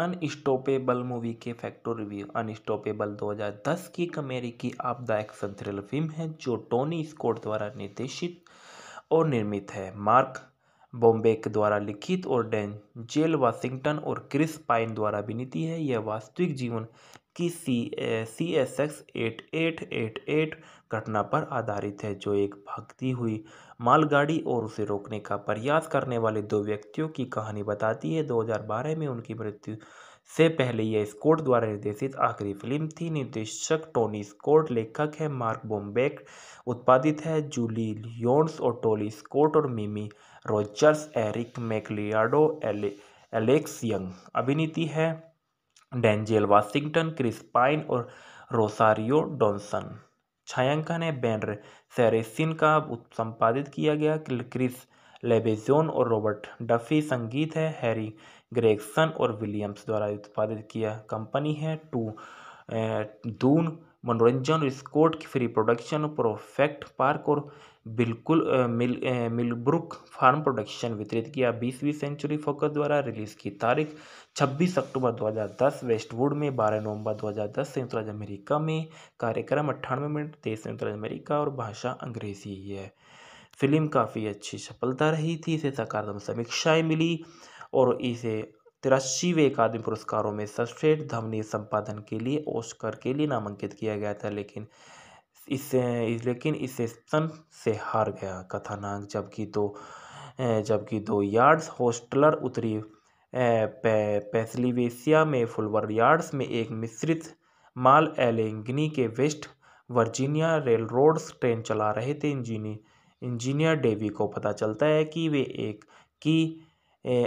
unstoppable movie के फैक्टो review unstoppable 2010 की एक अमेरिकी आपदायक थ्रिल फिल्म है जो टोनी स्कॉट द्वारा निर्देशित और निर्मित है मार्क बॉम्बेक द्वारा लिखित और डैन जेल वाशिंगटन और क्रिस पाइन द्वारा विनीति है यह वास्तविक जीवन की C C S X eight eight eight eight घटना पर आधारित है जो एक भागती हुई मालगाड़ी और उसे रोकने का प्रयास करने वाले दो व्यक्तियों की कहानी बताती है 2012 में उनकी मृत्यु से पहले यह स्कोट द्वारा निर्देशित आखिरी फिल्म थी निर्देशक टोनी स्कोट लेखक है मार्क बोम्बेक उत्पादित है जूली लियोन्स और टोली स्कोट और मिमी रॉजर्स एरिक मैकलियाडो एले, एलेक्स यंग अभिनीति है डेंजियल वाशिंगटन क्रिस पाइन और रोसारियो डॉनसन छायांकन है बैनर सेरेसिन का संपादित किया गया क्रिस लेबेजोन और रॉबर्ट डफी संगीत है हैरी ग्रेगसन और विलियम्स द्वारा उत्पादित किया कंपनी है टू दून eh, मनोरंजन स्कोट की फ्री प्रोडक्शन प्रोफेक्ट पार्क और बिल्कुल मिल मिलब्रुक फार्म प्रोडक्शन वितरित किया बीसवीं सेंचुरी फोकस द्वारा रिलीज की तारीख 26 अक्टूबर 2010 वेस्टवुड में 12 नवंबर 2010 संयुक्त राज्य अमेरिका में कार्यक्रम अट्ठानवे मिनट देश संयुक्त राज्य अमेरिका और भाषा अंग्रेजी है फिल्म काफ़ी अच्छी सफलता रही थी इसे सकारात्मक समीक्षाएँ मिली और इसे तिरासीवें अकादमी पुरस्कारों में सर्वश्रेष्ठ ध्वनि संपादन के लिए ओस्कर के लिए नामांकित किया गया था लेकिन इस लेकिन इस सेशन से हार गया कथानाक जबकि दो जबकि दो यार्ड्स होस्टलर उत्तरी पे, में फुलवर यार्ड्स में एक मिश्रित माल एलेंगनी के West Virginia rail roads train चला रहे थे इंजीनियर इंजीनियर डेवी को पता चलता है कि वे एक की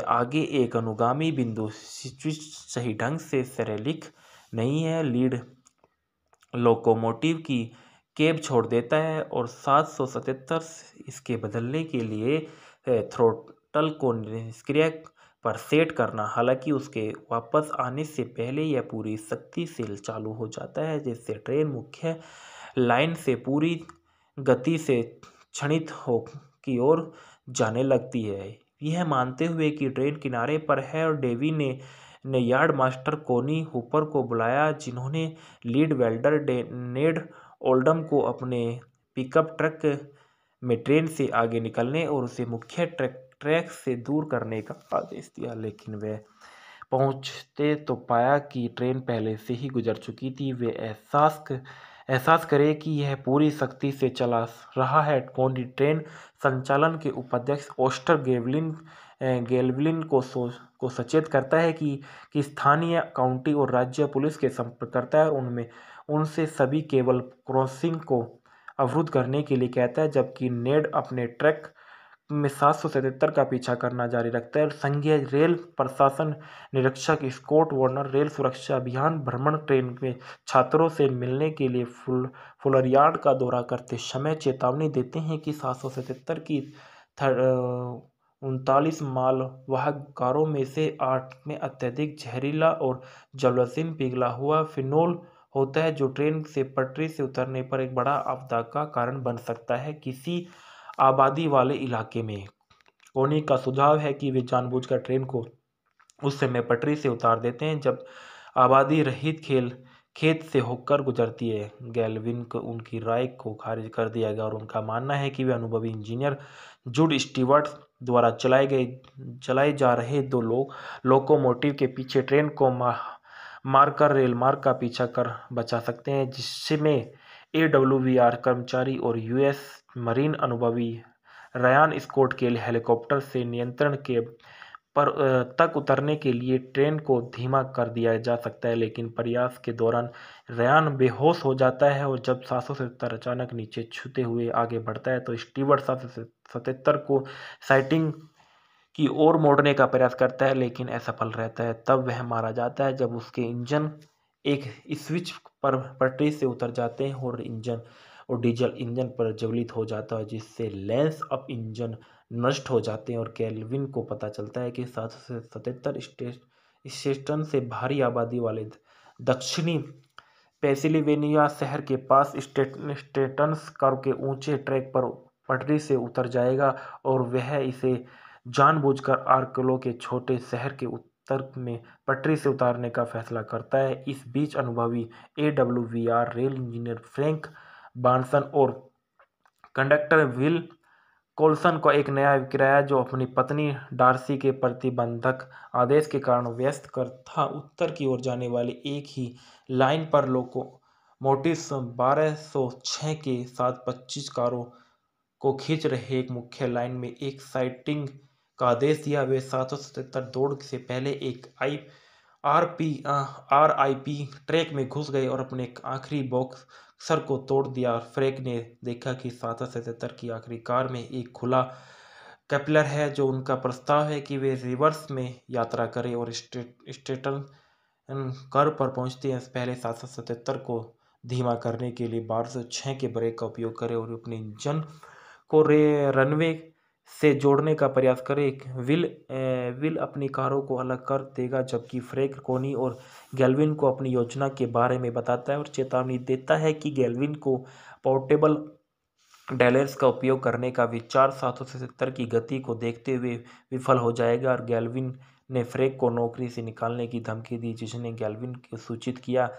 आगे एक अनुगामी बिंदु सही ढंग से सरलिख नहीं है लीड लोकोमोटिव की कैब छोड़ देता है और सात सौ सतहत्तर इसके बदलने के लिए थ्रोटल को निष्क्रिय पर सेट करना हालांकि उसके वापस आने से पहले यह पूरी शक्ति से चालू हो जाता है जिससे ट्रेन मुख्य लाइन से पूरी गति से क्षणित हो की ओर जाने लगती है यह मानते हुए कि ट्रेन किनारे पर है और डेवी ने ने यार्ड मास्टर कोनी हुपर को बुलाया जिन्होंने लीड वेल्डर नेड ओल्डम को अपने पिकअप ट्रक में ट्रेन से आगे निकलने और उसे मुख्य ट्रैक ट्रैक से दूर करने का आदेश दिया लेकिन वह पहुंचते तो पाया कि ट्रेन पहले से ही गुजर चुकी थी वे एहसास एहसास करे कि यह पूरी सख्ती से चला रहा है कौंडी ट्रेन संचालन के उपाध्यक्ष ओस्टर गेवलिन गेलविलिन को सो को सचेत करता है कि कि स्थानीय काउंटी और राज्य पुलिस के संपर्क करता है और उनमें उनसे सभी केवल क्रॉसिंग को अवरुद्ध करने के लिए कहता है जबकि नेड अपने ट्रैक में सात सौ सतहत्तर का पीछा करना जारी रखता है संघीय रेल प्रशासन निरीक्षक स्कॉट वार्नर रेल सुरक्षा अभियान भ्रमण ट्रेन में छात्रों से मिलने के लिए फुल फुलरियाड का दौरा करते समय चेतावनी देते हैं कि सात सौ सतहत्तर की उनतालीस वाहक कारों में से आठ में अत्यधिक जहरीला और जलवसीम पिघला हुआ फिनोल होता है जो ट्रेन से पटरी से उतरने पर एक बड़ा आपदा का कारण बन सकता है किसी आबादी वाले इलाके में कोनी का सुझाव है कि वे जानबूझकर ट्रेन को उस समय पटरी से उतार देते हैं जब आबादी रहित खेल खेत से होकर गुजरती है गैलविन को उनकी राय को खारिज कर दिया गया और उनका मानना है कि वे अनुभवी इंजीनियर जुड स्टीवर्ट द्वारा चलाए गए चलाए जा रहे दो लोग लोकोमोटिव के पीछे ट्रेन को मारकर रेलमार्ग का पीछा कर बचा सकते हैं जिसमें ए डब्ल्यू वी आर कर्मचारी और यूएस मरीन अनुभवी रयान स्कोट के हेलीकॉप्टर से नियंत्रण के पर तक उतरने के लिए ट्रेन को धीमा कर दिया जा सकता है लेकिन प्रयास के दौरान रयान बेहोश हो जाता है और जब सात सौ अचानक नीचे छूते हुए आगे बढ़ता है तो स्टीवर सात सौ सतहत्तर को साइटिंग की ओर मोड़ने का प्रयास करता है लेकिन असफल रहता है तब वह मारा जाता है जब उसके इंजन एक स्विच पर पटरी से उतर जाते हैं और इंजन और डीजल इंजन पर जवलित हो जाता है जिससे लेंस अप इंजन नष्ट हो जाते हैं और कैलविन को पता चलता है कि सात सौ सतहत्तर स्टेशन से भारी आबादी वाले दक्षिणी पेंसिल्वेनिया शहर के पास स्टेटन्स कर के ऊंचे ट्रैक पर पटरी से उतर जाएगा और वह इसे जानबूझकर आर्कलो के छोटे शहर के उत्तर में पटरी से उतारने का फैसला करता है इस बीच अनुभवी V R rail engineer Frank बानसन और कंडक्टर विल कोल्सन को एक नया किराया जो अपनी पत्नी डार्सी के प्रतिबंधक आदेश के कारण व्यस्त कर था उत्तर की ओर जाने वाली एक ही लाइन पर लोको मोटिस 1206 के साथ 25 कारों को खींच रहे एक मुख्य लाइन में एक साइटिंग का आदेश दिया वे सात सौ सतहत्तर दौड़ से पहले एक I R P R I P track में घुस गए और अपने आखिरी बॉक्सर को तोड़ दिया फ्रैक ने देखा कि सात सौ सतहत्तर की आखिरी कार में एक खुला कैपलर है जो उनका प्रस्ताव है कि वे रिवर्स में यात्रा करें और स्टेटन कर पर पहुंचते हैं पहले सात सौ सतहत्तर को धीमा करने के लिए बारह सौ छः के ब्रेक का उपयोग करें और अपने इंजन को रे रनवे से जोड़ने का प्रयास करें विल विल अपनी कारों को अलग कर देगा जबकि फ्रेक कोनी और गैल्विन को अपनी योजना के बारे में बताता है और चेतावनी देता है कि गैल्विन को पोर्टेबल डैलर्स का उपयोग करने का विचार सात सौ सतर की गति को देखते हुए विफल हो जाएगा और गैल्विन ने फ्रेक को नौकरी से निकालने की धमकी दी जिसने गैल्विन को सूचित किया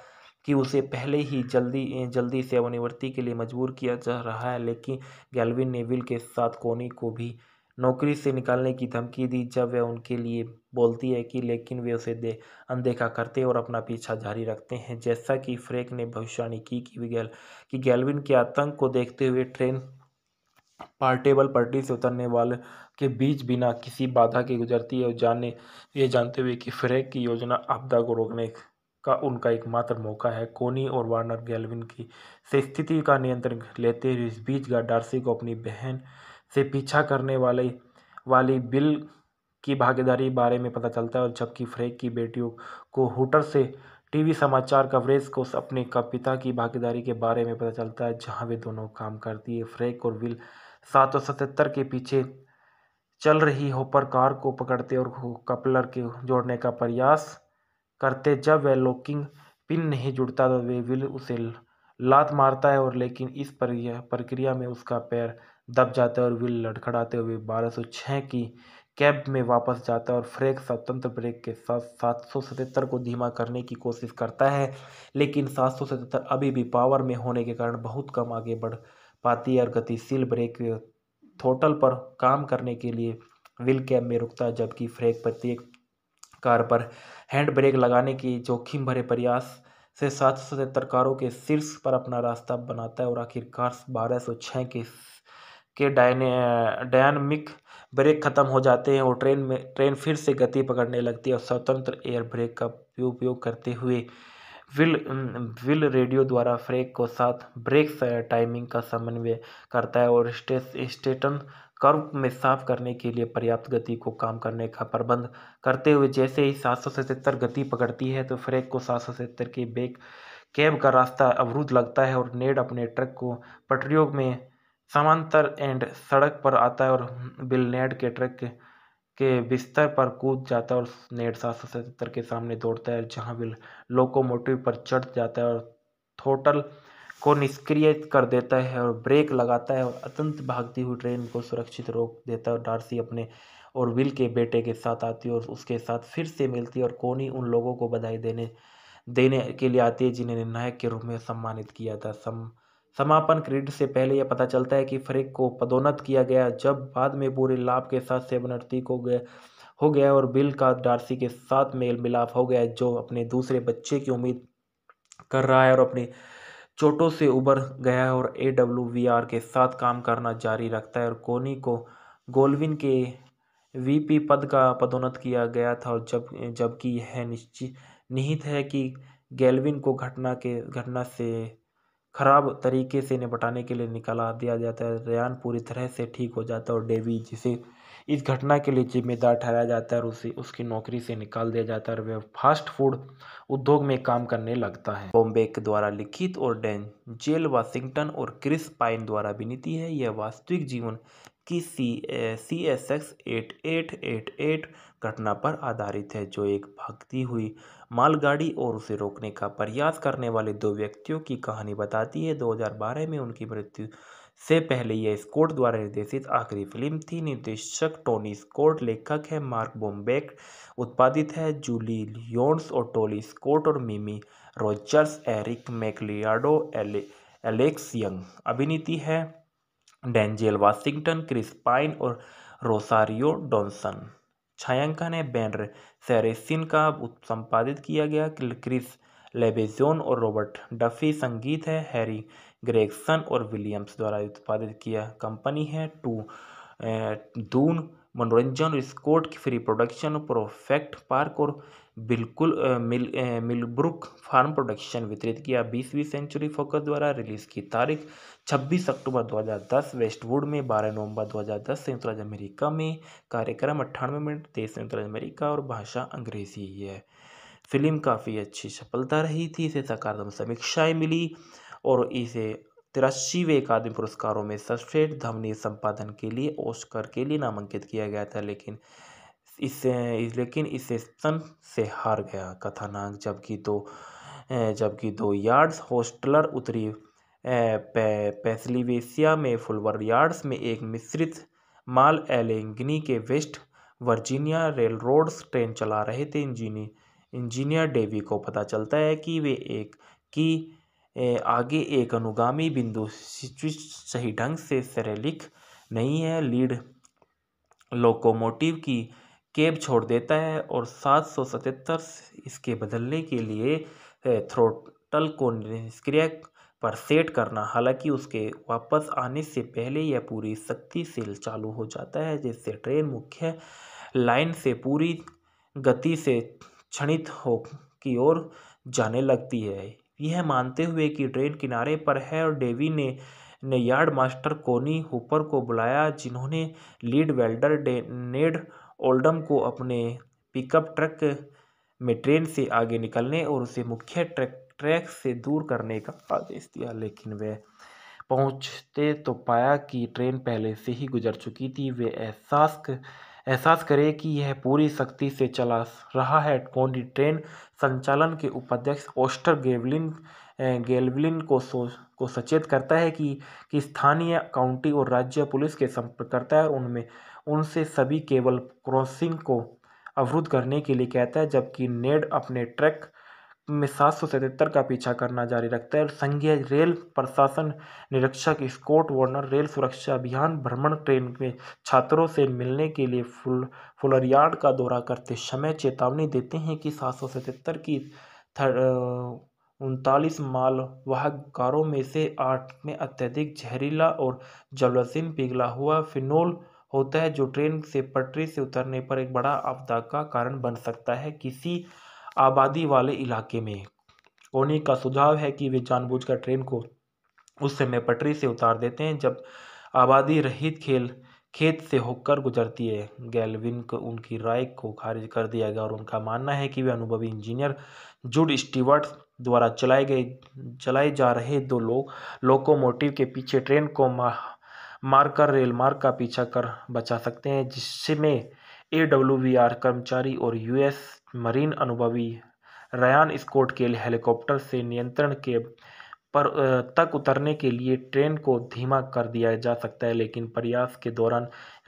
कि उसे पहले ही जल्दी जल्दी सेवानिवृत्ति के लिए मजबूर किया जा रहा है लेकिन गैलविन ने विल के साथ कोनी को भी नौकरी से निकालने की धमकी दी जब वह उनके लिए बोलती है कि लेकिन वे उसे दे अनदेखा करते और अपना पीछा जारी रखते हैं जैसा कि फ्रेक ने भविष्यवाणी की कि गैल कि गैलविन के आतंक को देखते हुए ट्रेन पार्टेबल पटरी से उतरने वाले के बीच बिना किसी बाधा के गुजरती है और जाने ये जानते हुए कि फ्रेक की योजना आपदा को रोकने का उनका एकमात्र मौका है कोनी और वार्नर गैलविन की से स्थिति का नियंत्रण लेते हुए इस बीच डार्सी को अपनी बहन से पीछा करने वाले वाली बिल की भागीदारी बारे में पता चलता है और जबकि फ्रेक की बेटियों को हुटर से टीवी समाचार कवरेज को अपने पिता की भागीदारी के बारे में पता चलता है जहां वे दोनों काम करती है फ्रेक और विल सात सतहत्तर के पीछे चल रही होपर कार को पकड़ते और कपलर के जोड़ने का प्रयास करते जब वह लॉकिंग पिन नहीं जुड़ता तो वे विल उसे लात मारता है और लेकिन इस प्रक्रिया में उसका पैर दब जाता है और विल लड़खड़ाते हुए 1206 की कैब में वापस जाता है और फ्रेक स्वतंत्र ब्रेक के साथ सात को धीमा करने की कोशिश करता है लेकिन सात अभी भी पावर में होने के कारण बहुत कम आगे बढ़ पाती है और गतिशील ब्रेक थोटल पर काम करने के लिए विल कैब में रुकता है जबकि फ्रेक प्रत्येक कार पर हैंड ब्रेक लगाने की जोखिम भरे प्रयास से सात सौ सतहत्तर कारों के शीर्ष पर अपना रास्ता बनाता है और आखिरकार बारह सौ छः के के डायने डायनमिक ब्रेक खत्म हो जाते हैं और ट्रेन में ट्रेन फिर से गति पकड़ने लगती है और स्वतंत्र एयर ब्रेक का उपयोग करते हुए विल विल रेडियो द्वारा फ्रेक को साथ ब्रेक टाइमिंग का समन्वय करता है और स्टेटन कर्व में साफ करने के लिए पर्याप्त गति को काम करने का प्रबंध करते हुए जैसे ही सात गति पकड़ती है तो फ्रेक को सात के बेक कैब का रास्ता अवरुद्ध लगता है और नेड अपने ट्रक को पटरियों में समांतर एंड सड़क पर आता है और बिल नेड के ट्रक के बिस्तर पर कूद जाता है और नेड सात सौ सतहत्तर के सामने दौड़ता है जहां बिल लोकोमोटिव पर चढ़ जाता है और थोटल को निष्क्रिय कर देता है और ब्रेक लगाता है और अत्यंत भागती हुई ट्रेन को सुरक्षित रोक देता है और डार्सी अपने और विल के बेटे के साथ आती है और उसके साथ फिर से मिलती है और कोनी उन लोगों को बधाई देने देने के लिए आती है जिन्हें निर्णायक के रूप में सम्मानित किया था सम समापन क्रेडिट से पहले यह पता चलता है कि फ्रेक को पदोन्नत किया गया जब बाद में पूरे लाभ के साथ सेवनर्ती को गया हो गया और बिल का डार्सी के साथ मेल मिलाप हो गया जो अपने दूसरे बच्चे की उम्मीद कर रहा है और अपनी चोटों से उबर गया है और ए डब्ल्यू वी आर के साथ काम करना जारी रखता है और कोनी को गोलविन के वीपी पद का पदोन्नत किया गया था और जब जबकि यह निश्चित निहित है कि गेलविन को घटना के घटना से खराब तरीके से निपटाने के लिए निकाला दिया जाता है रयान पूरी तरह से ठीक हो जाता है और डेवी जिसे इस घटना के लिए जिम्मेदार ठहराया जाता है और उसे उसकी नौकरी से निकाल दिया जाता है और वह फास्ट फूड उद्योग में काम करने लगता है बॉम्बे द्वारा लिखित और डैन जेल वाशिंगटन और क्रिस पाइन द्वारा विनीति है यह वास्तविक जीवन की C C S X eight eight eight eight घटना पर आधारित है जो एक भागती हुई मालगाड़ी और उसे रोकने का प्रयास करने वाले दो व्यक्तियों की कहानी बताती है 2012 में उनकी मृत्यु से पहले यह स्कॉट द्वारा निर्देशित आखिरी फिल्म थी निर्देशक टोनी स्कॉट लेखक है मार्क बोम्बेक उत्पादित है जूली लियोन्स और टोली स्कॉट और मिमी रोजर्स एरिक मैकलियाडो एले, एलेक्स यंग अभिनीति है डेंजेल वाशिंगटन क्रिस पाइन और रोसारियो डॉनसन छायांकन है बैनर सेरेसिन का संपादित किया गया क्रिस लेबेजोन और रॉबर्ट डफी संगीत है हैरी ग्रेगसन और विलियम्स द्वारा उत्पादित किया कंपनी है टू दून मनोरंजन स्कोट की फ्री प्रोडक्शन प्रोफेक्ट पार्क और बिल्कुल मिल मिलब्रुक फार्म प्रोडक्शन वितरित किया बीसवीं सेंचुरी फोकस द्वारा रिलीज़ की तारीख 26 अक्टूबर 2010 वेस्टवुड में 12 नवंबर 2010 संयुक्त राज्य अमेरिका में कार्यक्रम अट्ठानवे मिनट देश संयुक्त राज्य अमेरिका और भाषा अंग्रेजी है फिल्म काफ़ी अच्छी सफलता रही थी इसे सकारात्मक समीक्षाएँ मिली और इसे तिरासीवें अकादमी पुरस्कारों में सर्वश्रेष्ठ ध्वनि संपादन के लिए ओस्कर के लिए नामांकित किया गया था लेकिन इससे लेकिन इसे सन से हार गया कथानाक जबकि दो जबकि दो यार्ड्स होस्टलर उत्तरी पे, में फुलवर यार्ड्स में एक मिश्रित माल एलेंगनी के West Virginia rail roads train चला रहे थे इंजीनियर इंजीनियर डेवी को पता चलता है कि वे एक की आगे एक अनुगामी बिंदु स्विच सही ढंग से सरलिख नहीं है लीड लोकोमोटिव की केब छोड़ देता है और 777 इसके बदलने के लिए थ्रोटल को निष्क्रिय पर सेट करना हालांकि उसके वापस आने से पहले यह पूरी शक्ति से चालू हो जाता है जिससे ट्रेन मुख्य लाइन से पूरी गति से क्षणित हो की ओर जाने लगती है यह मानते हुए कि ट्रेन किनारे पर है और डेवी ने ने यार्ड मास्टर कोनी हुपर को बुलाया जिन्होंने लीड वेल्डर नेड ओल्डम को अपने पिकअप ट्रक में ट्रेन से आगे निकलने और उसे मुख्य ट्रैक ट्रैक से दूर करने का आदेश दिया लेकिन वह पहुंचते तो पाया कि ट्रेन पहले से ही गुजर चुकी थी वे एहसास एहसास करें कि यह पूरी सख्ती से चला रहा है कोनी ट्रेन संचालन के उपाध्यक्ष ओस्टर गेवलिन गेलविन को सो को सचेत करता है कि कि स्थानीय काउंटी और राज्य पुलिस के संपर्क करता है और उनमें उनसे सभी केबल क्रॉसिंग को अवरुद्ध करने के लिए कहता है जबकि नेड अपने ट्रैक में सात सौ सतहत्तर का पीछा करना जारी रखता है और संघीय रेल प्रशासन निरीक्षक स्कॉट वार्नर रेल सुरक्षा अभियान भ्रमण ट्रेन में छात्रों से मिलने के लिए फुल फुलरियाड का दौरा करते समय चेतावनी देते हैं कि सात सौ सतहत्तर की उनतालीस वाहक कारों में से आठ में अत्यधिक जहरीला और जलसीम पिघला हुआ फिनोल होता है जो ट्रेन से पटरी से उतरने पर एक बड़ा आपदा का कारण बन सकता है किसी आबादी वाले इलाके में ओनी का सुझाव है कि वे जानबूझकर ट्रेन को उस समय पटरी से उतार देते हैं जब आबादी रहित खेल खेत से होकर गुजरती है गैलविन को उनकी राय को खारिज कर दिया गया और उनका मानना है कि वे अनुभवी इंजीनियर जुड स्टीवर्ट द्वारा चलाए गए चलाए जा रहे दो लोग लोकोमोटिव के पीछे ट्रेन को मारकर रेल मार्ग का पीछा कर बचा सकते हैं जिसमें ए डब्ल्यू वी आर कर्मचारी और यूएस मरीन अनुभवी रयान स्कोट के लिए हेलीकॉप्टर से नियंत्रण के पर तक उतरने के लिए ट्रेन को धीमा कर दिया जा सकता है लेकिन प्रयास के दौरान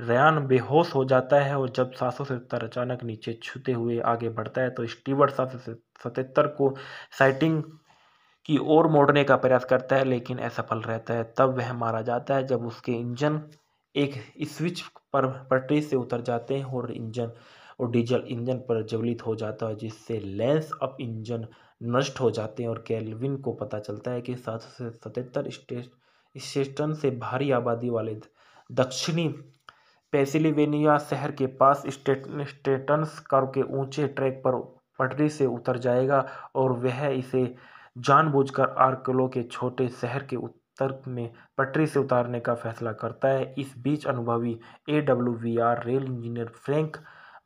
रयान बेहोश हो जाता है और जब सात सौ अचानक नीचे छूते हुए आगे बढ़ता है तो स्टीवर सात को साइटिंग की ओर मोड़ने का प्रयास करता है लेकिन असफल रहता है तब वह मारा जाता है जब उसके इंजन एक स्विच पर पटरी से उतर जाते हैं और इंजन और डीजल इंजन पर ज्वलित हो जाता है जिससे लेंस अप इंजन नष्ट हो जाते हैं और कैलविन को पता चलता है कि सात सौ सतहत्तर स्टेशन से भारी आबादी वाले दक्षिणी पेंसिल्वेनिया शहर के पास स्टेटन्स कर के ऊंचे ट्रैक पर पटरी से उतर जाएगा और वह इसे जानबूझकर आर्कलो के छोटे शहर के उत्तर में पटरी से उतारने का फैसला करता है इस बीच अनुभवी A W V R rail engineer Frank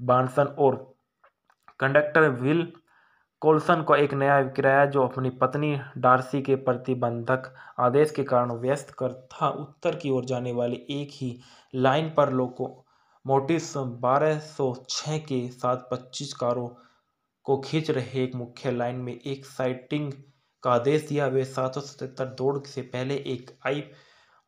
बानसन और कंडक्टर विल कोल्सन को एक नया किराया जो अपनी पत्नी डार्सी के प्रतिबंधक आदेश के कारण व्यस्त कर था उत्तर की ओर जाने वाली एक ही लाइन पर लोको मोटिस 1206 के साथ 25 कारों को खींच रहे एक मुख्य लाइन में एक साइटिंग का आदेश दिया वे सात सौ दौड़ से पहले एक I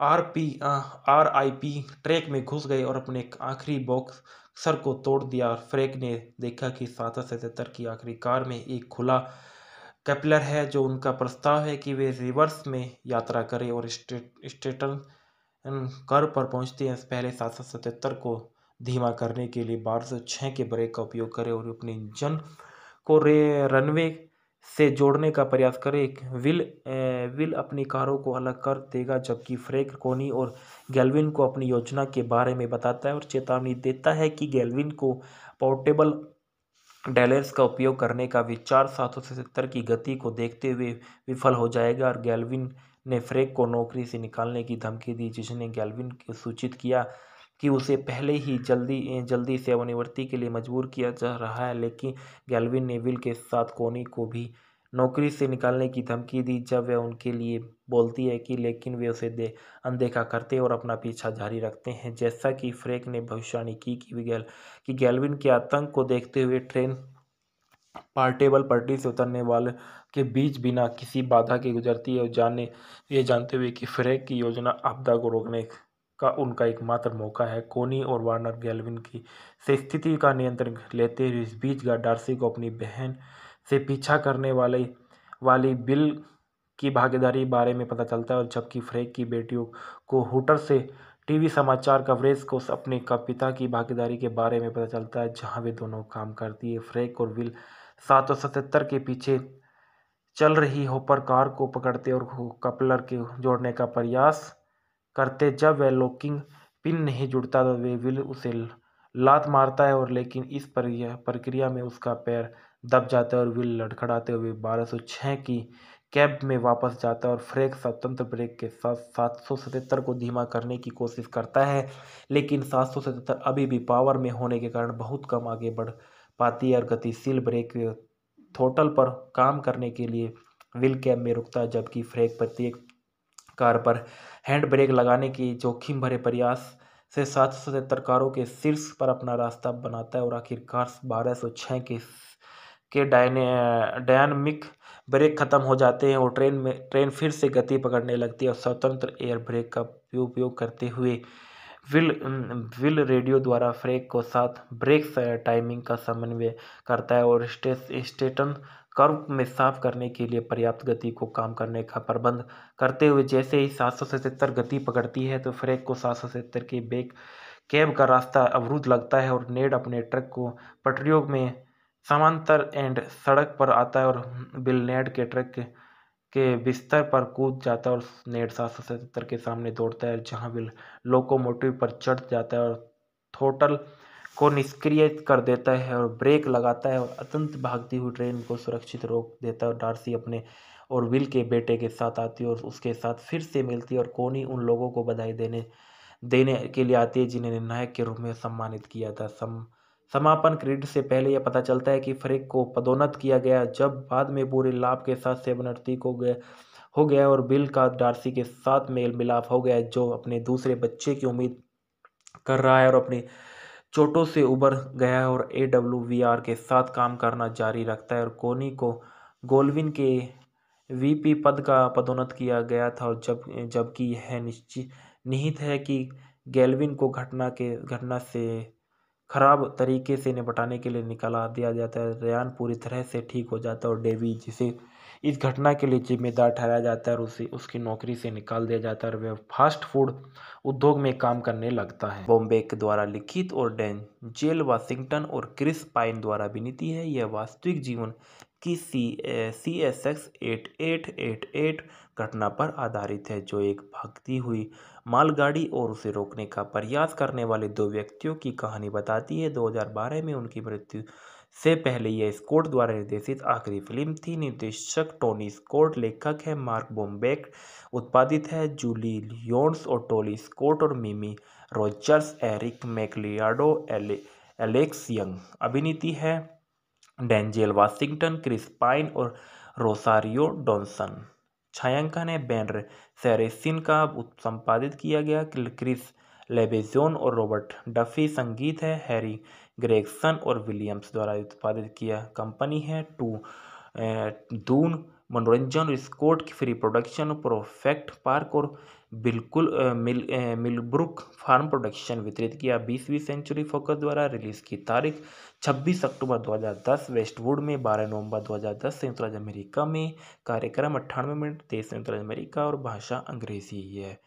R P R I P track में घुस गए और अपने आखिरी बॉक्स सर को तोड़ दिया और फ्रेक ने देखा कि सात सतहत्तर की आखिरी कार में एक खुला कैपलर है जो उनका प्रस्ताव है कि वे रिवर्स में यात्रा करें और स्टेटन कर पर पहुंचते हैं पहले सात सौ सतहत्तर को धीमा करने के लिए बारह सौ छः के ब्रेक का उपयोग करें और अपने इंजन को रे रनवे से जोड़ने का प्रयास करें विल विल अपनी कारों को अलग कर देगा जबकि फ्रेक कोनी और गैल्विन को अपनी योजना के बारे में बताता है और चेतावनी देता है कि गैल्विन को पोर्टेबल डैलेंस का उपयोग करने का विचार सात की गति को देखते हुए विफल हो जाएगा और गैल्विन ने फ्रेक को नौकरी से निकालने की धमकी दी जिसने गैल्विन को सूचित किया कि उसे पहले ही जल्दी जल्दी सेवानिवृत्ति के लिए मजबूर किया जा रहा है लेकिन गैलविन ने विल के साथ कोनी को भी नौकरी से निकालने की धमकी दी जब वह उनके लिए बोलती है कि लेकिन वे उसे दे अनदेखा करते और अपना पीछा जारी रखते हैं जैसा कि फ्रेक ने भविष्यवाणी की कि गैल कि गैलविन के आतंक को देखते हुए ट्रेन पार्टेबल पट्टी से उतरने वाले के बीच बिना किसी बाधा के गुजरती है और जाने ये जानते हुए कि फ्रेक की योजना आपदा को रोकने का उनका एकमात्र मौका है कोनी और वार्नर गैलविन की से स्थिति का नियंत्रण लेते हुए इस बीच डार्सी को अपनी बहन से पीछा करने वाले वाली बिल की भागीदारी बारे में पता चलता है और जबकि फ्रेक की बेटियों को हुटर से टीवी समाचार कवरेज को अपने पिता की भागीदारी के बारे में पता चलता है जहां वे दोनों काम करती है फ्रेक और विल सात सौ सतहत्तर के पीछे चल रही होपर कार को पकड़ते और कपलर के जोड़ने का प्रयास करते जब वह लॉकिंग पिन नहीं जुड़ता तो वे विल उसे लात मारता है और लेकिन इस प्रक्रिया में उसका पैर दब जाता है और विल लड़खड़ाते हुए बारह की कैब में वापस जाता है और फ्रेक स्वतंत्र ब्रेक के साथ सात को धीमा करने की कोशिश करता है लेकिन सात अभी भी पावर में होने के कारण बहुत कम आगे बढ़ पाती है और गतिशील ब्रेक थोटल पर काम करने के लिए विल कैब में रुकता है जबकि फ्रेक प्रत्येक कार पर हैंड ब्रेक लगाने की जोखिम भरे प्रयास से सात सौ सतहत्तर कारों के शीर्ष पर अपना रास्ता बनाता है और आखिरकार बारह सौ छः के के डायने डायनमिक ब्रेक खत्म हो जाते हैं और ट्रेन में ट्रेन फिर से गति पकड़ने लगती है और स्वतंत्र एयर ब्रेक का उपयोग करते हुए विल विल रेडियो द्वारा फ्रेक को साथ ब्रेक टाइमिंग का समन्वय करता है और स्टेटन कर्व में साफ करने के लिए पर्याप्त गति को काम करने का प्रबंध करते हुए जैसे ही सात गति पकड़ती है तो फ्रेक को सात के बेक कैब का रास्ता अवरुद्ध लगता है और नेड अपने ट्रक को पटरियों में समांतर एंड सड़क पर आता है और बिल नेड के ट्रक के बिस्तर पर कूद जाता है और नेड सात के सामने दौड़ता है जहाँ बिल लोकोमोटिव पर चढ़ जाता है और थोटल को निष्क्रिय कर देता है और ब्रेक लगाता है और अत्यंत भागती हुई ट्रेन को सुरक्षित रोक देता है और डार्सी अपने और विल के बेटे के साथ आती है और उसके साथ फिर से मिलती है और कोनी उन लोगों को बधाई देने देने के लिए आती है जिन्हें निर्णायक के रूप में सम्मानित किया था सम समापन क्रेडिट से पहले यह पता चलता है कि फ्रेक को पदोन्नत किया गया जब बाद में पूरे लाभ के साथ सेवनर्थी को गया हो गया और बिल का डार्सी के साथ मेल मिलाप हो गया जो अपने दूसरे बच्चे की उम्मीद कर रहा है और अपनी चोटों से उबर गया है और ए डब्ल्यू वी आर के साथ काम करना जारी रखता है और कोनी को गोलविन के वीपी पद का पदोन्नत किया गया था और जब जबकि यह निश्चित निहित है कि गेलविन को घटना के घटना से खराब तरीके से निपटाने के लिए निकाला दिया जाता है रयान पूरी तरह से ठीक हो जाता है और डेवी जिसे इस घटना के लिए जिम्मेदार ठहराया जाता है और उसे उसकी नौकरी से निकाल दिया जाता है और वह फास्ट फूड उद्योग में काम करने लगता है बॉम्बे के द्वारा लिखित और डैन जेल वाशिंगटन और क्रिस पाइन द्वारा विनीति है यह वास्तविक जीवन की C C S X eight eight eight eight घटना पर आधारित है जो एक भागती हुई मालगाड़ी और उसे रोकने का प्रयास करने वाले दो व्यक्तियों की कहानी बताती है 2012 में उनकी मृत्यु से पहले यह स्कॉट द्वारा निर्देशित आखिरी फिल्म थी निर्देशक टोनी स्कॉट लेखक है मार्क बोम्बेक उत्पादित है जूली लियोन्स और टोली स्कॉट और Mimi Rogers Eric McLeod Alex Young अभिनीति है डेंजेल वाशिंगटन क्रिस पाइन और रोसारियो डॉनसन छायांकन है बैनर सेरेसिन का संपादित किया गया क्रिस लेबेजोन और रॉबर्ट डफी संगीत है हैरी ग्रेगसन और विलियम्स द्वारा उत्पादित किया कंपनी है टू दून मनोरंजन और स्कोट की फ्री प्रोडक्शन प्रोफेक्ट पार्क और बिल्कुल मिल मिलब्रुक फार्म प्रोडक्शन वितरित किया बीसवीं सेंचुरी फोकस द्वारा रिलीज की तारीख 26 अक्टूबर 2010 वेस्टवुड में 12 नवंबर 2010 संयुक्त राज्य अमेरिका में कार्यक्रम अट्ठानवे मिनट देश संयुक्त राज्य अमेरिका और भाषा अंग्रेजी है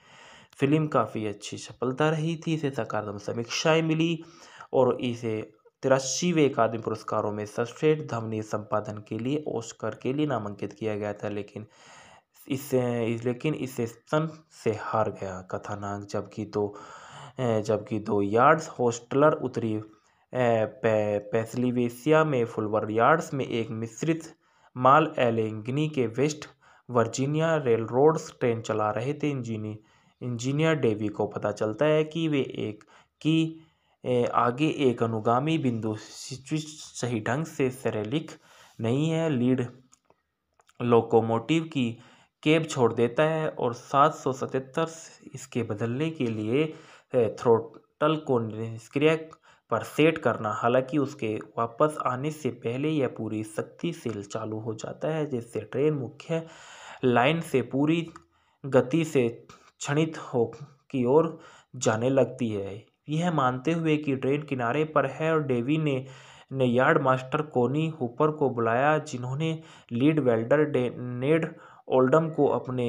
फिल्म काफ़ी अच्छी सफलता रही थी इसे सकारात्मक समीक्षाएँ मिली और इसे तिरासीवे अकादमी पुरस्कारों में सर्वश्रेष्ठ ध्वनि संपादन के लिए ओस्कर के लिए नामांकित किया गया था लेकिन इससे इस लेकिन इसे सन से हार गया कथानाक जबकि दो जबकि दो यार्ड्स होस्टलर उत्तरी पे, में फुलवर यार्ड्स में एक मिश्रित माल एलेंगनी के West Virginia rail roads train चला रहे थे इंजीनियर इंजीनियर डेवी को पता चलता है कि वे एक की आगे एक अनुगामी बिंदु स्विच सही ढंग से सरलिख नहीं है लीड लोकोमोटिव की केब छोड़ देता है और 777 इसके बदलने के लिए थ्रोटल को निष्क्रिय पर सेट करना हालांकि उसके वापस आने से पहले यह पूरी शक्ति से चालू हो जाता है जिससे ट्रेन मुख्य लाइन से पूरी गति से क्षणित हो की ओर जाने लगती है यह मानते हुए कि ट्रेन किनारे पर है और डेवी ने ने यार्ड मास्टर कोनी हुपर को बुलाया जिन्होंने लीड वेल्डर नेड ओल्डम को अपने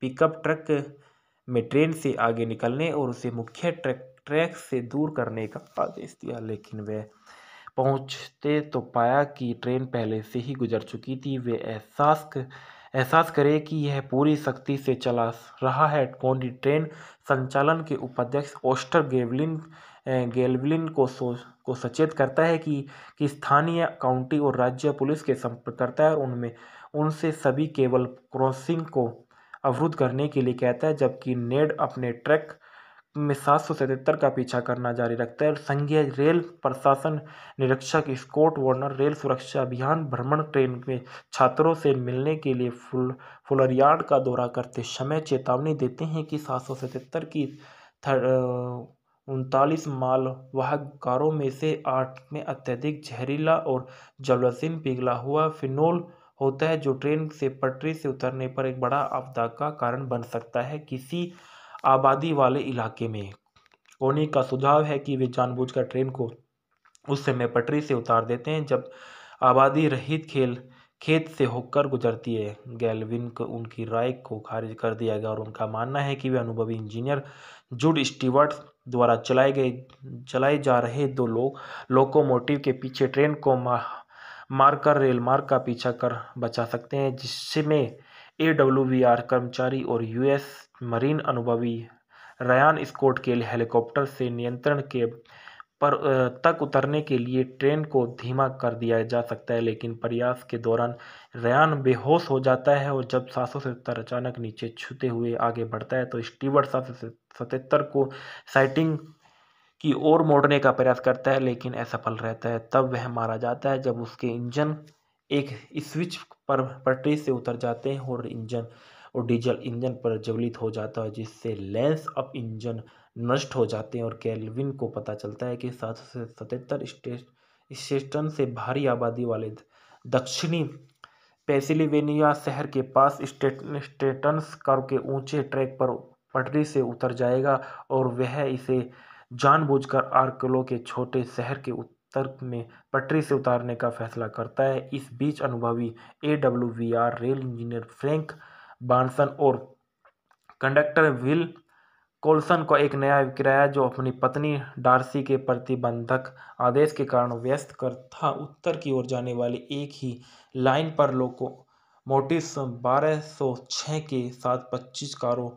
पिकअप ट्रक में ट्रेन से आगे निकलने और उसे मुख्य ट्रैक ट्रैक से दूर करने का आदेश दिया लेकिन वह पहुंचते तो पाया कि ट्रेन पहले से ही गुजर चुकी थी वे एहसास एहसास करें कि यह पूरी सख्ती से चला रहा है कौंडी ट्रेन संचालन के उपाध्यक्ष ओस्टर गेवलिन गेलविन को सो को सचेत करता है कि कि स्थानीय काउंटी और राज्य पुलिस के संपर्क करता है और उनमें उनसे सभी केबल क्रॉसिंग को अवरुद्ध करने के लिए कहता है जबकि नेड अपने ट्रैक में सात सौ सतहत्तर का पीछा करना जारी रखता है और संघीय रेल प्रशासन निरीक्षक स्कॉट वार्नर रेल सुरक्षा अभियान भ्रमण ट्रेन में छात्रों से मिलने के लिए फुल फुलरियाड का दौरा करते समय चेतावनी देते हैं कि सात सौ सतहत्तर की उनतालीस मालवाहक कारों में से आठ में अत्यधिक जहरीला और जलवसिन पिघला हुआ फिनोल होता है जो ट्रेन से पटरी से उतरने पर एक बड़ा आपदा का कारण बन सकता है किसी आबादी वाले इलाके में कोनी का सुझाव है कि वे जानबूझकर ट्रेन को उस समय पटरी से उतार देते हैं जब आबादी रहित खेल खेत से होकर गुजरती है गैलविन को उनकी राय को खारिज कर दिया गया और उनका मानना है कि वे अनुभवी इंजीनियर जुड स्टीवर्ट द्वारा चलाए गए चलाए जा रहे दो लोग लोकोमोटिव के पीछे ट्रेन को मारकर रेल मार्ग का पीछा कर बचा सकते हैं जिसमें ए कर्मचारी और यूएस मरीन अनुभवी रयान स्कोट के लिए हेलीकॉप्टर से नियंत्रण के पर तक उतरने के लिए ट्रेन को धीमा कर दिया जा सकता है लेकिन प्रयास के दौरान रयान बेहोश हो जाता है और जब सात सौ अचानक नीचे छूते हुए आगे बढ़ता है तो स्टीवर्ट सात को साइटिंग की ओर मोड़ने का प्रयास करता है लेकिन असफल रहता है तब वह मारा जाता है जब उसके इंजन एक स्विच पर पटरी से उतर जाते हैं और इंजन और डीजल इंजन पर ज्वलित हो जाता है जिससे लेंस अप इंजन नष्ट हो जाते हैं और कैलविन को पता चलता है कि सात सौ सतहत्तर स्टेशन से भारी आबादी वाले दक्षिणी पेंसिल्वेनिया शहर के पास स्टेटन्स के ऊंचे ट्रैक पर पटरी से उतर जाएगा और वह इसे जानबूझकर आर्कलो के छोटे शहर के उत्तर में पटरी से उतारने का फैसला करता है इस बीच अनुभवी A W V R rail engineer Frank बानसन और कंडक्टर विल कोल्सन को एक नया किराया जो अपनी पत्नी डार्सी के प्रतिबंधक आदेश के कारण व्यस्त कर था उत्तर की ओर जाने वाली एक ही लाइन पर लोको मोटिस 1206 के साथ 25 कारों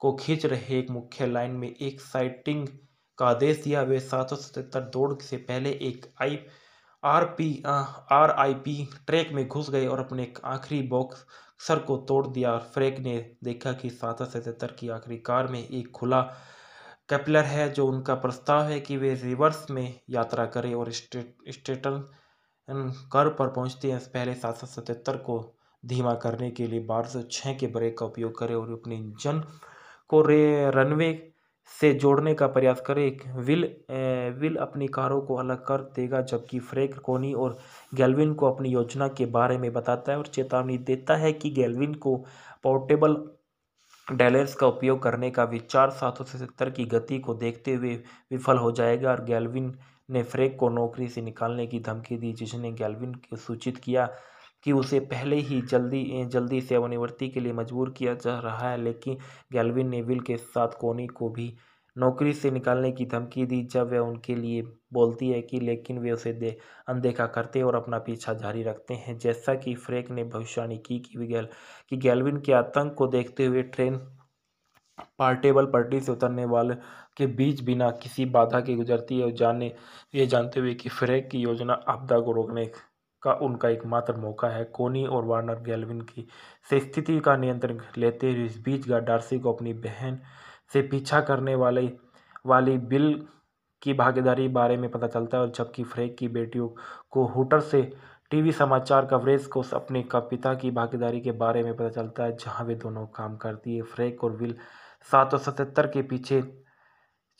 को खींच रहे एक मुख्य लाइन में एक साइटिंग का आदेश दिया वे सात सौ सतहत्तर दौड़ से पहले एक I R P R I P track में घुस गए और अपने आखिरी बॉक्स सर को तोड़ दिया और फ्रेक ने देखा कि सात सतहत्तर की आखिरी कार में एक खुला कैपलर है जो उनका प्रस्ताव है कि वे रिवर्स में यात्रा करें और स्टेटन स्ट्रेट, कर पर पहुंचते हैं पहले सात सौ सतहत्तर को धीमा करने के लिए बारह सौ छः के ब्रेक का उपयोग करें और अपने इंजन को रे रनवे से जोड़ने का प्रयास करें विल विल अपनी कारों को अलग कर देगा जबकि फ्रेक कोनी और गैलविन को अपनी योजना के बारे में बताता है और चेतावनी देता है कि गैलविन को पोर्टेबल डैलेंस का उपयोग करने का विचार सात सौ सतर की गति को देखते हुए विफल हो जाएगा और गैलविन ने फ्रेक को नौकरी से निकालने की धमकी दी जिसने गैलविन को सूचित किया कि उसे पहले ही जल्दी जल्दी सेवानिवृत्ति के लिए मजबूर किया जा रहा है लेकिन गैलविन ने विल के साथ कोनी को भी नौकरी से निकालने की धमकी दी जब वह उनके लिए बोलती है कि लेकिन वे उसे दे अनदेखा करते और अपना पीछा जारी रखते हैं जैसा कि फ्रेक ने भविष्यवाणी की कि गैल कि गैलविन के आतंक को देखते हुए ट्रेन पार्टेबल पटरी से उतरने वाले के बीच बिना किसी बाधा के गुजरती है और जाने ये जानते हुए कि फ्रेक की योजना आपदा को रोकने का उनका एकमात्र मौका है कोनी और वार्नर गैलविन की से स्थिति का नियंत्रण लेते हुए इस बीच गार डार्सी को अपनी बहन से पीछा करने वाले वाली बिल की भागीदारी बारे में पता चलता है और जबकि फ्रेक की बेटियों को हुटर से टीवी समाचार कवरेज को अपने पिता की भागीदारी के बारे में पता चलता है जहां वे दोनों काम करती है फ्रेक और विल सात सौ सतहत्तर के पीछे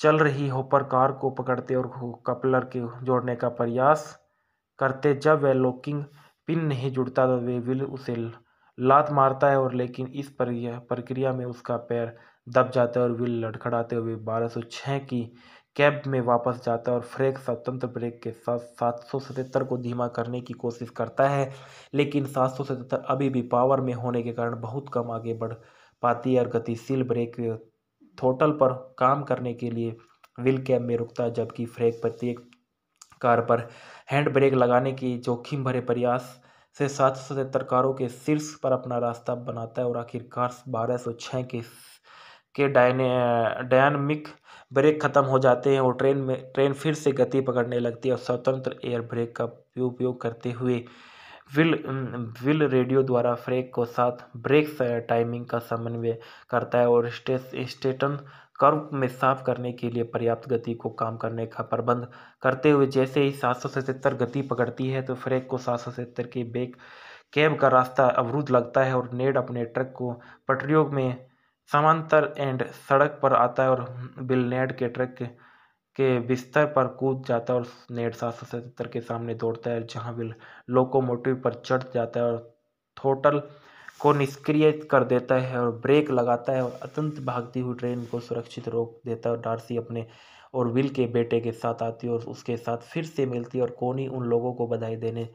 चल रही होपर कार को पकड़ते और कपलर के जोड़ने का प्रयास करते जब वह लॉकिंग पिन नहीं जुड़ता तो वे विल उसे लात मारता है और लेकिन इस प्रक्रिया में उसका पैर दब जाता है और विल लड़खड़ाते हुए 1206 की कैब में वापस जाता है और फ्रेक स्वतंत्र ब्रेक के साथ सात को धीमा करने की कोशिश करता है लेकिन सात अभी भी पावर में होने के कारण बहुत कम आगे बढ़ पाती है और गतिशील ब्रेक थोटल पर काम करने के लिए विल कैब में रुकता है जबकि फ्रेक प्रत्येक कार पर हैंड ब्रेक लगाने की जोखिम भरे प्रयास से सात सौ सतर कारों के शीर्ष पर अपना रास्ता बनाता है और आखिरकार बारह सौ छः के के डायने डायनमिक ब्रेक खत्म हो जाते हैं और ट्रेन में ट्रेन फिर से गति पकड़ने लगती है और स्वतंत्र एयर ब्रेक का उपयोग करते हुए विल विल रेडियो द्वारा फ्रेक को साथ ब्रेक टाइमिंग का समन्वय करता है और स्टे स्टेटन कर्व में साफ करने के लिए पर्याप्त गति को काम करने का प्रबंध करते हुए जैसे ही सात गति पकड़ती है तो फ्रेक को सात के बेक कैब का रास्ता अवरुद्ध लगता है और नेड अपने ट्रक को पटरियों में समांतर एंड सड़क पर आता है और बिल नेड के ट्रक के बिस्तर पर कूद जाता है और नेड सात के सामने दौड़ता है जहां बिल लोकोमोटिव पर चढ़ जाता है और थोटल को निष्क्रिय कर देता है और ब्रेक लगाता है और अत्यंत भागती हुई ट्रेन को सुरक्षित रोक देता है और डार्सी अपने और विल के बेटे के साथ आती है और उसके साथ फिर से मिलती है और कोनी उन लोगों को बधाई देने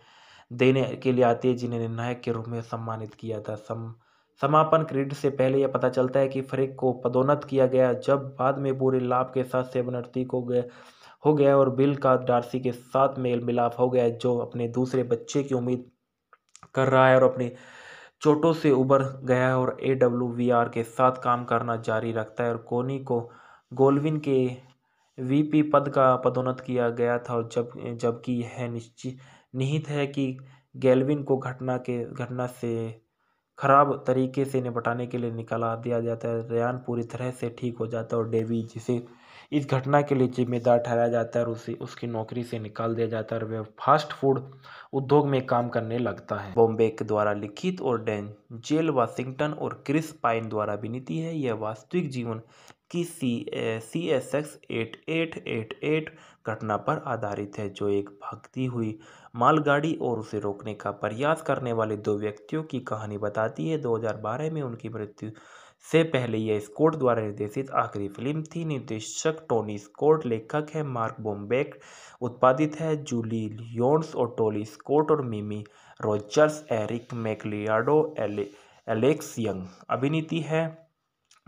देने के लिए आती है जिन्हें निर्णायक के रूप में सम्मानित किया था सम समापन क्रेडिट से पहले यह पता चलता है कि फ्रेक को पदोन्नत किया गया जब बाद में पूरे लाभ के साथ सेवनर्ती को गया हो गया और बिल का डार्सी के साथ मेल मिलाप हो गया जो अपने दूसरे बच्चे की उम्मीद कर रहा है और अपनी चोटों से उबर गया है और ए डब्ल्यू वी आर के साथ काम करना जारी रखता है और कोनी को गोलविन के वीपी पद का पदोन्नत किया गया था और जब जबकि यह निश्चित निहित है कि गेलविन को घटना के घटना से खराब तरीके से निपटाने के लिए निकाला दिया जाता है रयान पूरी तरह से ठीक हो जाता है और डेवी जिसे इस घटना के लिए जिम्मेदार ठहराया जाता है और उसे उसकी नौकरी से निकाल दिया जाता है और वह फास्ट फूड उद्योग में काम करने लगता है बॉम्बे के द्वारा लिखित और डैन जेल वाशिंगटन और क्रिस पाइन द्वारा विनीति है यह वास्तविक जीवन की C C S X eight eight eight eight घटना पर आधारित है जो एक भागती हुई मालगाड़ी और उसे रोकने का प्रयास करने वाले दो व्यक्तियों की कहानी बताती है 2012 में उनकी मृत्यु से पहले यह स्कॉट द्वारा निर्देशित आखिरी फिल्म थी निर्देशक टोनी स्कॉट लेखक है मार्क बोम्बेक उत्पादित है जूली लियोन्स और टोली स्कॉट और मिमी रॉजर्स एरिक मैकलियाडो एले, एलेक्स यंग अभिनीति है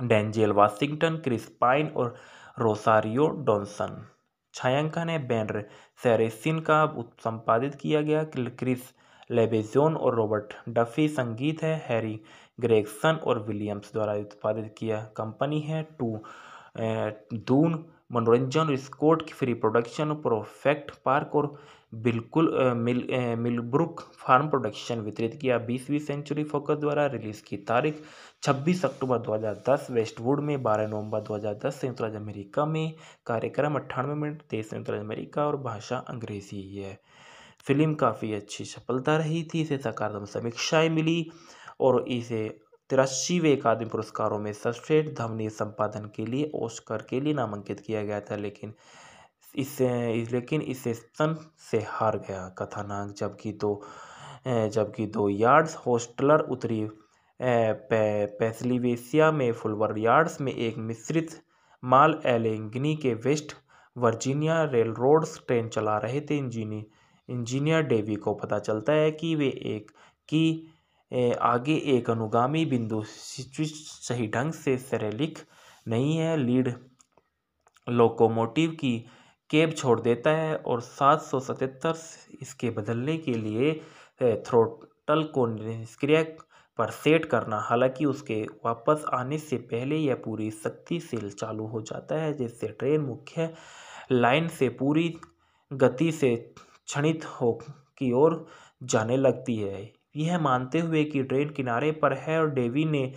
डेंजेल वाशिंगटन क्रिस पाइन और रोसारियो डॉनसन छायांकन है बैनर सेरेसिन का संपादित किया गया क्रिस लेबेजोन और रॉबर्ट डफी संगीत है हैरी ग्रेगसन और विलियम्स द्वारा उत्पादित किया कंपनी है टू दून मनोरंजन स्कोट की फ्री प्रोडक्शन प्रोफेक्ट पार्क और बिल्कुल मिल मिलब्रुक फार्म प्रोडक्शन वितरित किया बीसवीं सेंचुरी फोकस द्वारा रिलीज की तारीख 26 अक्टूबर 2010 वेस्टवुड में 12 नवंबर 2010 संयुक्त राज्य अमेरिका में कार्यक्रम अट्ठानवे मिनट देश संयुक्त राज्य अमेरिका और भाषा अंग्रेजी है फिल्म काफ़ी अच्छी सफलता रही थी इसे सकारात्मक समीक्षाएँ मिली और इसे तिरासीवें अकादमी पुरस्कारों में सर्वश्रेष्ठ ध्वनि संपादन के लिए ओस्कर के लिए नामांकित किया गया था लेकिन इससे लेकिन इसे सन से हार गया कथानाक जबकि दो जबकि दो यार्ड्स होस्टलर उत्तरी पे, में फुलवर यार्ड्स में एक मिश्रित माल एलेंगनी के West Virginia rail roads train चला रहे थे इंजीनियर इंजीनियर डेवी को पता चलता है कि वे एक की आगे एक अनुगामी बिंदु सही ढंग से सरलिख नहीं है लीड लोकोमोटिव की केब छोड़ देता है और सात सौ सतहत्तर इसके बदलने के लिए थ्रोटल को निष्क्रिय पर सेट करना हालांकि उसके वापस आने से पहले यह पूरी शक्ति से चालू हो जाता है जिससे ट्रेन मुख्य लाइन से पूरी गति से क्षणित हो की ओर जाने लगती है यह मानते हुए कि ट्रेन किनारे पर है और डेवी ने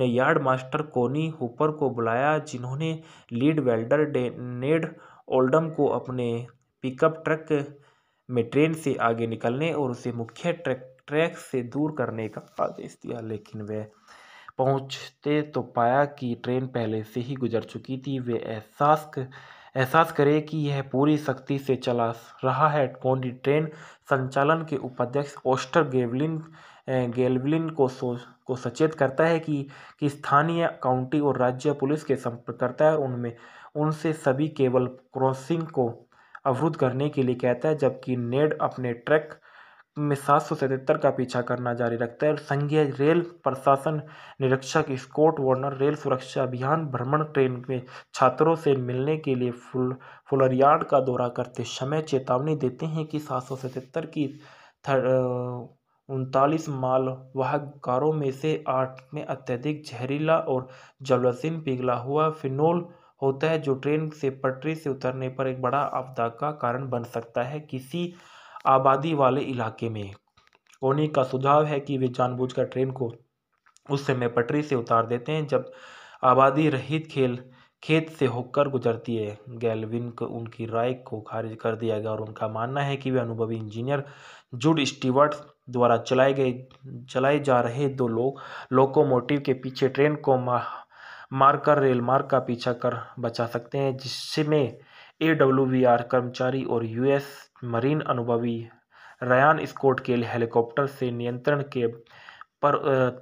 ने यार्ड मास्टर कोनी हुपर को बुलाया जिन्होंने लीड वेल्डर नेड ओल्डम को अपने पिकअप ट्रक में ट्रेन से आगे निकलने और उसे मुख्य ट्रैक ट्रैक से दूर करने का आदेश दिया लेकिन वह पहुंचते तो पाया कि ट्रेन पहले से ही गुजर चुकी थी वे एहसास एहसास करें कि यह पूरी सख्ती से चला रहा है कोडी ट्रेन संचालन के उपाध्यक्ष ओस्टर गेवलिन गेलविन को सो को सचेत करता है कि कि स्थानीय काउंटी और राज्य पुलिस के संपर्क करता है और उनमें उनसे सभी केबल क्रॉसिंग को अवरुद्ध करने के लिए कहता है जबकि नेड अपने ट्रैक में सात सौ सतहत्तर का पीछा करना जारी रखता है और संघीय रेल प्रशासन निरीक्षक स्कॉट वार्नर रेल सुरक्षा अभियान भ्रमण ट्रेन में छात्रों से मिलने के लिए फुल फुलरियाड का दौरा करते समय चेतावनी देते हैं कि सात सौ सतहत्तर की उनतालीस मालवाहक कारों में से आठ में अत्यधिक जहरीला और जलवसिन पिघला हुआ फिनोल होता है जो ट्रेन से पटरी से उतरने पर एक बड़ा आपदा का कारण बन सकता है किसी आबादी वाले इलाके में कोनी का सुझाव है कि वे जानबूझकर ट्रेन को उस समय पटरी से उतार देते हैं जब आबादी रहित खेल खेत से होकर गुजरती है गैलविन को उनकी राय को खारिज कर दिया गया और उनका मानना है कि वे अनुभवी इंजीनियर जुड स्टीवर्ट द्वारा चलाए गए चलाए जा रहे दो लोग लोकोमोटिव के पीछे ट्रेन को मा, मारकर रेल मार्ग का पीछा कर बचा सकते हैं जिसमें ए कर्मचारी और यूएस मरीन अनुभवी रयान स्कोट के हेलीकॉप्टर से नियंत्रण के पर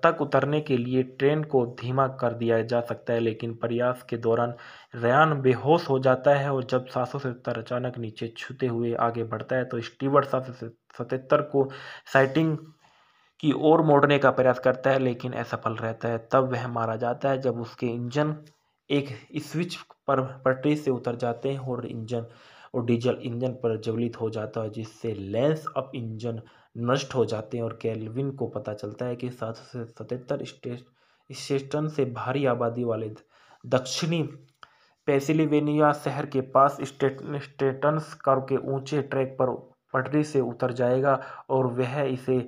तक उतरने के लिए ट्रेन को धीमा कर दिया जा सकता है लेकिन प्रयास के दौरान रयान बेहोश हो जाता है और जब सौ सतर अचानक नीचे छूते हुए आगे बढ़ता है तो स्टीवर सात सतहत्तर को साइटिंग की ओर मोड़ने का प्रयास करता है लेकिन असफल रहता है तब वह मारा जाता है जब उसके इंजन एक स्विच पर पटरी से उतर जाते हैं और इंजन और डीजल इंजन पर ज्वलित हो जाता है जिससे लेंस अप इंजन नष्ट हो जाते हैं और कैलविन को पता चलता है कि सात सौ सतहत्तर स्टेशन से भारी आबादी वाले दक्षिणी पेंसिल्वेनिया शहर के पास स्टेट स्टेटन्स कर के ऊंचे ट्रैक पर पटरी से उतर जाएगा और वह इसे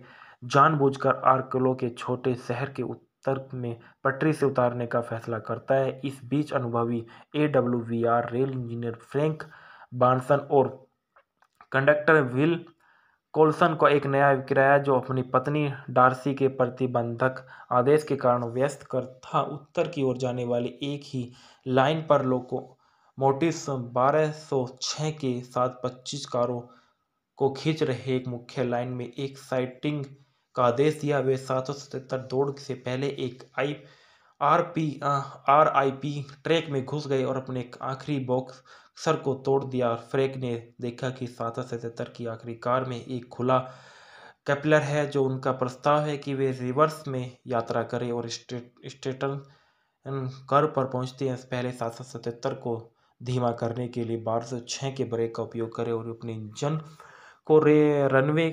जानबूझकर आर्कलो के छोटे शहर के उत्तर में पटरी से उतारने का फैसला करता है इस बीच अनुभवी A W V R rail engineer Frank बानसन और कंडक्टर विल कोल्सन को एक नया किराया जो अपनी पत्नी डार्सी के प्रतिबंधक आदेश के कारण व्यस्त कर था उत्तर की ओर जाने वाली एक ही लाइन पर लोको मोटिस 1206 के साथ 25 कारों को खींच रहे एक मुख्य लाइन में एक साइटिंग का आदेश दिया वे सात दौड़ से पहले एक I R P R I P track में घुस गए और अपने आखिरी बॉक्स सर को तोड़ दिया और फ्रैक ने देखा कि सात सतहत्तर की आखिरी कार में एक खुला कैपलर है जो उनका प्रस्ताव है कि वे रिवर्स में यात्रा करें और स्टेटन कर पर पहुंचते हैं पहले सात सौ सतहत्तर को धीमा करने के लिए बारह सौ छः के ब्रेक का उपयोग करें और अपने इंजन को रे रनवे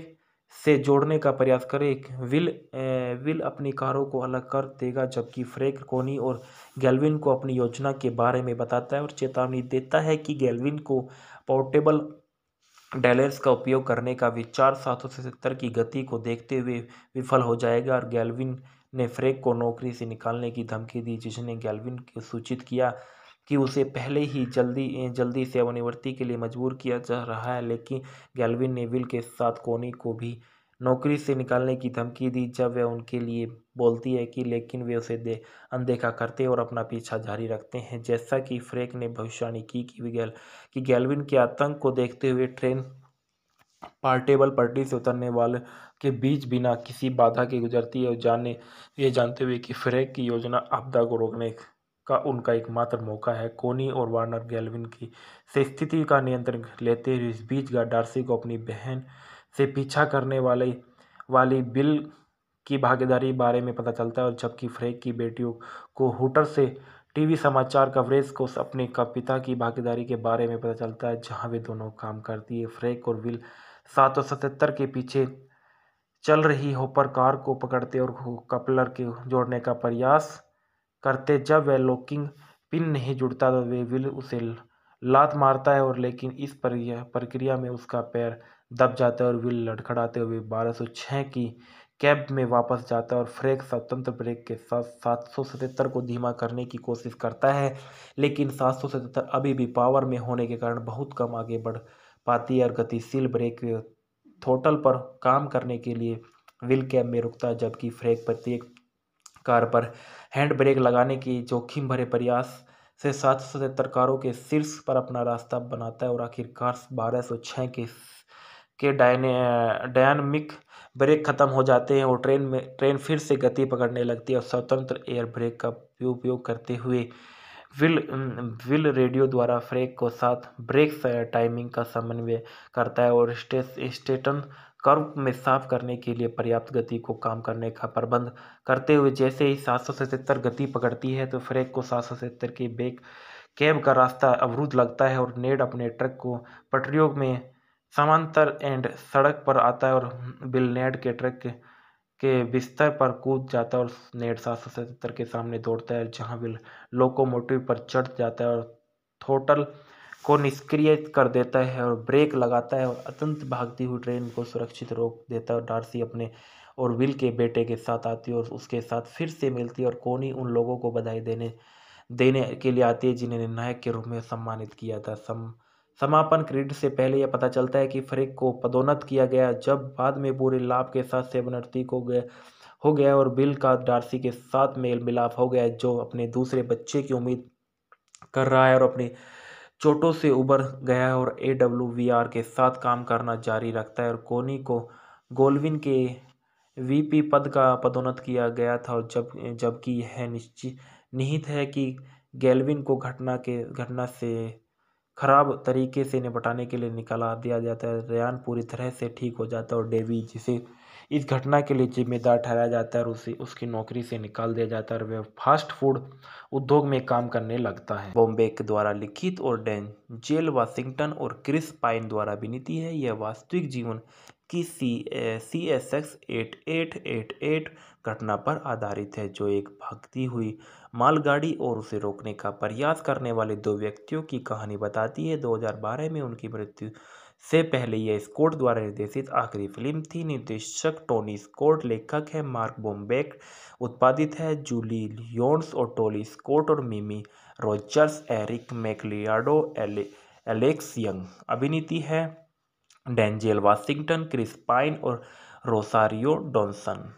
से जोड़ने का प्रयास करें विल विल अपनी कारों को अलग कर देगा जबकि फ्रेक कोनी और गैल्विन को अपनी योजना के बारे में बताता है और चेतावनी देता है कि गैल्विन को पोर्टेबल डैलर्स का उपयोग करने का विचार सात सौ सत्तर की गति को देखते हुए विफल हो जाएगा और गैल्विन ने फ्रेक को नौकरी से निकालने की धमकी दी जिसने गैल्विन को सूचित किया कि उसे पहले ही जल्दी जल्दी सेवानिवृत्ति के लिए मजबूर किया जा रहा है लेकिन गैलविन ने विल के साथ कोनी को भी नौकरी से निकालने की धमकी दी जब वह उनके लिए बोलती है कि लेकिन वे उसे दे अनदेखा करते और अपना पीछा जारी रखते हैं जैसा कि फ्रेक ने भविष्यवाणी की कि गैल कि गैलविन के आतंक को देखते हुए ट्रेन पार्टेबल पटरी से उतरने वाले के बीच बिना किसी बाधा के गुजरती है और जाने ये जानते हुए कि फ्रेक की योजना आपदा को रोकने का उनका एकमात्र मौका है कोनी और वार्नर गैलविन की से स्थिति का नियंत्रण लेते हुए इस बीच डार्सी को अपनी बहन से पीछा करने वाले वाली बिल की भागीदारी बारे में पता चलता है और जबकि फ्रेक की बेटियों को हुटर से टीवी समाचार कवरेज को अपने का पिता की भागीदारी के बारे में पता चलता है जहां वे दोनों काम करती है फ्रेक और विल सात सौ सतहत्तर के पीछे चल रही होपर कार को पकड़ते और कपलर के जोड़ने का प्रयास करते जब वह लॉकिंग पिन नहीं जुड़ता तो वे विल उसे लात मारता है और लेकिन इस प्रक्रिया में उसका पैर दब जाता है और विल लड़खड़ाते हुए 1206 की कैब में वापस जाता है और फ्रैक स्वतंत्र ब्रेक के साथ सात को धीमा करने की कोशिश करता है लेकिन सात अभी भी पावर में होने के कारण बहुत कम आगे बढ़ पाती है और गतिशील ब्रेक थोटल पर काम करने के लिए विल कैब में रुकता है जबकि फ्रेक प्रत्येक कार पर हैंड ब्रेक लगाने की जोखिम भरे प्रयास से सात सौ सतहत्तर कारों के शीर्ष पर अपना रास्ता बनाता है और आखिरकार बारह सौ छः के के डायने डायनमिक ब्रेक खत्म हो जाते हैं और ट्रेन में ट्रेन फिर से गति पकड़ने लगती है और स्वतंत्र एयर ब्रेक का उपयोग करते हुए विल विल रेडियो द्वारा फ्रेक को साथ ब्रेक टाइमिंग का समन्वय करता है और स्टे स्टेटन कर्व में साफ करने के लिए पर्याप्त गति को काम करने का प्रबंध करते हुए जैसे ही सात गति पकड़ती है तो फ्रेक को सात के बेग कैब का रास्ता अवरुद्ध लगता है और नेड अपने ट्रक को पटरियों में समांतर एंड सड़क पर आता है और बिल नेड के ट्रक के बिस्तर पर कूद जाता है और नेड सात सौ सतहत्तर के सामने दौड़ता है जहां बिल लोकोमोटिव पर चढ़ जाता है और थोटल को निष्क्रिय कर देता है और ब्रेक लगाता है और अत्यंत भागती हुई ट्रेन को सुरक्षित रोक देता है और डार्सी अपने और विल के बेटे के साथ आती है और उसके साथ फिर से मिलती है और कोनी उन लोगों को बधाई देने देने के लिए आती है जिन्हें निर्णायक के रूप में सम्मानित किया था सम समापन क्रेडिट से पहले यह पता चलता है कि फ्रेक को पदोन्नत किया गया जब बाद में पूरे लाभ के साथ सेवनर्ती को गया हो गया और बिल का डार्सी के साथ मेल मिलाप हो गया जो अपने दूसरे बच्चे की उम्मीद कर रहा है और अपनी चोटों से उबर गया है और ए डब्ल्यू वी आर के साथ काम करना जारी रखता है और कोनी को गोलविन के वीपी पद का पदोन्नत किया गया था और जब जबकि यह निश्चित निहित है कि गैलविन को घटना के घटना से खराब तरीके से निपटाने के लिए निकाला दिया जाता है रयान पूरी तरह से ठीक हो जाता है और डेवी जिसे इस घटना के लिए जिम्मेदार ठहराया जाता है और उसे उसकी नौकरी से निकाल दिया जाता है और वह फास्ट फूड उद्योग में काम करने लगता है बॉम्बे के द्वारा लिखित और डैन जेल वाशिंगटन और क्रिस पाइन द्वारा विनीति है यह वास्तविक जीवन की C C S X eight eight eight eight घटना पर आधारित है जो एक भागती हुई मालगाड़ी और उसे रोकने का प्रयास करने वाले दो व्यक्तियों की कहानी बताती है 2012 में उनकी मृत्यु से पहले यह स्कॉट द्वारा निर्देशित आखिरी फिल्म थी निर्देशक टोनी स्कॉट लेखक है मार्क बोम्बेक उत्पादित है जूली लियोन्स और टोली स्कॉट और Mimi Rogers Eric McLeod Alex Young अभिनीति है डेंजेल वाशिंगटन क्रिस पाइन और रोसारियो डॉनसन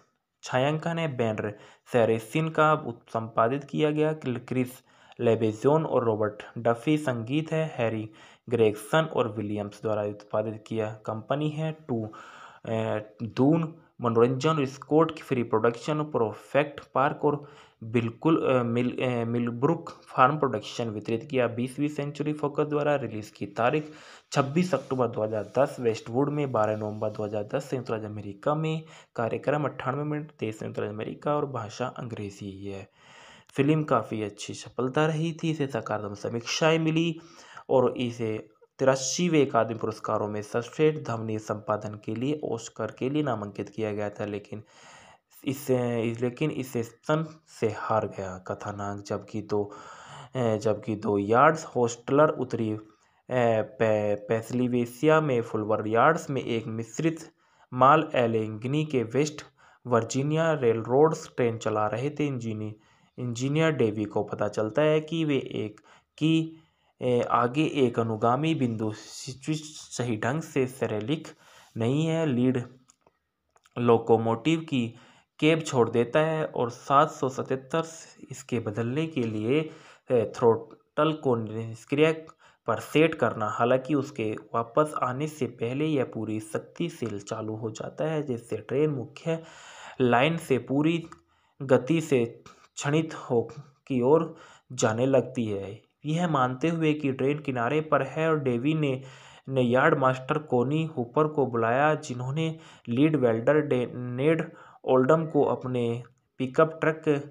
छायांकन है बैनर सेरेसिन का संपादित किया गया क्रिस लेबेजोन और रॉबर्ट डफी संगीत है हैरी ग्रेगसन और विलियम्स द्वारा उत्पादित किया कंपनी है टू दून मनोरंजन स्कोट की फ्री प्रोडक्शन प्रोफेक्ट पार्क और बिल्कुल मिल मिलब्रुक फार्म प्रोडक्शन वितरित किया बीसवीं सेंचुरी फोकस द्वारा रिलीज की तारीख 26 अक्टूबर 2010 वेस्टवुड में 12 नवंबर 2010 संयुक्त राज्य अमेरिका में कार्यक्रम अट्ठानवे मिनट तेईस संयुक्त राज्य अमेरिका और भाषा अंग्रेजी है फिल्म काफ़ी अच्छी सफलता रही थी इसे सकारात्मक समीक्षाएँ मिली और इसे तिरासीवें अकादमी पुरस्कारों में सर्वश्रेष्ठ ध्वनि संपादन के लिए ओस्कर के लिए नामांकित किया गया था लेकिन इससे लेकिन इसे सन से हार गया कथानाक जबकि दो जबकि दो यार्ड्स होस्टलर उत्तरी पे, पेसलिवेसिया में फुलवर यार्ड्स में एक मिश्रित माल एलेंगनी के West Virginia rail roads train चला रहे थे इंजीनियर इंजीनियर डेवी को पता चलता है कि वे एक की आगे एक अनुगामी बिंदु सही ढंग से सरलिख नहीं है लीड लोकोमोटिव की केब छोड़ देता है और सात सौ सतहत्तर इसके बदलने के लिए थ्रोटल को निष्क्रिय पर सेट करना हालांकि उसके वापस आने से पहले यह पूरी शक्ति से चालू हो जाता है जिससे ट्रेन मुख्य लाइन से पूरी गति से क्षणित हो की ओर जाने लगती है यह मानते हुए कि ट्रेन किनारे पर है और डेवी ने ने यार्ड मास्टर कोनी हुपर को बुलाया जिन्होंने लीड वेल्डर नेड ओल्डम को अपने पिकअप ट्रक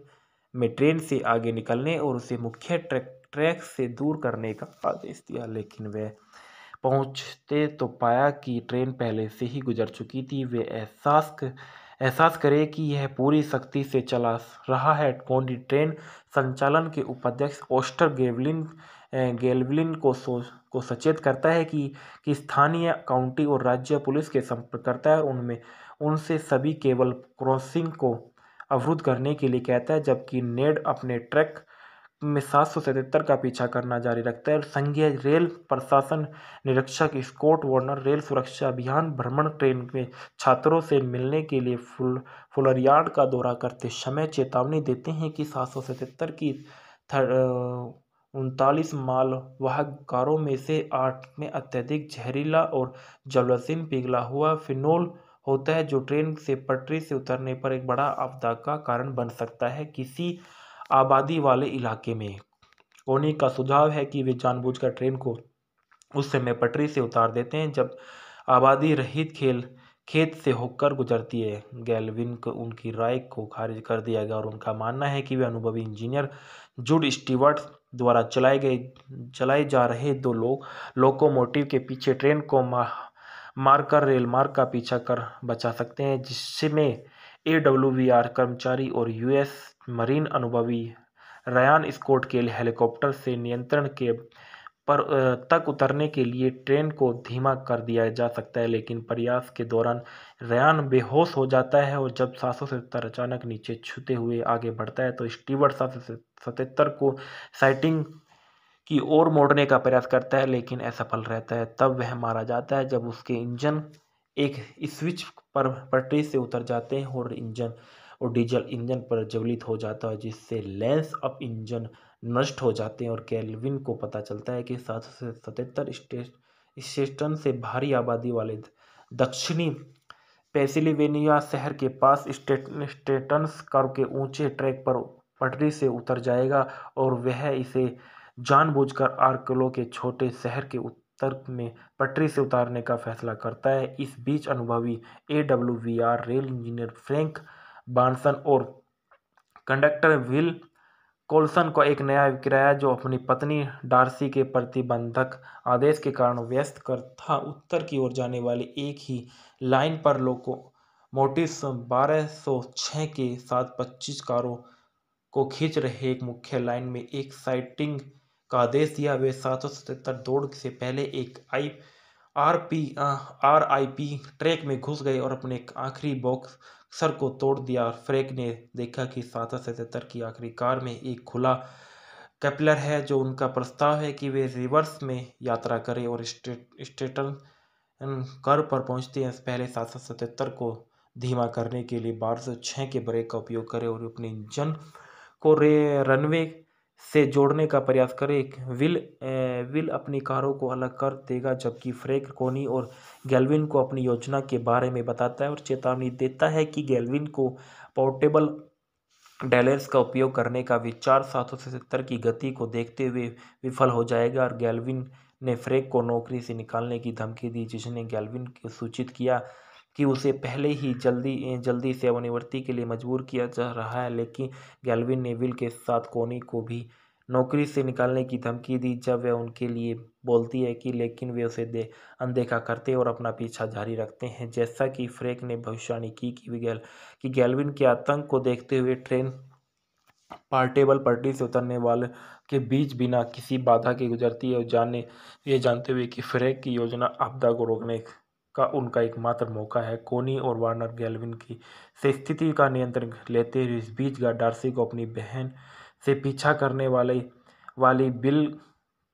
में ट्रेन से आगे निकलने और उसे मुख्य ट्रैक ट्रैक से दूर करने का आदेश दिया लेकिन वह पहुंचते तो पाया कि ट्रेन पहले से ही गुजर चुकी थी वे एहसास एहसास करें कि यह पूरी सख्ती से चला रहा है कौंडी ट्रेन संचालन के उपाध्यक्ष ओस्टर गेवलिन गेलविन को सो को सचेत करता है कि कि स्थानीय काउंटी और राज्य पुलिस के संपर्क करता है और उनमें उनसे सभी केबल क्रॉसिंग को अवरुद्ध करने के लिए कहता है जबकि नेड अपने ट्रैक में सात सौ सतहत्तर का पीछा करना जारी रखता है और संघीय रेल प्रशासन निरीक्षक स्कॉट वार्नर रेल सुरक्षा अभियान भ्रमण ट्रेन में छात्रों से मिलने के लिए फुल यार्ड का दौरा करते समय चेतावनी देते हैं कि सात सौ सतहत्तर की उनतालीस मालवाहक कारों में से आठ में अत्यधिक जहरीला और जलसीन पिघला हुआ फिनोल होता है जो ट्रेन से पटरी से उतरने पर एक बड़ा आपदा का कारण बन सकता है किसी आबादी वाले इलाके में कोनी का सुझाव है कि वे जानबूझकर ट्रेन को उस समय पटरी से उतार देते हैं जब आबादी रहित खेल खेत से होकर गुजरती है गैलविन को उनकी राय को खारिज कर दिया गया और उनका मानना है कि वे अनुभवी इंजीनियर जुड स्टीवर्ट द्वारा चलाए गए चलाए जा रहे दो लोग लोकोमोटिव के पीछे ट्रेन को मारकर रेल मार्ग का पीछा कर बचा सकते हैं जिसमें ए कर्मचारी और यूएस मरीन अनुभवी रयान स्कॉट के हेलीकॉप्टर से नियंत्रण के पर तक उतरने के लिए ट्रेन को धीमा कर दिया जा सकता है लेकिन प्रयास के दौरान रयान बेहोश हो जाता है और जब सात सौ अचानक नीचे छूते हुए आगे बढ़ता है तो स्टीवर सात सौ को साइटिंग की ओर मोड़ने का प्रयास करता है लेकिन असफल रहता है तब वह मारा जाता है जब उसके इंजन एक स्विच पर पटरी से उतर जाते हैं और इंजन और डीजल इंजन पर ज्वलित हो जाता है जिससे लेंस अप इंजन नष्ट हो जाते हैं और कैलविन को पता चलता है कि सात सौ सतहत्तर स्टेशन से भारी आबादी वाले दक्षिणी पेंसिल्वेनिया शहर के पास स्टेटन्स कर के ऊंचे ट्रैक पर पटरी से उतर जाएगा और वह इसे जानबूझकर आर्कलो के छोटे शहर के उत्तर में पटरी से उतारने का फैसला करता है इस बीच अनुभवी A W V R rail engineer Frank बानसन और कंडक्टर विल कोल्सन को एक नया किराया जो अपनी पत्नी डार्सी के प्रतिबंधक आदेश के कारण व्यस्त कर था उत्तर की ओर जाने वाली एक ही लाइन पर लोको मोटिस 1206 के साथ 25 कारों को खींच रहे एक मुख्य लाइन में एक साइटिंग का आदेश दिया वे सात सौ दौड़ से पहले एक I R P R I P track में घुस गए और अपने आखिरी बॉक्स सर को तोड़ दिया और फ्रेक ने देखा कि सात सौ सतहत्तर की आखिरी कार में एक खुला कैपलर है जो उनका प्रस्ताव है कि वे रिवर्स में यात्रा करें और स्टेट स्टेटन कर पर पहुंचते हैं पहले सात सौ सतहत्तर को धीमा करने के लिए बारह सौ छः के ब्रेक का उपयोग करें और अपने इंजन को रे रनवे से जोड़ने का प्रयास करें विल विल अपनी कारों को अलग कर देगा जबकि फ्रेक कोनी और गैल्विन को अपनी योजना के बारे में बताता है और चेतावनी देता है कि गैल्विन को पोर्टेबल डैलेंस का उपयोग करने का विचार सात सौ की गति को देखते हुए विफल हो जाएगा और गैल्विन ने फ्रेक को नौकरी से निकालने की धमकी दी जिसने गैल्विन को सूचित किया कि उसे पहले ही जल्दी जल्दी सेवानिवृत्ति के लिए मजबूर किया जा रहा है लेकिन गैलविन ने विल के साथ कोनी को भी नौकरी से निकालने की धमकी दी जब वह उनके लिए बोलती है कि लेकिन वे उसे दे अनदेखा करते और अपना पीछा जारी रखते हैं जैसा कि फ्रेक ने भविष्यवाणी की कि गैल कि गैलविन के आतंक को देखते हुए ट्रेन पार्टेबल पटरी से उतरने वाले के बीच बिना किसी बाधा के गुजरती है और जाने ये जानते हुए कि फ्रेक की योजना आपदा को रोकने का उनका एकमात्र मौका है कोनी और वार्नर गैलविन की से स्थिति का नियंत्रण लेते हुए इस बीच डार्सी को अपनी बहन से पीछा करने वाले वाली बिल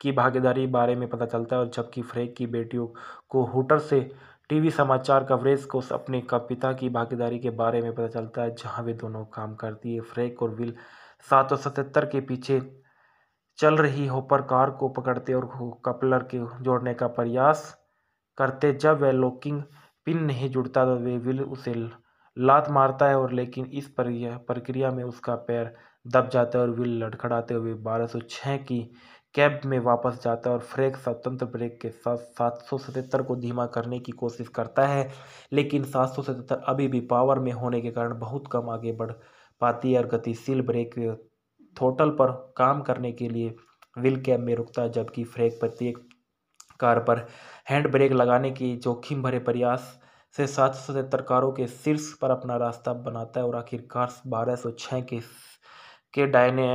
की भागीदारी बारे में पता चलता है और जबकि फ्रेक की बेटियों को हुटर से टीवी समाचार कवरेज को अपने का पिता की भागीदारी के बारे में पता चलता है जहां वे दोनों काम करती है फ्रेक और विल सात सौ सतहत्तर के पीछे चल रही होपर कार को पकड़ते और कपलर के जोड़ने का प्रयास करते जब वह लॉकिंग पिन नहीं जुड़ता तो वे विल उसे लात मारता है और लेकिन इस प्रक्रिया में उसका पैर दब जाता है और विल लड़खड़ाते हुए छः की कैब में वापस जाता है और फ्रेक स्वतंत्र ब्रेक के साथ सात सौ सतहत्तर को धीमा करने की कोशिश करता है लेकिन सात सौ सतहत्तर अभी भी पावर में होने के कारण बहुत कम आगे बढ़ पाती है और गतिशील ब्रेक थोटल पर काम करने के लिए विल कैब में रुकता है जबकि फ्रेक प्रत्येक कार पर हैंड ब्रेक लगाने की जोखिम भरे प्रयास से सात सौ सतर कारों के शीर्ष पर अपना रास्ता बनाता है और आखिरकार बारह सौ छः के के डायने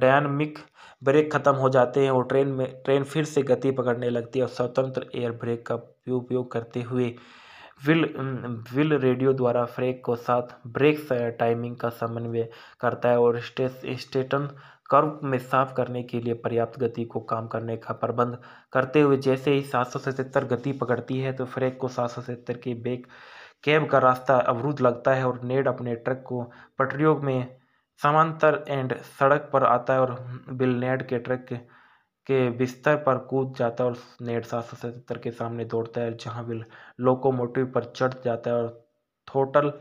डायनमिक ब्रेक खत्म हो जाते हैं और ट्रेन में ट्रेन फिर से गति पकड़ने लगती है और स्वतंत्र एयर ब्रेक का उपयोग करते हुए विल विल रेडियो द्वारा फ्रेक को साथ ब्रेक टाइमिंग का समन्वय करता है और स्टेटन कर्व में साफ करने के लिए पर्याप्त गति को काम करने का प्रबंध करते हुए जैसे ही सात गति पकड़ती है तो फ्रेक को सात के बेक कैब का रास्ता अवरुद्ध लगता है और नेड अपने ट्रक को पटरियों में समांतर एंड सड़क पर आता है और बिल नेड के ट्रक के बिस्तर पर कूद जाता है और नेड सात के सामने दौड़ता है जहां बिल लोकोमोटिव पर चढ़ जाता है और थोटल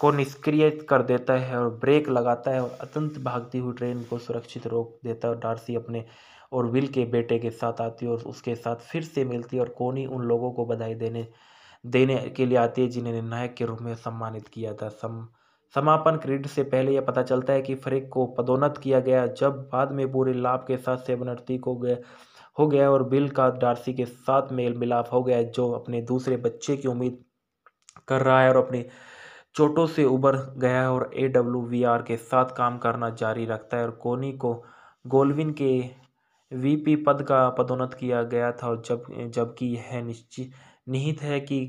को निष्क्रिय कर देता है और ब्रेक लगाता है और अत्यंत भागती हुई ट्रेन को सुरक्षित रोक देता है और डार्सी अपने और विल के बेटे के साथ आती है और उसके साथ फिर से मिलती है और कोनी उन लोगों को बधाई देने देने के लिए आती है जिन्हें निर्णायक के रूप में सम्मानित किया था सम समापन क्रीड से पहले यह पता चलता है कि फ्रेक को पदोन्नत किया गया जब बाद में पूरे लाभ के साथ सेवनर्थी को गया हो गया और बिल का डार्सी के साथ मेल मिलाप हो गया जो अपने दूसरे बच्चे की उम्मीद कर रहा है और अपनी चोटों से उबर गया है और ए डब्ल्यू वी आर के साथ काम करना जारी रखता है और कोनी को गोलविन के वीपी पद का पदोन्नत किया गया था और जब जबकि यह निश्चित निहित है कि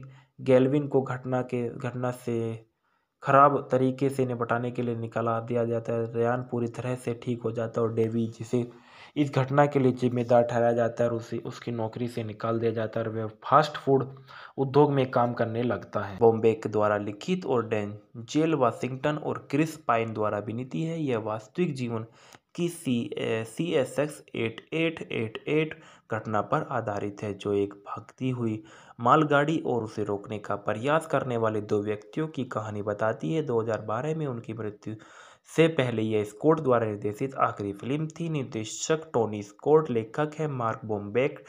गेलविन को घटना के घटना से खराब तरीके से निपटाने के लिए निकाला दिया जाता है रयान पूरी तरह से ठीक हो जाता है और डेवी जिसे इस घटना के लिए जिम्मेदार ठहराया जाता है और उसे उसकी नौकरी से निकाल दिया जाता है और वह फास्ट फूड उद्योग में काम करने लगता है बॉम्बे के द्वारा लिखित और डैन जेल वाशिंगटन और क्रिस पाइन द्वारा विनीति है यह वास्तविक जीवन की C C S X eight eight eight eight घटना पर आधारित है जो एक भागती हुई मालगाड़ी और उसे रोकने का प्रयास करने वाले दो व्यक्तियों की कहानी बताती है 2012 में उनकी मृत्यु से पहले यह स्कॉट द्वारा निर्देशित आखिरी फिल्म थी निर्देशक टोनी स्कॉट लेखक है मार्क बोम्बेक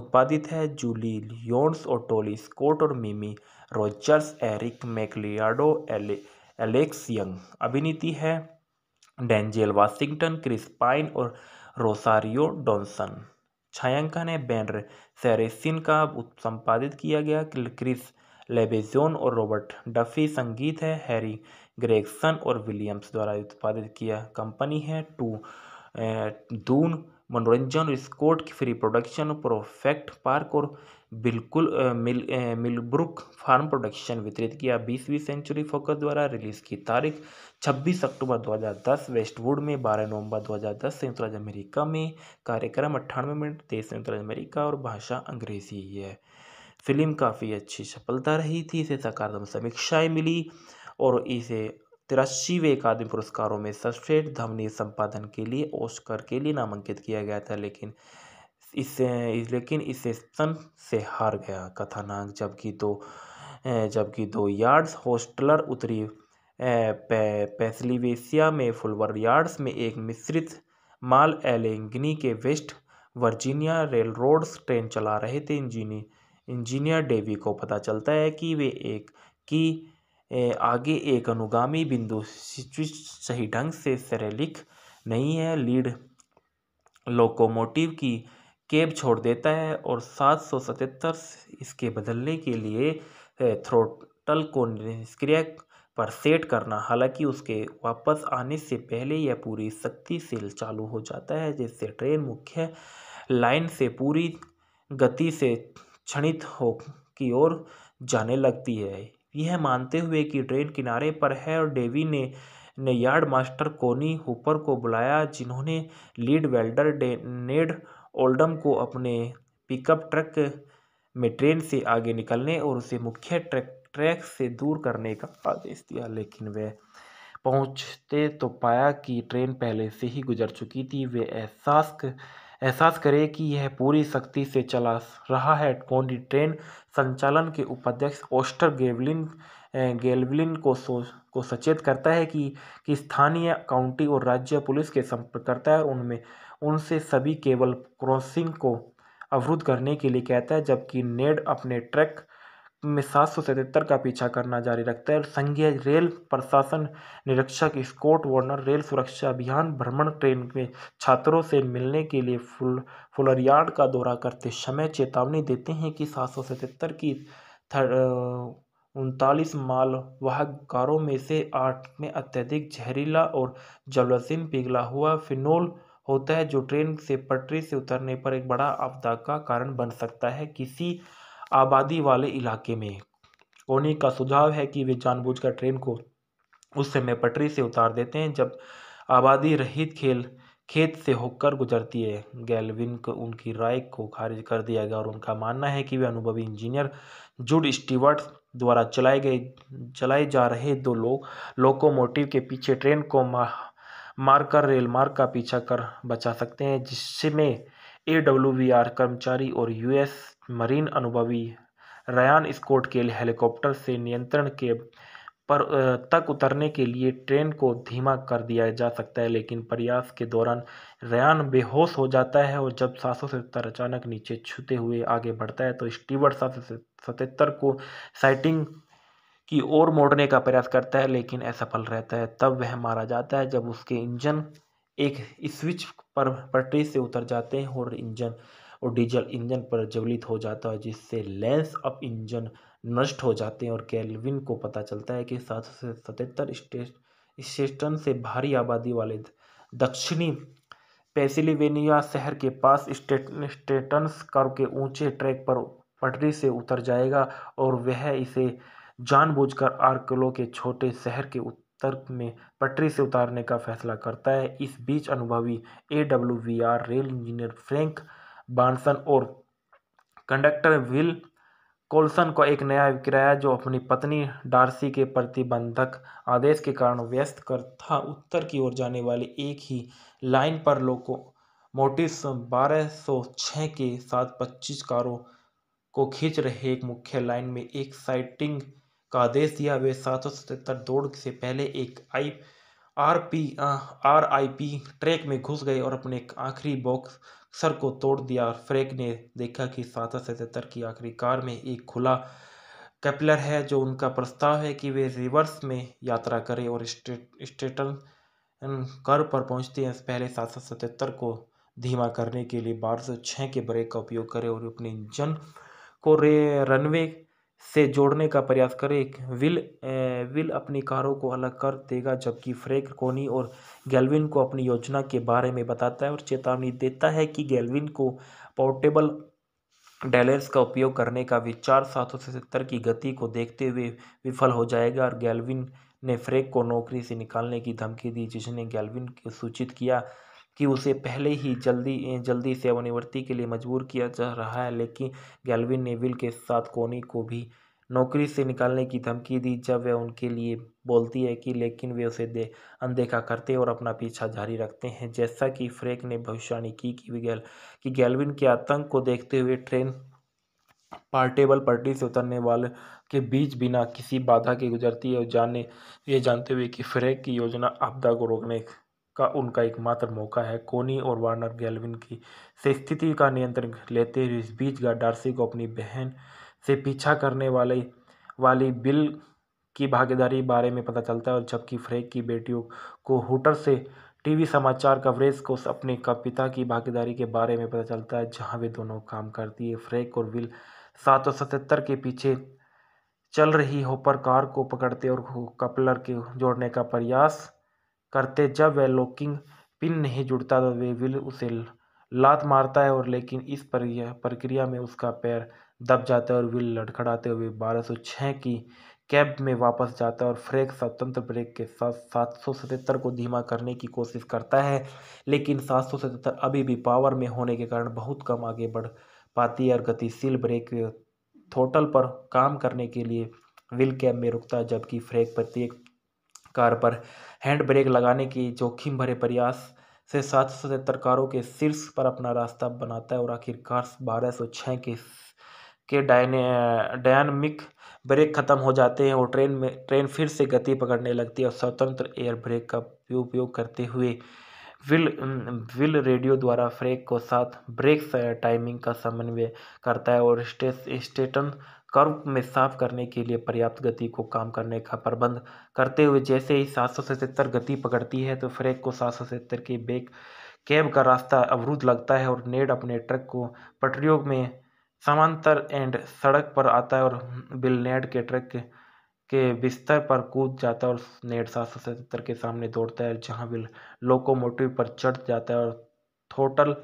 उत्पादित है जूली लियोन्स और टोली स्कॉट और मिमी रॉजर्स एरिक मैकलियाडो एले, एलेक्स यंग अभिनीति है डेंजेल वाशिंगटन क्रिस पाइन और रोसारियो डॉनसन छायांकन है बैनर सेरेसिन का संपादित किया गया क्रिस लेबेजोन और रॉबर्ट डफी संगीत है हैरी ग्रेगसन और विलियम्स द्वारा उत्पादित किया कंपनी है टू दून मनोरंजन और स्कोट की फ्री प्रोडक्शन प्रोफेक्ट पार्क और बिल्कुल मिल मिलब्रुक फार्म प्रोडक्शन वितरित किया बीसवीं सेंचुरी फोकस द्वारा रिलीज की तारीख 26 अक्टूबर 2010 वेस्टवुड में 12 नवंबर 2010 संयुक्त राज्य अमेरिका में कार्यक्रम अट्ठानवे मिनट देश संयुक्त राज्य अमेरिका और भाषा अंग्रेजी है फिल्म काफ़ी अच्छी सफलता रही थी इसे सकारात्मक समीक्षाएँ मिली और इसे तिरासीवे अकादमी पुरस्कारों में सर्वश्रेष्ठ ध्वनि संपादन के लिए ओस्कर के लिए नामांकित किया गया था लेकिन इससे लेकिन इसे स्तन से हार गया कथानाक जबकि दो जबकि दो यार्ड्स होस्टलर उत्तरी पे, में फुलवर यार्ड्स में एक मिश्रित माल एलेंगनी के West Virginia rail roads train चला रहे थे इंजीनियर इंजीनियर डेवी को पता चलता है कि वे एक की आगे एक अनुगामी बिंदु स्विच सही ढंग से सरलिख नहीं है लीड लोकोमोटिव की केब छोड़ देता है और 777 इसके बदलने के लिए थ्रोटल को निष्क्रिय पर सेट करना हालांकि उसके वापस आने से पहले यह पूरी शक्ति से चालू हो जाता है जिससे ट्रेन मुख्य लाइन से पूरी गति से क्षणित हो की ओर जाने लगती है यह मानते हुए कि ट्रेन किनारे पर है और डेवी ने ने यार्ड मास्टर कोनी हुपर को बुलाया जिन्होंने लीड वेल्डर नेड ओल्डम को अपने पिकअप ट्रक में ट्रेन से आगे निकलने और उसे मुख्य ट्रैक ट्रैक से दूर करने का आदेश दिया लेकिन वह पहुंचते तो पाया कि ट्रेन पहले से ही गुजर चुकी थी वे एहसास एहसास करें कि यह पूरी सख्ती से चला रहा है कोनी ट्रेन संचालन के उपाध्यक्ष ओस्टर गेवलिन गेलविन को सो को सचेत करता है कि कि स्थानीय काउंटी और राज्य पुलिस के संपर्क करता है और उनमें उनसे सभी केबल क्रॉसिंग को अवरुद्ध करने के लिए कहता है जबकि नेड अपने ट्रैक में सात सौ सतहत्तर का पीछा करना जारी रखता है और संघीय रेल प्रशासन निरीक्षक स्कॉट वार्नर रेल सुरक्षा अभियान भ्रमण ट्रेन में छात्रों से मिलने के लिए फुल यार्ड का दौरा करते समय चेतावनी देते हैं कि सात सौ सतहत्तर की उनतालीस मालवाहक कारों में से आठ में अत्यधिक जहरीला और जलसीन पिघला हुआ फिनोल होता है जो ट्रेन से पटरी से उतरने पर एक बड़ा आपदा का कारण बन सकता है किसी आबादी वाले इलाके में कोनी का सुझाव है कि वे जानबूझकर ट्रेन को उस समय पटरी से उतार देते हैं जब आबादी रहित खेल खेत से होकर गुजरती है गैलविन को उनकी राय को खारिज कर दिया गया और उनका मानना है कि वे अनुभवी इंजीनियर जुड स्टीवर्ट द्वारा चलाए गए चलाए जा रहे दो लोग लोकोमोटिव के पीछे ट्रेन को मारकर रेल मार्ग का पीछा कर बचा सकते हैं जिसमें ए कर्मचारी और यूएस मरीन अनुभवी रयान स्कोट के लिए हेलीकॉप्टर से नियंत्रण के पर तक उतरने के लिए ट्रेन को धीमा कर दिया जा सकता है लेकिन प्रयास के दौरान रयान बेहोश हो जाता है और जब सातों सतर अचानक नीचे छूते हुए आगे बढ़ता है तो स्टीवर सात सतहत्तर को साइटिंग की ओर मोड़ने का प्रयास करता है लेकिन असफल रहता है तब वह मारा जाता है जब उसके इंजन एक स्विच पर पटरी से उतर जाते हैं और इंजन और डीजल इंजन पर ज्वलित हो जाता है जिससे लेंस अप इंजन नष्ट हो जाते हैं और कैलविन को पता चलता है कि सात सौ सतहत्तर स्टेशन से भारी आबादी वाले दक्षिणी पेंसिल्वेनिया शहर के पास स्टेटन्स कर के ऊंचे ट्रैक पर पटरी से उतर जाएगा और वह इसे जानबूझकर आर्कलो के छोटे शहर के उत्तर में पटरी से उतारने का फैसला करता है इस बीच अनुभवी A W V R rail engineer Frank बानसन और कंडक्टर विल कोल्सन को एक नया किराया जो अपनी पत्नी डार्सी के प्रतिबंधक आदेश के कारण व्यस्त कर था उत्तर की ओर जाने वाली एक ही लाइन पर लोको मोटिस 1206 के साथ 25 कारों को खींच रहे एक मुख्य लाइन में एक साइटिंग का आदेश दिया वे सात दौड़ से पहले एक I R P R I P track में घुस गए और अपने आखिरी बॉक्स सर को तोड़ दिया और फ्रेक ने देखा कि सात सतहत्तर की आखिरी कार में एक खुला कैपलर है जो उनका प्रस्ताव है कि वे रिवर्स में यात्रा करें और स्टेटन कर पर पहुंचते हैं पहले सात सौ सतहत्तर को धीमा करने के लिए बारह सौ छः के ब्रेक का उपयोग करें और अपने इंजन को रे रनवे से जोड़ने का प्रयास करें विल विल अपनी कारों को अलग कर देगा जबकि फ्रेक कोनी और गैल्विन को अपनी योजना के बारे में बताता है और चेतावनी देता है कि गैल्विन को पोर्टेबल डैलेंस का उपयोग करने का विचार सात की गति को देखते हुए विफल हो जाएगा और गैल्विन ने फ्रेक को नौकरी से निकालने की धमकी दी जिसने गैल्विन को सूचित किया कि उसे पहले ही जल्दी जल्दी सेवानिवृत्ति के लिए मजबूर किया जा रहा है लेकिन गैलविन ने विल के साथ कोनी को भी नौकरी से निकालने की धमकी दी जब वह उनके लिए बोलती है कि लेकिन वे उसे दे अनदेखा करते और अपना पीछा जारी रखते हैं जैसा कि फ्रेक ने भविष्यवाणी की कि गैल कि गैलविन के आतंक को देखते हुए ट्रेन पार्टेबल पटरी से उतरने वाले के बीच बिना किसी बाधा के गुजरती है और जाने ये जानते हुए कि फ्रेक की योजना आपदा को रोकने का उनका एकमात्र मौका है कोनी और वार्नर गैलविन की से स्थिति का नियंत्रण लेते हुए इस बीच डार्सी को अपनी बहन से पीछा करने वाले वाली बिल की भागीदारी बारे में पता चलता है और जबकि फ्रेक की बेटियों को हुटर से टीवी समाचार कवरेज को अपने पिता की भागीदारी के बारे में पता चलता है जहां वे दोनों काम करती है फ्रेक और विल सात सौ सतहत्तर के पीछे चल रही होपर कार को पकड़ते और कपलर के जोड़ने का प्रयास करते जब वह लॉकिंग पिन नहीं जुड़ता तो वे विल उसे लात मारता है और लेकिन इस प्रक्रिया में उसका पैर दब जाता है और विल लड़खड़ाते हुए बारह की कैब में वापस जाता है और फ्रेक स्वतंत्र ब्रेक के साथ सात को धीमा करने की कोशिश करता है लेकिन सात अभी भी पावर में होने के कारण बहुत कम आगे बढ़ पाती है और गतिशील ब्रेक थोटल पर काम करने के लिए विल कैब में रुकता है जबकि फ्रेक प्रत्येक कार पर हैंड ब्रेक लगाने की जोखिम भरे प्रयास से सात सौ सतहत्तर कारों के शीर्ष पर अपना रास्ता बनाता है और आखिरकार बारह सौ छः के के डायने डायनमिक ब्रेक खत्म हो जाते हैं और ट्रेन में ट्रेन फिर से गति पकड़ने लगती है और स्वतंत्र एयर ब्रेक का उपयोग करते हुए विल विल रेडियो द्वारा फ्रेक को साथ ब्रेक टाइमिंग का समन्वय करता है और स्टेटन कर्व में साफ करने के लिए पर्याप्त गति को काम करने का प्रबंध करते हुए जैसे ही सात सौ सतहत्तर गति पकड़ती है तो फ्रैक को सात सौ सतहत्तर की बेक कैब का रास्ता अवरुद्ध लगता है और नेड अपने ट्रक को पटरियों में समांतर एंड सड़क पर आता है और बिल नेड के ट्रक के बिस्तर पर कूद जाता है और नेड सात सौ सतहत्तर के सामने दौड़ता है जहाँ बिल लोकोमोटिव पर चढ़ जाता है और थोटल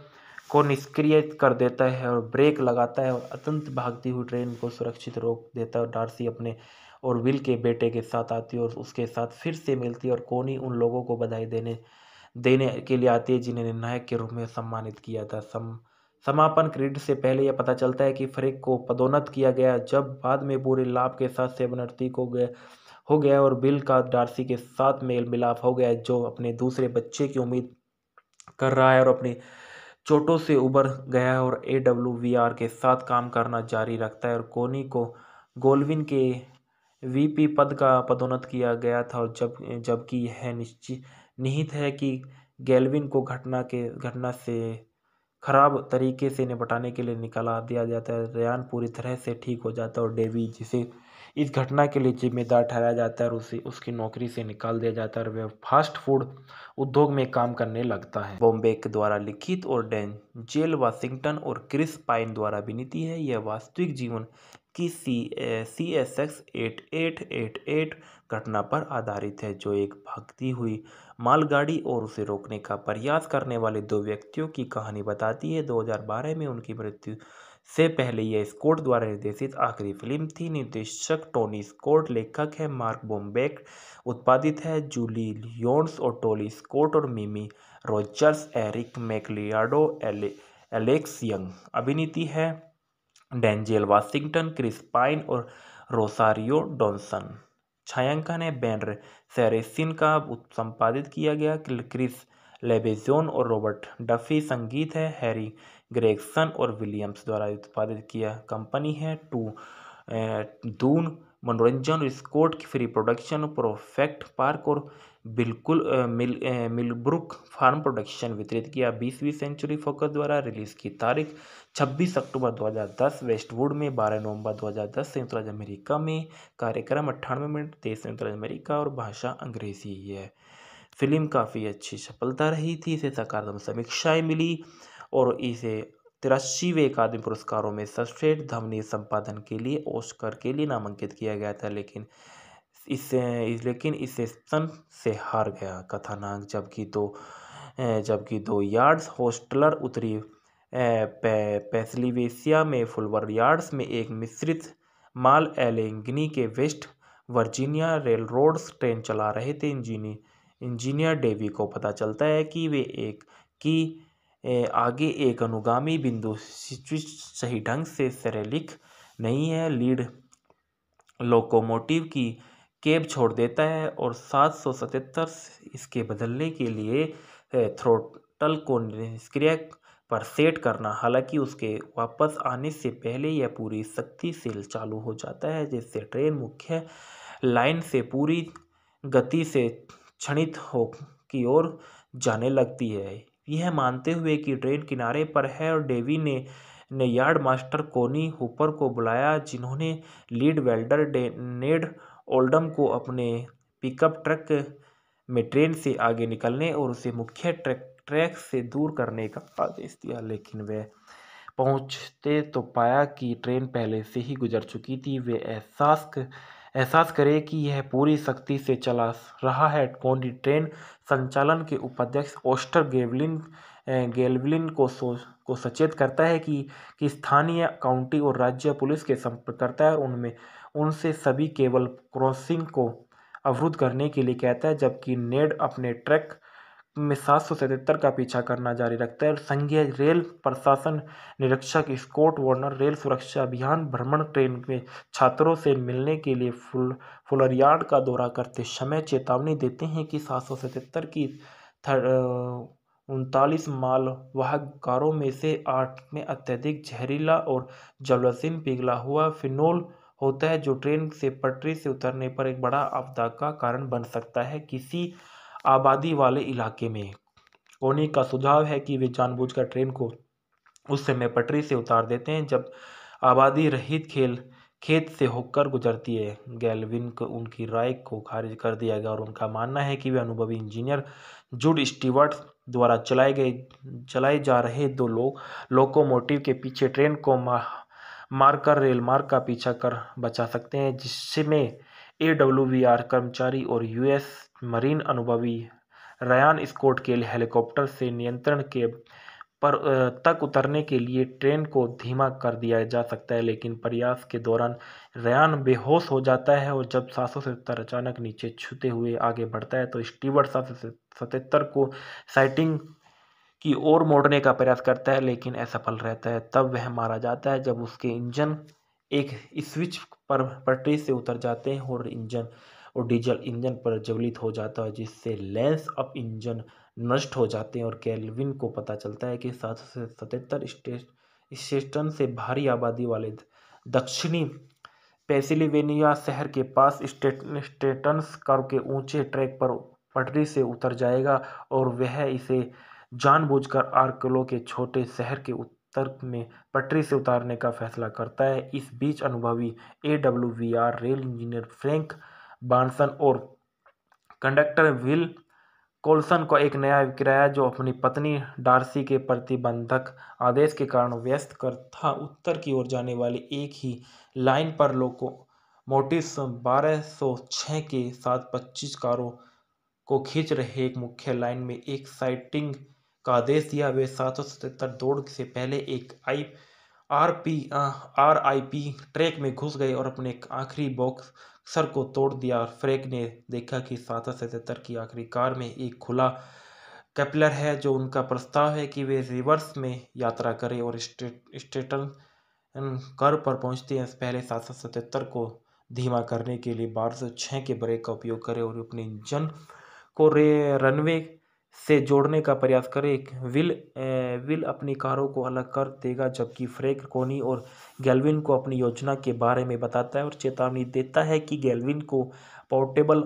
को निष्क्रिय कर देता है और ब्रेक लगाता है और अत्यंत भागती हुई ट्रेन को सुरक्षित रोक देता है और डार्सी अपने और विल के बेटे के साथ आती है और उसके साथ फिर से मिलती है और कोनी उन लोगों को बधाई देने देने के लिए आती है जिन्हें निर्णायक के रूप में सम्मानित किया था सम समापन क्रेडिट से पहले यह पता चलता है कि फ्रेक को पदोन्नत किया गया जब बाद में पूरे लाभ के साथ सेवनर्ती को गया हो गया और बिल का डार्सी के साथ मेल मिलाप हो गया जो अपने दूसरे बच्चे की उम्मीद कर रहा है और अपनी चोटों से उबर गया है और ए डब्ल्यू वी आर के साथ काम करना जारी रखता है और कोनी को गोलविन के वीपी पद का पदोन्नत किया गया था और जब जबकि यह निश्चित निहित है कि गैलविन को घटना के घटना से खराब तरीके से निपटाने के लिए निकाला दिया जाता है रेयान पूरी तरह से ठीक हो जाता है और डेवी जिसे इस घटना के लिए जिम्मेदार ठहराया जाता है और उसे उसकी नौकरी से निकाल दिया जाता है और वह फास्ट फूड उद्योग में काम करने लगता है बॉम्बे के द्वारा लिखित और डेन जेल वाशिंगटन और क्रिस पाइन द्वारा विनीति है यह वास्तविक जीवन की C C S X eight eight eight eight घटना पर आधारित है जो एक भागती हुई मालगाड़ी और उसे रोकने का प्रयास करने वाले दो व्यक्तियों की कहानी बताती है दो में उनकी मृत्यु से पहले यह स्कॉट द्वारा निर्देशित आखिरी फिल्म थी निर्देशक टोनी स्कॉट लेखक है मार्क बोम्बेक उत्पादित है जूली लियोन्स और टोली स्कॉट और Mimi Rogers Eric McLeod Alex Young अभिनीति है डेंजेल वाशिंगटन क्रिस पाइन और रोसारियो डॉनसन छायांकन है बैनर सेरेसिन का संपादित किया गया क्रिस लेबेजोन और रॉबर्ट डफी संगीत है हैरी ग्रेगसन और विलियम्स द्वारा उत्पादित किया कंपनी है टू दून मनोरंजन Scott free production prospect park और बिल्कुल मिल मिलब्रुक फार्म प्रोडक्शन वितरित किया बीसवीं सेंचुरी फोकस द्वारा रिलीज की तारीख 26 अक्टूबर 2010 वेस्टवुड में 12 नवंबर 2010 संयुक्त राज्य अमेरिका में कार्यक्रम अट्ठानवे मिनट देश संयुक्त राज्य अमेरिका और भाषा अंग्रेजी है फिल्म काफ़ी अच्छी सफलता रही थी इसे सकारात्मक समीक्षाएँ मिली और इसे तिरासीवे अकादमी पुरस्कारों में सर्वश्रेष्ठ ध्वनि संपादन के लिए ओस्कर के लिए नामांकित किया गया था लेकिन इससे लेकिन इसे सन से हार गया कथानाक जबकि दो जबकि दो यार्ड्स होस्टलर उत्तरी पे, में फुलवर यार्ड्स में एक मिश्रित माल एलेंगनी के West Virginia rail roads train चला रहे थे इंजीनियर इंजीनियर डेवी को पता चलता है कि वे एक की आगे एक अनुगामी बिंदु सही ढंग से सरलिख नहीं है लीड लोकोमोटिव की केब छोड़ देता है और सात सौ सतहत्तर इसके बदलने के लिए थ्रोटल को निष्क्रिय पर सेट करना हालांकि उसके वापस आने से पहले यह पूरी शक्ति से चालू हो जाता है जिससे ट्रेन मुख्य लाइन से पूरी गति से क्षणित हो की ओर जाने लगती है यह मानते हुए कि ट्रेन किनारे पर है और डेवी ने ने यार्ड मास्टर कोनी हुपर को बुलाया जिन्होंने लीड वेल्डर नेड ओल्डम को अपने पिकअप ट्रक में ट्रेन से आगे निकलने और उसे मुख्य ट्रैक ट्रैक से दूर करने का आदेश दिया लेकिन वह पहुंचते तो पाया कि ट्रेन पहले से ही गुजर चुकी थी वे एहसास एहसास करें कि यह पूरी सख्ती से चला रहा है कौनडी ट्रेन संचालन के उपाध्यक्ष ओस्टर गेवलिन गेलविन को सो को सचेत करता है कि कि स्थानीय काउंटी और राज्य पुलिस के संपर्क करता है और उनमें उनसे सभी केबल क्रॉसिंग को अवरुद्ध करने के लिए कहता है जबकि नेड अपने ट्रैक में सात सौ सतहत्तर का पीछा करना जारी रखता है और संघीय रेल प्रशासन निरीक्षक स्कॉट वार्नर रेल सुरक्षा अभियान भ्रमण ट्रेन में छात्रों से मिलने के लिए फुल फुलरियाड का दौरा करते समय चेतावनी देते हैं कि सात सौ सतहत्तर की उनतालीस वाहक कारों में से आठ में अत्यधिक जहरीला और जलवसीन पिघला हुआ फिनोल होता है जो ट्रेन से पटरी से उतरने पर एक बड़ा आपदा का कारण बन सकता है किसी आबादी वाले इलाके में ओनी का सुझाव है कि वे जानबूझकर ट्रेन को उस समय पटरी से उतार देते हैं जब आबादी रहित खेल खेत से होकर गुजरती है गैलविन को उनकी राय को खारिज कर दिया गया और उनका मानना है कि वे अनुभवी इंजीनियर जुड स्टीवर्ट द्वारा चलाए गए चलाए जा रहे दो लोग लोकोमोटिव के पीछे ट्रेन को मार मारकर रेल मार्ग का पीछा कर बचा सकते हैं जिसमें ए डब्ल्यू वी आर कर्मचारी और यूएस मरीन अनुभवी रयान स्कोट के लिए हेलीकॉप्टर से नियंत्रण के पर तक उतरने के लिए ट्रेन को धीमा कर दिया जा सकता है लेकिन प्रयास के दौरान रयान बेहोश हो जाता है और जब सात सौ अचानक नीचे छूते हुए आगे बढ़ता है तो स्टीवर सात सतहत्तर को साइटिंग की ओर मोड़ने का प्रयास करता है लेकिन असफल रहता है तब वह मारा जाता है जब उसके इंजन एक स्विच पर पटरी से उतर जाते हैं और इंजन और डीजल इंजन पर ज्वलित हो जाता है जिससे लेंस अप इंजन नष्ट हो जाते हैं और कैलविन को पता चलता है कि सात सौ सतहत्तर स्टेशन से भारी आबादी वाले दक्षिणी पेंसिल्वेनिया शहर के पास स्टेटन स्टेटन्स कर के ऊंचे ट्रैक पर पटरी से उतर जाएगा और वह इसे जानबूझकर आर्कलो के छोटे शहर के तर्क में पटरी से उतारने का फैसला करता है इस बीच अनुभवी A W V R rail engineer Frank बानसन और कंडक्टर विल कोल्सन को एक नया किराया जो अपनी पत्नी डार्सी के प्रतिबंधक आदेश के कारण व्यस्त कर था उत्तर की ओर जाने वाली एक ही लाइन पर लोको मोटिस 1206 के साथ 25 कारों को खींच रहे एक मुख्य लाइन में एक साइटिंग का आदेश दिया वे सात दौड़ से पहले एक I R P R I P track में घुस गए और अपने आखिरी बॉक्सर को तोड़ दिया फ्रेक फ्रैक ने देखा कि सात सतहत्तर की आखिरी कार में एक खुला कैपलर है जो उनका प्रस्ताव है कि वे रिवर्स में यात्रा करें और स्टेटन कर पर पहुंचते हैं पहले सात सौ सतहत्तर को धीमा करने के लिए बारह सौ छः के ब्रेक का उपयोग करें और अपने इंजन को रे रनवे से जोड़ने का प्रयास करें विल विल अपनी कारों को अलग कर देगा जबकि फ्रेक कोनी और गैल्विन को अपनी योजना के बारे में बताता है और चेतावनी देता है कि गैल्विन को पोर्टेबल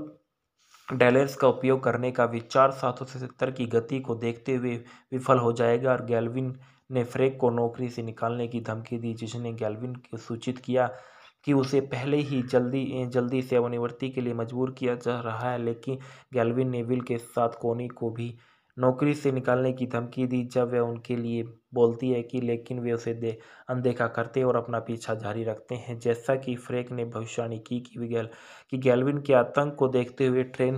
डैलेंस का उपयोग करने का विचार सात सौ सतर की गति को देखते हुए विफल हो जाएगा और गैल्विन ने फ्रेक को नौकरी से निकालने की धमकी दी जिसने गैल्विन को सूचित किया कि उसे पहले ही जल्दी जल्दी सेवानिवृत्ति के लिए मजबूर किया जा रहा है लेकिन गैलविन ने विल के साथ कोनी को भी नौकरी से निकालने की धमकी दी जब वह उनके लिए बोलती है कि लेकिन वे उसे दे अनदेखा करते और अपना पीछा जारी रखते हैं जैसा कि फ्रेक ने भविष्यवाणी की कि गैल कि गैलविन के आतंक को देखते हुए ट्रेन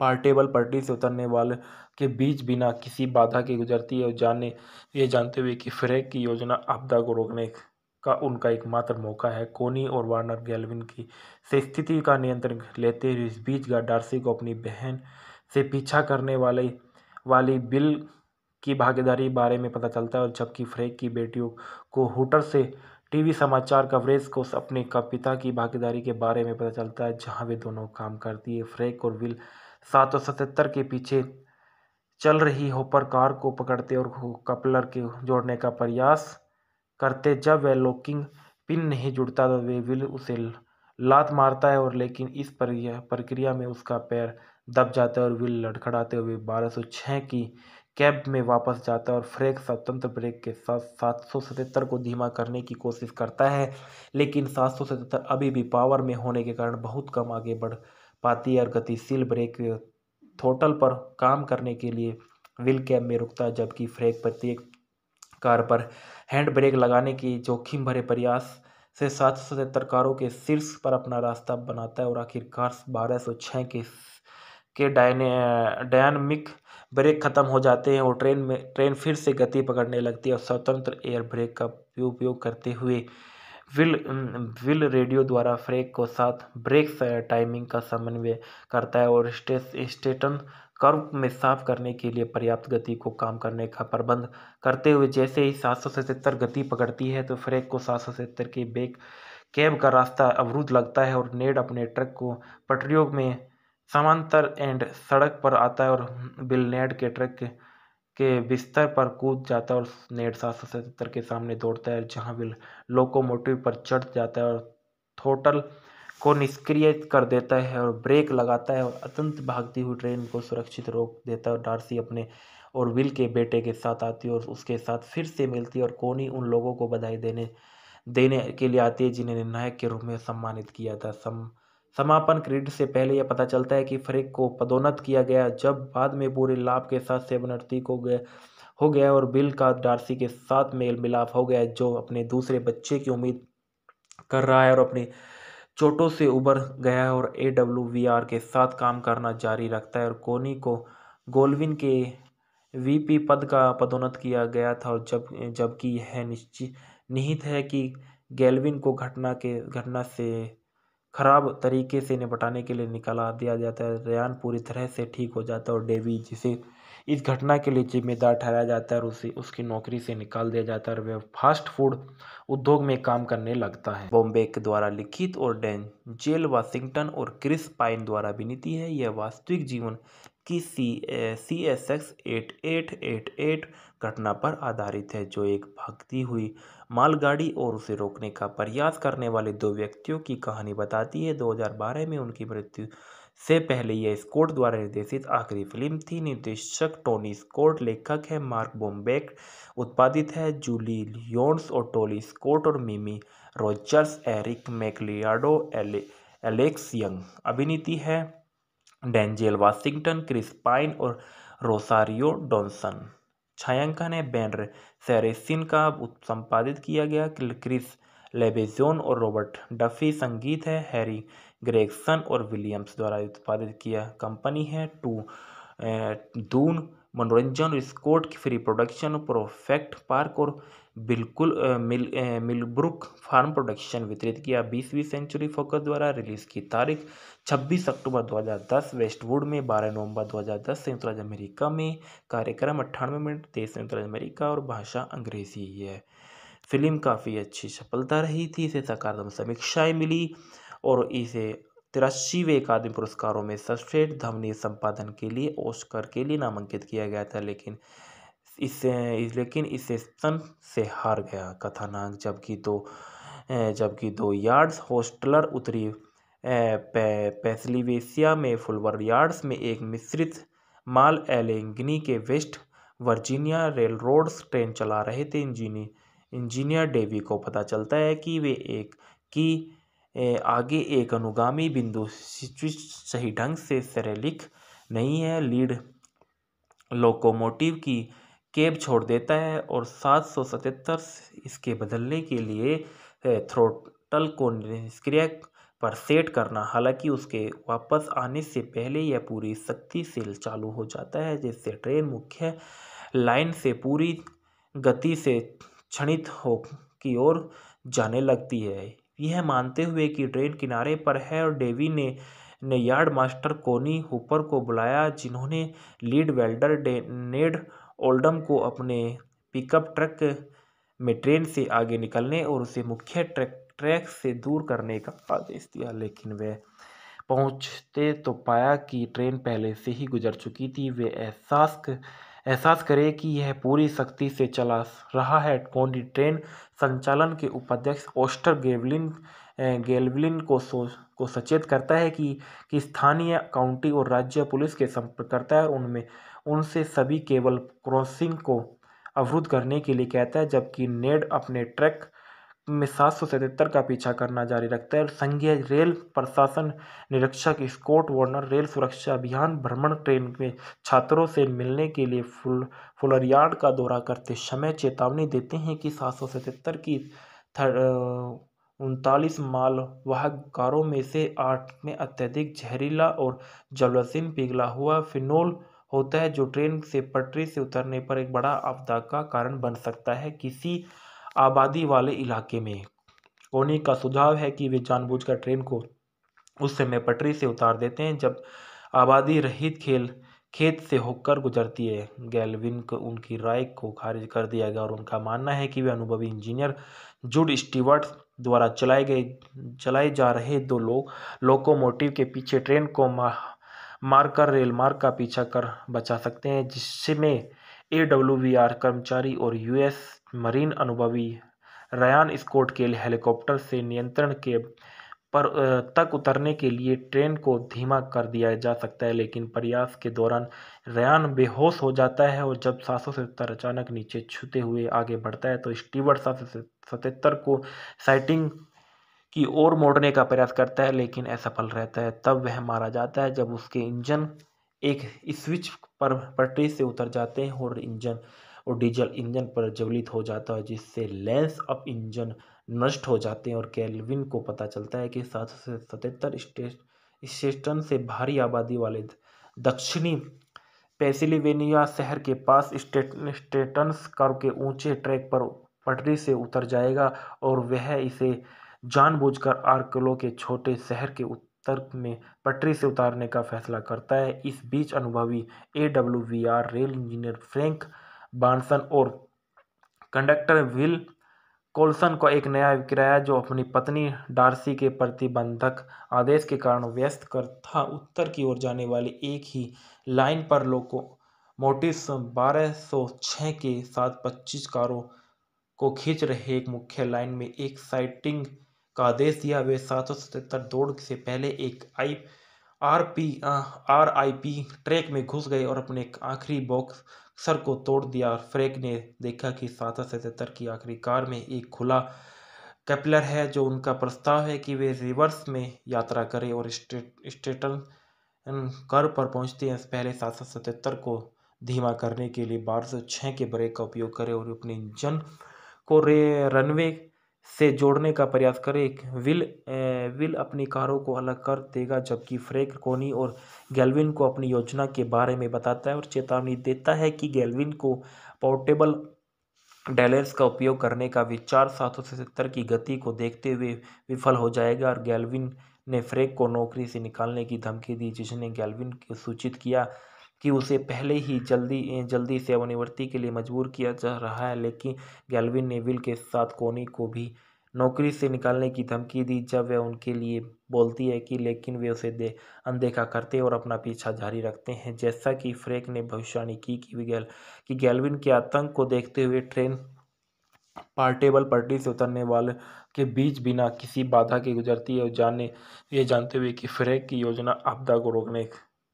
पार्टेबल पटरी से उतरने वाले के बीच बिना किसी बाधा के गुजरती है और जाने ये जानते हुए कि फ्रेक की योजना आपदा को रोकने का उनका एकमात्र मौका है कोनी और वार्नर गैलविन की से स्थिति का नियंत्रण लेते हुए इस बीच डार्सी को अपनी बहन से पीछा करने वाले वाली बिल की भागीदारी बारे में पता चलता है और जबकि फ्रेक की बेटियों को हुटर से टीवी समाचार कवरेज को अपने पिता की भागीदारी के बारे में पता चलता है जहां वे दोनों काम करती है फ्रेक और विल सात सौ सतहत्तर के पीछे चल रही होपर कार को पकड़ते और कपलर के जोड़ने का प्रयास करते जब वह लॉकिंग पिन नहीं जुड़ता तो वे विल उसे लात मारता है और लेकिन इस प्रक्रिया में उसका पैर दब जाता है और विल लड़खड़ाते हुए 1206 की कैब में वापस जाता है और फ्रेक स्वतंत्र ब्रेक के साथ सात को धीमा करने की कोशिश करता है लेकिन सात अभी भी पावर में होने के कारण बहुत कम आगे बढ़ पाती है और गतिशील ब्रेक थोटल पर काम करने के लिए विल कैब में रुकता है जबकि फ्रेक प्रत्येक कार पर हैंड ब्रेक लगाने की जोखिम भरे प्रयास से सात सौ सतर कारों के शीर्ष पर अपना रास्ता बनाता है और आखिरकार बारह सौ छः के के डायने डायनमिक ब्रेक ख़त्म हो जाते हैं और ट्रेन में ट्रेन फिर से गति पकड़ने लगती है और स्वतंत्र एयर ब्रेक का उपयोग करते हुए विल विल रेडियो द्वारा फ्रेक को साथ ब्रेक टाइमिंग का समन्वय करता है और स्टे स्टेटन कर्व में साफ करने के लिए पर्याप्त गति को काम करने का प्रबंध करते हुए जैसे ही सात गति पकड़ती है तो फ्रेक को सात के बेक कैब का रास्ता अवरुद्ध लगता है और नेड अपने ट्रक को पटरियों में समांतर एंड सड़क पर आता है और बिल नेड के ट्रक के बिस्तर पर कूद जाता है और नेड सात के सामने दौड़ता है जहां बिल लोकोमोटिव पर चढ़ जाता है और थोटल को निष्क्रिय कर देता है और ब्रेक लगाता है और अत्यंत भागती हुई ट्रेन को सुरक्षित रोक देता है और डार्सी अपने और विल के बेटे के साथ आती है और उसके साथ फिर से मिलती है और कोनी उन लोगों को बधाई देने देने के लिए आती है जिन्हें निर्णायक के रूप में सम्मानित किया था सम समापन क्रेडिट से पहले यह पता चलता है कि फ्रेक को पदोन्नत किया गया जब बाद में पूरे लाभ के साथ सेवनर्ती को गया हो गया और बिल का डार्सी के साथ मेल मिलाप हो गया जो अपने दूसरे बच्चे की उम्मीद कर रहा है और अपनी चोटों से उबर गया है और ए डब्ल्यू वी आर के साथ काम करना जारी रखता है और कोनी को गोलविन के वीपी पद का पदोन्नत किया गया था और जब जबकि यह निश्चित निहित है कि गेलविन को घटना के घटना से खराब तरीके से निपटाने के लिए निकाला दिया जाता है रयान पूरी तरह से ठीक हो जाता है और डेवी जिसे इस घटना के लिए जिम्मेदार ठहराया जाता है और उसे उसकी नौकरी से निकाल दिया जाता है और वह फास्ट फूड उद्योग में काम करने लगता है बॉम्बे के द्वारा लिखित और डेन जेल वाशिंगटन और क्रिस पाइन द्वारा विनीति है यह वास्तविक जीवन की C C S X eight eight eight eight घटना पर आधारित है जो एक भागती हुई मालगाड़ी और उसे रोकने का प्रयास करने वाले दो व्यक्तियों की कहानी बताती है 2012 में उनकी मृत्यु से पहले यह स्कॉट द्वारा निर्देशित आखिरी फिल्म थी निर्देशक टोनी स्कॉट लेखक है मार्क बोम्बेक उत्पादित है जूली लियोन्स और टोली स्कॉट और मिमी रॉजर्स एरिक मैकलियाडो एले एलेक्स यंग अभिनीति है डेंजेल वाशिंगटन क्रिस पाइन और रोसारियो डॉनसन छायांकन है बैनर सेरेसिन का संपादित किया गया क्रिस लेबेजोन और रॉबर्ट डफी संगीत है हैरी ग्रेगसन और विलियम्स द्वारा उत्पादित किया कंपनी है टू दून मनोरंजन Scott free production prospect park और बिल्कुल मिल मिलब्रुक फार्म प्रोडक्शन वितरित किया बीसवीं सेंचुरी फोकस द्वारा रिलीज की तारीख 26 अक्टूबर 2010 वेस्टवुड में 12 नवंबर 2010 संयुक्त राज्य अमेरिका में कार्यक्रम अट्ठानवे मिनट देश संयुक्त राज्य अमेरिका और भाषा अंग्रेजी है फिल्म काफ़ी अच्छी सफलता रही थी इसे सकारात्मक समीक्षाएँ मिली और इसे तिरासीवें अकादमी पुरस्कारों में सर्वश्रेष्ठ ध्वनि संपादन के लिए ओस्कर के लिए नामांकित किया गया था लेकिन इससे लेकिन इसे सन से हार गया कथानाक जबकि दो जबकि दो यार्ड्स होस्टलर उत्तरी पे, में फुलवर यार्ड्स में एक मिश्रित माल एलेंगनी के West Virginia rail roads train चला रहे थे इंजीनियर इंजीनियर डेवी को पता चलता है कि वे एक की आगे एक अनुगामी बिंदु सही ढंग से सरलिख नहीं है लीड लोकोमोटिव की केब छोड़ देता है और 777 इसके बदलने के लिए थ्रोटल को निष्क्रिय पर सेट करना हालांकि उसके वापस आने से पहले यह पूरी शक्ति से चालू हो जाता है जिससे ट्रेन मुख्य लाइन से पूरी गति से क्षणित हो की ओर जाने लगती है यह मानते हुए कि ट्रेन किनारे पर है और डेवी ने ने यार्ड मास्टर कोनी हुपर को बुलाया जिन्होंने लीड वेल्डर नेड ओल्डम को अपने पिकअप ट्रक में ट्रेन से आगे निकलने और उसे मुख्य ट्रैक ट्रैक से दूर करने का आदेश दिया लेकिन वह पहुंचते तो पाया कि ट्रेन पहले से ही गुजर चुकी थी वे एहसास एहसास करें कि यह पूरी सख्ती से चला रहा है कौनडी ट्रेन संचालन के उपाध्यक्ष ओस्टर गेवलिन गेलविन को सो को सचेत करता है कि कि स्थानीय काउंटी और राज्य पुलिस के संपर्क करता है और उनमें उनसे सभी केबल क्रॉसिंग को अवरुद्ध करने के लिए कहता है जबकि नेड अपने ट्रैक में सात सौ सतहत्तर का पीछा करना जारी रखता है और संघीय रेल प्रशासन निरीक्षक स्कॉट वार्नर रेल सुरक्षा अभियान भ्रमण ट्रेन में छात्रों से मिलने के लिए फुल यार्ड का दौरा करते समय चेतावनी देते हैं कि सात सौ सतहत्तर की उनतालीस वाहक कारों में से आठ में अत्यधिक जहरीला और जलवसीन पिघला हुआ फिनोल होता है जो ट्रेन से पटरी से उतरने पर एक बड़ा आपदा का कारण बन सकता है किसी आबादी वाले इलाके में कोनी का सुझाव है कि वे जानबूझकर ट्रेन को उस समय पटरी से उतार देते हैं जब आबादी रहित खेल खेत से होकर गुजरती है गैलविन को उनकी राय को खारिज कर दिया गया और उनका मानना है कि वे अनुभवी इंजीनियर जुड स्टीवर्ट द्वारा चलाए गए चलाए जा रहे दो लोग लोकोमोटिव के पीछे ट्रेन को मारकर रेल मार्ग का पीछा कर बचा सकते हैं जिसमें ए डब्ल्यू कर्मचारी और यूएस मरीन अनुभवी रयान स्कॉट के हेलीकॉप्टर से नियंत्रण के पर तक उतरने के लिए ट्रेन को धीमा कर दिया जा सकता है लेकिन प्रयास के दौरान रयान बेहोश हो जाता है और जब सातों सतहत्तर अचानक नीचे छूते हुए आगे बढ़ता है तो स्टीवर सात सौ सतहत्तर को साइटिंग की ओर मोड़ने का प्रयास करता है लेकिन असफल रहता है तब वह मारा जाता है जब उसके इंजन एक स्विच पर पटरी से उतर जाते हैं और इंजन और डीजल इंजन पर ज्वलित हो जाता है जिससे लेंस अप इंजन नष्ट हो जाते हैं और कैलविन को पता चलता है कि सात सौ सतहत्तर स्टेशन से भारी आबादी वाले दक्षिणी पेंसिल्वेनिया शहर के पास स्टेटन्स कर के ऊंचे ट्रैक पर पटरी से उतर जाएगा और वह इसे जानबूझकर आर्कलो के छोटे शहर के उत्तर में पटरी से उतारने का फैसला करता है इस बीच अनुभवी A W V R rail engineer Frank बानसन और कंडक्टर विल कोल्सन को एक नया किराया जो अपनी पत्नी डार्सी के प्रतिबंधक आदेश के कारण व्यस्त कर था उत्तर की ओर जाने वाली एक ही लाइन पर लोको मोटिस 1206 के साथ 25 कारों को खींच रहे एक मुख्य लाइन में एक साइटिंग का आदेश दिया वे सात सौ दौड़ से पहले एक I R P R I P track में घुस गए और अपने आखिरी बॉक्स सर को तोड़ दिया और फ्रेक ने देखा कि सात सौ सतहत्तर की आखिरी कार में एक खुला कैपलर है जो उनका प्रस्ताव है कि वे रिवर्स में यात्रा करें और स्टेट स्टेटन कर पर पहुंचते हैं पहले सात सौ सतहत्तर को धीमा करने के लिए बारह सौ छः के ब्रेक का उपयोग करें और अपने इंजन को रे रनवे से जोड़ने का प्रयास करें विल विल अपनी कारों को अलग कर देगा जबकि फ्रेक कोनी और गैल्विन को अपनी योजना के बारे में बताता है और चेतावनी देता है कि गैल्विन को पोर्टेबल डैलेंस का उपयोग करने का विचार सात सौ सतर की गति को देखते हुए विफल हो जाएगा और गैल्विन ने फ्रेक को नौकरी से निकालने की धमकी दी जिसने गैल्विन को सूचित किया कि उसे पहले ही जल्दी जल्दी सेवानिवृत्ति के लिए मजबूर किया जा रहा है लेकिन गैलविन ने विल के साथ कोनी को भी नौकरी से निकालने की धमकी दी जब वह उनके लिए बोलती है कि लेकिन वे उसे दे अनदेखा करते और अपना पीछा जारी रखते हैं जैसा कि फ्रेक ने भविष्यवाणी की कि गैल कि गैलविन के आतंक को देखते हुए ट्रेन पार्टेबल पटरी से उतरने वाले के बीच बिना किसी बाधा के गुजरती है और जाने ये जानते हुए कि फ्रेक की योजना आपदा को रोकने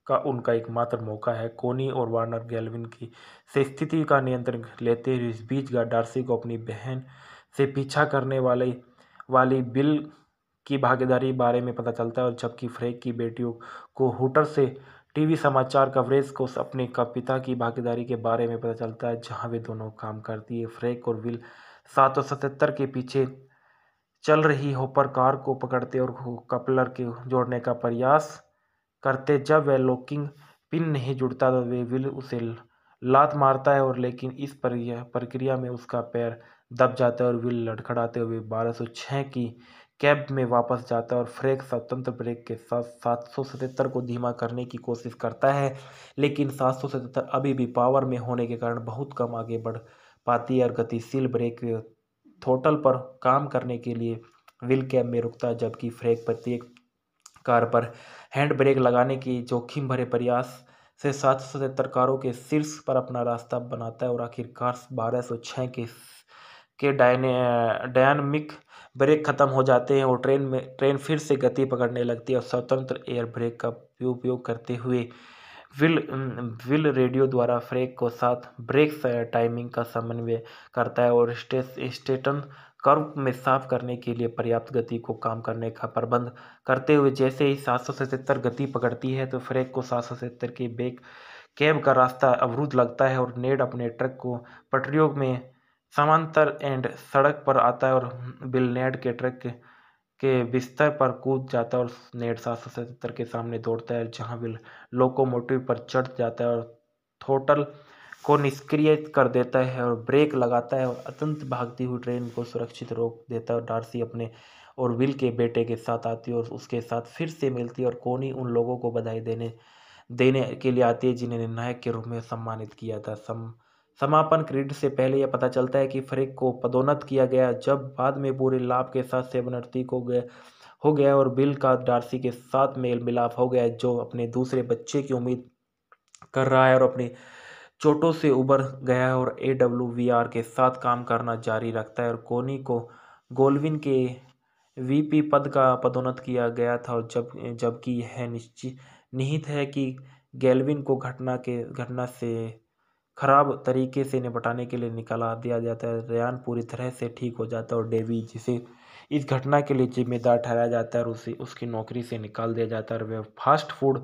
का उनका एकमात्र मौका है कोनी और वार्नर गैलविन की से स्थिति का नियंत्रण लेते हुए इस बीच डार्सी को अपनी बहन से पीछा करने वाले वाली बिल की भागीदारी बारे में पता चलता है और जबकि फ्रेक की बेटियों को हुटर से टीवी समाचार कवरेज को अपने का पिता की भागीदारी के बारे में पता चलता है जहां वे दोनों काम करती है फ्रेक और विल सात के पीछे चल रही होपर कार को पकड़ते और कपलर के जोड़ने का प्रयास करते जब वह लॉकिंग पिन नहीं जुड़ता तो वे विल उसे लात मारता है और लेकिन इस प्रक्रिया में उसका पैर दब जाता है और विल लड़खड़ाते हुए छः की कैब में वापस जाता है और फ्रेक स्वतंत्र ब्रेक के साथ सात सौ सतहत्तर को धीमा करने की कोशिश करता है लेकिन सात सौ सतहत्तर अभी भी पावर में होने के कारण बहुत कम आगे बढ़ पाती है और गतिशील ब्रेक थोटल पर काम करने के लिए विल कैब में रुकता है जबकि फ्रेक प्रत्येक कार पर हैंड ब्रेक लगाने की जोखिम भरे प्रयास से सात सौ सतहत्तर कारों के शीर्ष पर अपना रास्ता बनाता है और आखिरकार बारह सौ छः के के डायने डायनमिक ब्रेक खत्म हो जाते हैं और ट्रेन में ट्रेन फिर से गति पकड़ने लगती है और स्वतंत्र एयर ब्रेक का उपयोग करते हुए विल विल रेडियो द्वारा फ्रेक को साथ ब्रेक टाइमिंग का समन्वय करता है और स्टे स्टेटन कर्व में साफ करने के लिए पर्याप्त गति को काम करने का प्रबंध करते हुए जैसे ही सात गति पकड़ती है तो फ्रेक को सात के बेक कैब का रास्ता अवरुद्ध लगता है और नेड अपने ट्रक को पटरियों में समांतर एंड सड़क पर आता है और बिल नेड के ट्रक के बिस्तर पर कूद जाता है और नेड सात सौ सतहत्तर के सामने दौड़ता है जहाँ बिल लोकोमोटिव पर चढ़ जाता है और थोटल को निष्क्रिय कर देता है और ब्रेक लगाता है और अत्यंत भागती हुई ट्रेन को सुरक्षित रोक देता है और डार्सी अपने और विल के बेटे के साथ आती है और उसके साथ फिर से मिलती है और कोनी उन लोगों को बधाई देने देने के लिए आती है जिन्हें निर्णायक के रूप में सम्मानित किया था सम समापन क्रेडिट से पहले यह पता चलता है कि फ्रेक को पदोन्नत किया गया जब बाद में पूरे लाभ के साथ सेवनर्ती को गया हो गया और बिल का डार्सी के साथ मेल मिलाप हो गया जो अपने दूसरे बच्चे की उम्मीद कर रहा है और अपनी चोटों से उबर गया है और ए डब्ल्यू वी आर के साथ काम करना जारी रखता है और कोनी को गोलविन के वीपी पद का पदोन्नत किया गया था और जब जबकि यह निश्चित निहित है कि गैलविन को घटना के घटना से खराब तरीके से निपटाने के लिए निकाला दिया जाता है रयान पूरी तरह से ठीक हो जाता है और डेवी जिसे इस घटना के लिए जिम्मेदार ठहराया जाता है और उसे उसकी नौकरी से निकाल दिया जाता है और वह फास्ट फूड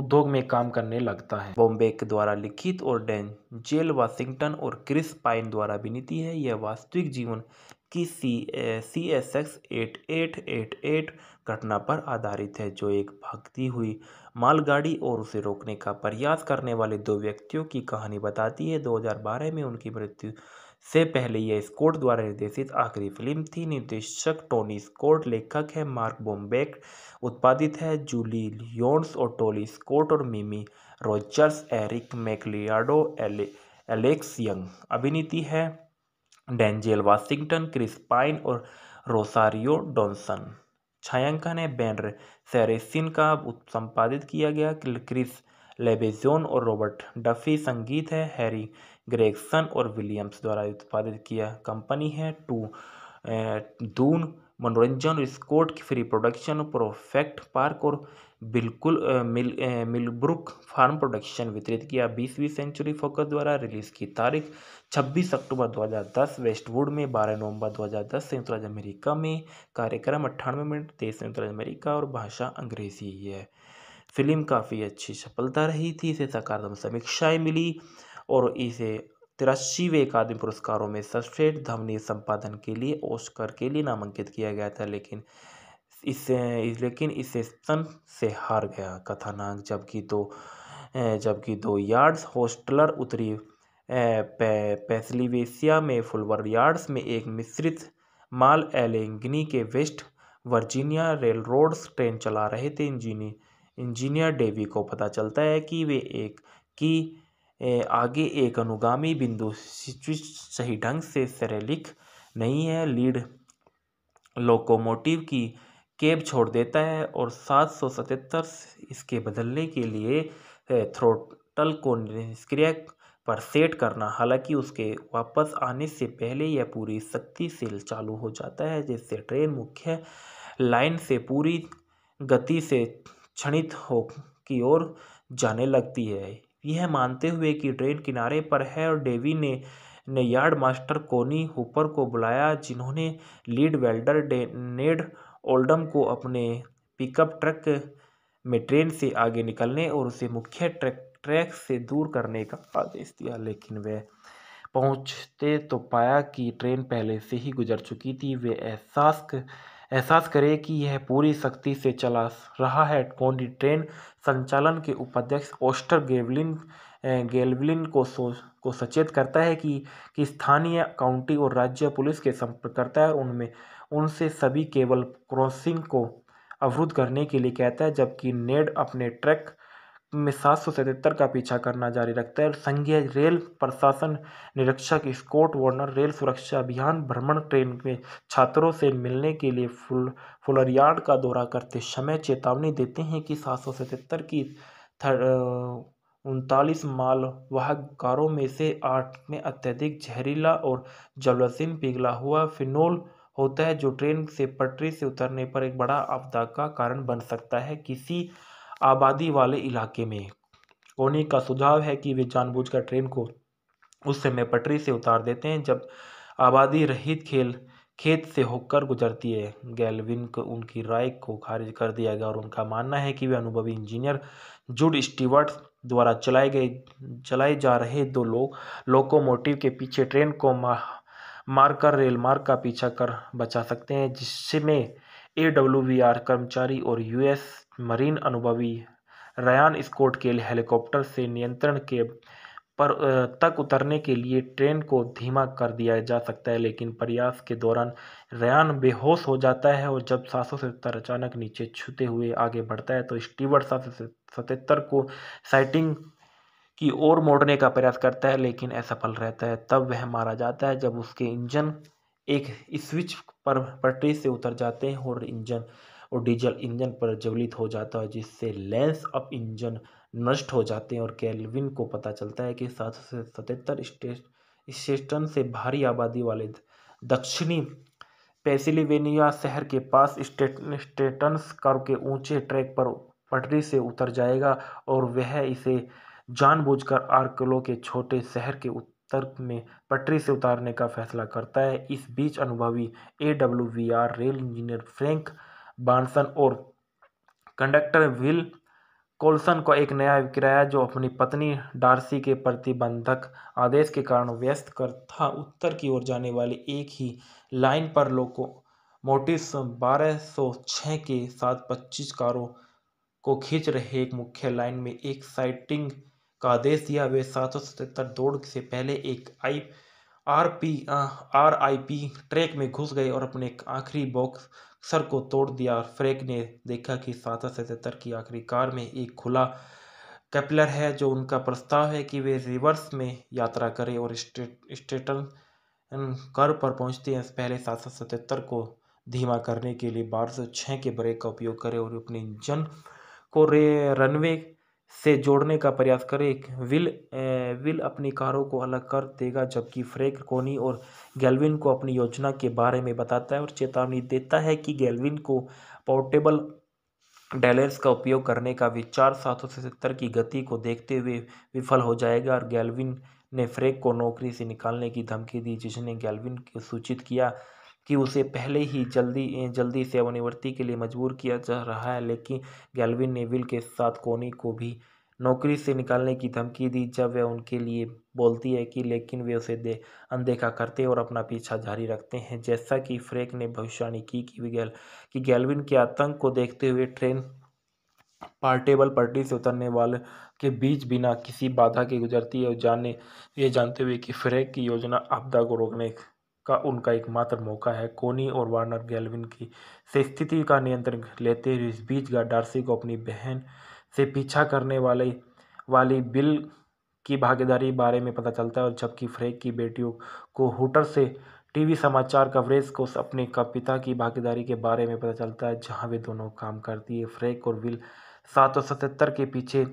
उद्योग में काम करने लगता है बॉम्बे के द्वारा लिखित और डैन जेल वाशिंगटन और क्रिस पाइन द्वारा विनीति है यह वास्तविक जीवन की C C S X eight eight eight eight घटना पर आधारित है जो एक भागती हुई मालगाड़ी और उसे रोकने का प्रयास करने वाले दो व्यक्तियों की कहानी बताती है 2012 में उनकी मृत्यु से पहले यह स्कॉट द्वारा निर्देशित आखिरी फिल्म थी निर्देशक टोनी स्कॉट लेखक है मार्क बोम्बेक उत्पादित है जूली लियोन्स और टोली स्कॉट और Mimi Rogers Eric McLeod Alex Young अभिनीति है डेंजेल वाशिंगटन क्रिस पाइन और रोसारियो डॉनसन छायांकन है बैनर सेरेसिन का संपादित किया गया क्रिस लेबेजोन और रॉबर्ट डफी संगीत है हैरी ग्रेगसन और विलियम्स द्वारा उत्पादित किया कंपनी है टू दून मनोरंजन स्कोट की फ्री प्रोडक्शन प्रोफेक्ट पार्क और बिल्कुल मिल मिलब्रुक फार्म प्रोडक्शन वितरित किया बीसवीं सेंचुरी फोकस द्वारा रिलीज की तारीख 26 अक्टूबर 2010 वेस्टवुड में 12 नवंबर 2010 संयुक्त राज्य अमेरिका में कार्यक्रम अट्ठानवे मिनट तेईस संयुक्त राज्य अमेरिका और भाषा अंग्रेजी है फिल्म काफ़ी अच्छी सफलता रही थी इसे सकारात्मक समीक्षाएँ मिली और इसे तिरासीवें अकादमी पुरस्कारों में सर्वश्रेष्ठ ध्वनि संपादन के लिए ओस्कर के लिए नामांकित किया गया था लेकिन इससे लेकिन इसे सन से हार गया कथानक जबकि दो जबकि दो यार्ड्स होस्टलर उत्तरी पे, में फुलवर यार्ड्स में एक मिश्रित माल एलेंगनी के West Virginia rail roads train चला रहे थे इंजीनियर इंजीनियर डेवी को पता चलता है कि वे एक की आगे एक अनुगामी बिंदु सही ढंग से सरलिख नहीं है लीड लोकोमोटिव की केब छोड़ देता है और सात सौ सतहत्तर इसके बदलने के लिए थ्रोटल को निष्क्रिय पर सेट करना हालांकि उसके वापस आने से पहले यह पूरी शक्ति से चालू हो जाता है जिससे ट्रेन मुख्य लाइन से पूरी गति से क्षणित हो की ओर जाने लगती है यह मानते हुए कि ट्रेन किनारे पर है और डेवी ने ने यार्ड मास्टर कोनी हुपर को बुलाया जिन्होंने लीड वेल्डर नेड ओल्डम को अपने पिकअप ट्रक में ट्रेन से आगे निकलने और उसे मुख्य ट्रैक ट्रैक से दूर करने का आदेश दिया लेकिन वह पहुंचते तो पाया कि ट्रेन पहले से ही गुजर चुकी थी वे एहसास एहसास करें कि यह पूरी सख्ती से चला रहा है कोडी ट्रेन संचालन के उपाध्यक्ष ओस्टर गेवलिन गेलविन को सो को सचेत करता है कि कि स्थानीय काउंटी और राज्य पुलिस के संपर्क करता है और उनमें उनसे सभी केबल क्रॉसिंग को अवरुद्ध करने के लिए कहता है जबकि नेड अपने ट्रैक में सात सौ सतहत्तर का पीछा करना जारी रखता है और संघीय रेल प्रशासन निरीक्षक स्कॉट वार्नर रेल सुरक्षा अभियान भ्रमण ट्रेन में छात्रों से मिलने के लिए फुल फुलरियाड का दौरा करते समय चेतावनी देते हैं कि सात सौ सतहत्तर की उनतालीस वाहक कारों में से आठ में अत्यधिक जहरीला और जलसीन पिघला हुआ फिनोल होता है जो ट्रेन से पटरी से उतरने पर एक बड़ा आपदा का कारण बन सकता है किसी आबादी वाले इलाके में कोनी का सुझाव है कि वे जानबूझकर ट्रेन को उस समय पटरी से उतार देते हैं जब आबादी रहित खेल खेत से होकर गुजरती है गैलविन को उनकी राय को खारिज कर दिया गया और उनका मानना है कि वे अनुभवी इंजीनियर जुड स्टीवर्ट द्वारा चलाए गए चलाए जा रहे दो लोग लोकोमोटिव के पीछे ट्रेन को मारकर रेल मार्ग का पीछा कर बचा सकते हैं जिसमें ए डब्ल्यू वी आर कर्मचारी और यूएस मरीन अनुभवी रयान स्कोट के हेलीकॉप्टर से नियंत्रण के पर तक उतरने के लिए ट्रेन को धीमा कर दिया जा सकता है लेकिन प्रयास के दौरान रयान बेहोश हो जाता है और जब सात सौ अचानक नीचे छूते हुए आगे बढ़ता है तो स्टीवर सात को साइटिंग की ओर मोड़ने का प्रयास करता है लेकिन असफल रहता है तब वह मारा जाता है जब उसके इंजन एक स्विच पर पटरी से उतर जाते हैं और इंजन और डीजल इंजन पर ज्वलित हो जाता है जिससे लेंस अप इंजन नष्ट हो जाते हैं और कैलविन को पता चलता है कि सात सौ सतहत्तर स्टेशन से भारी आबादी वाले दक्षिणी पेसिलिवेनिया शहर के पास स्टेटन्स कर के ऊंचे ट्रैक पर पटरी से उतर जाएगा और वह इसे जानबूझकर आर्कलो के छोटे शहर के उत्तर में पटरी से उतारने का फैसला करता है इस बीच अनुभवी A W V R rail engineer Frank बानसन और कंडक्टर विल कोल्सन को एक नया किराया जो अपनी पत्नी डार्सी के प्रतिबंधक आदेश के कारण व्यस्त कर था उत्तर की ओर जाने वाली एक ही लाइन पर लोको मोटिस 1206 के साथ 25 कारों को खींच रहे एक मुख्य लाइन में एक साइटिंग का आदेश दिया वे सात सौ दौड़ से पहले एक I R P R I P track में घुस गए और अपने आखिरी बॉक्स सर को तोड़ दिया और फ्रेक ने देखा कि सात सतहत्तर की आखिरी कार में एक खुला कैपलर है जो उनका प्रस्ताव है कि वे रिवर्स में यात्रा करें और स्टेटन कर पर पहुंचते हैं पहले सात सौ सतहत्तर को धीमा करने के लिए बारह सौ छः के ब्रेक का उपयोग करें और अपने इंजन को रे रनवे से जोड़ने का प्रयास करें विल विल अपनी कारों को अलग कर देगा जबकि फ्रेक कोनी और गैल्विन को अपनी योजना के बारे में बताता है और चेतावनी देता है कि गैल्विन को पोर्टेबल डैलर्स का उपयोग करने का विचार सात सौ की गति को देखते हुए विफल हो जाएगा और गैल्विन ने फ्रेक को नौकरी से निकालने की धमकी दी जिसने गैल्विन को सूचित किया कि उसे पहले ही जल्दी जल्दी सेवानिवृत्ति के लिए मजबूर किया जा रहा है लेकिन गैलविन ने विल के साथ कोनी को भी नौकरी से निकालने की धमकी दी जब वह उनके लिए बोलती है कि लेकिन वे उसे दे अनदेखा करते और अपना पीछा जारी रखते हैं जैसा कि फ्रेक ने भविष्यवाणी की कि गैल कि गैलविन के आतंक को देखते हुए ट्रेन पार्टेबल पटरी से उतरने वाले के बीच बिना किसी बाधा के गुजरती है और जाने ये जानते हुए कि फ्रेक की योजना आपदा को रोकने का उनका एकमात्र मौका है कोनी और वार्नर गैलविन की से स्थिति का नियंत्रण लेते हुए इस बीच डार्सी को अपनी बहन से पीछा करने वाले वाली बिल की भागीदारी बारे में पता चलता है और जबकि फ्रेक की बेटियों को हुटर से टीवी समाचार कवरेज को अपने का पिता की भागीदारी के बारे में पता चलता है जहां वे दोनों काम करती है फ्रेक और विल सात सौ सतहत्तर के पीछे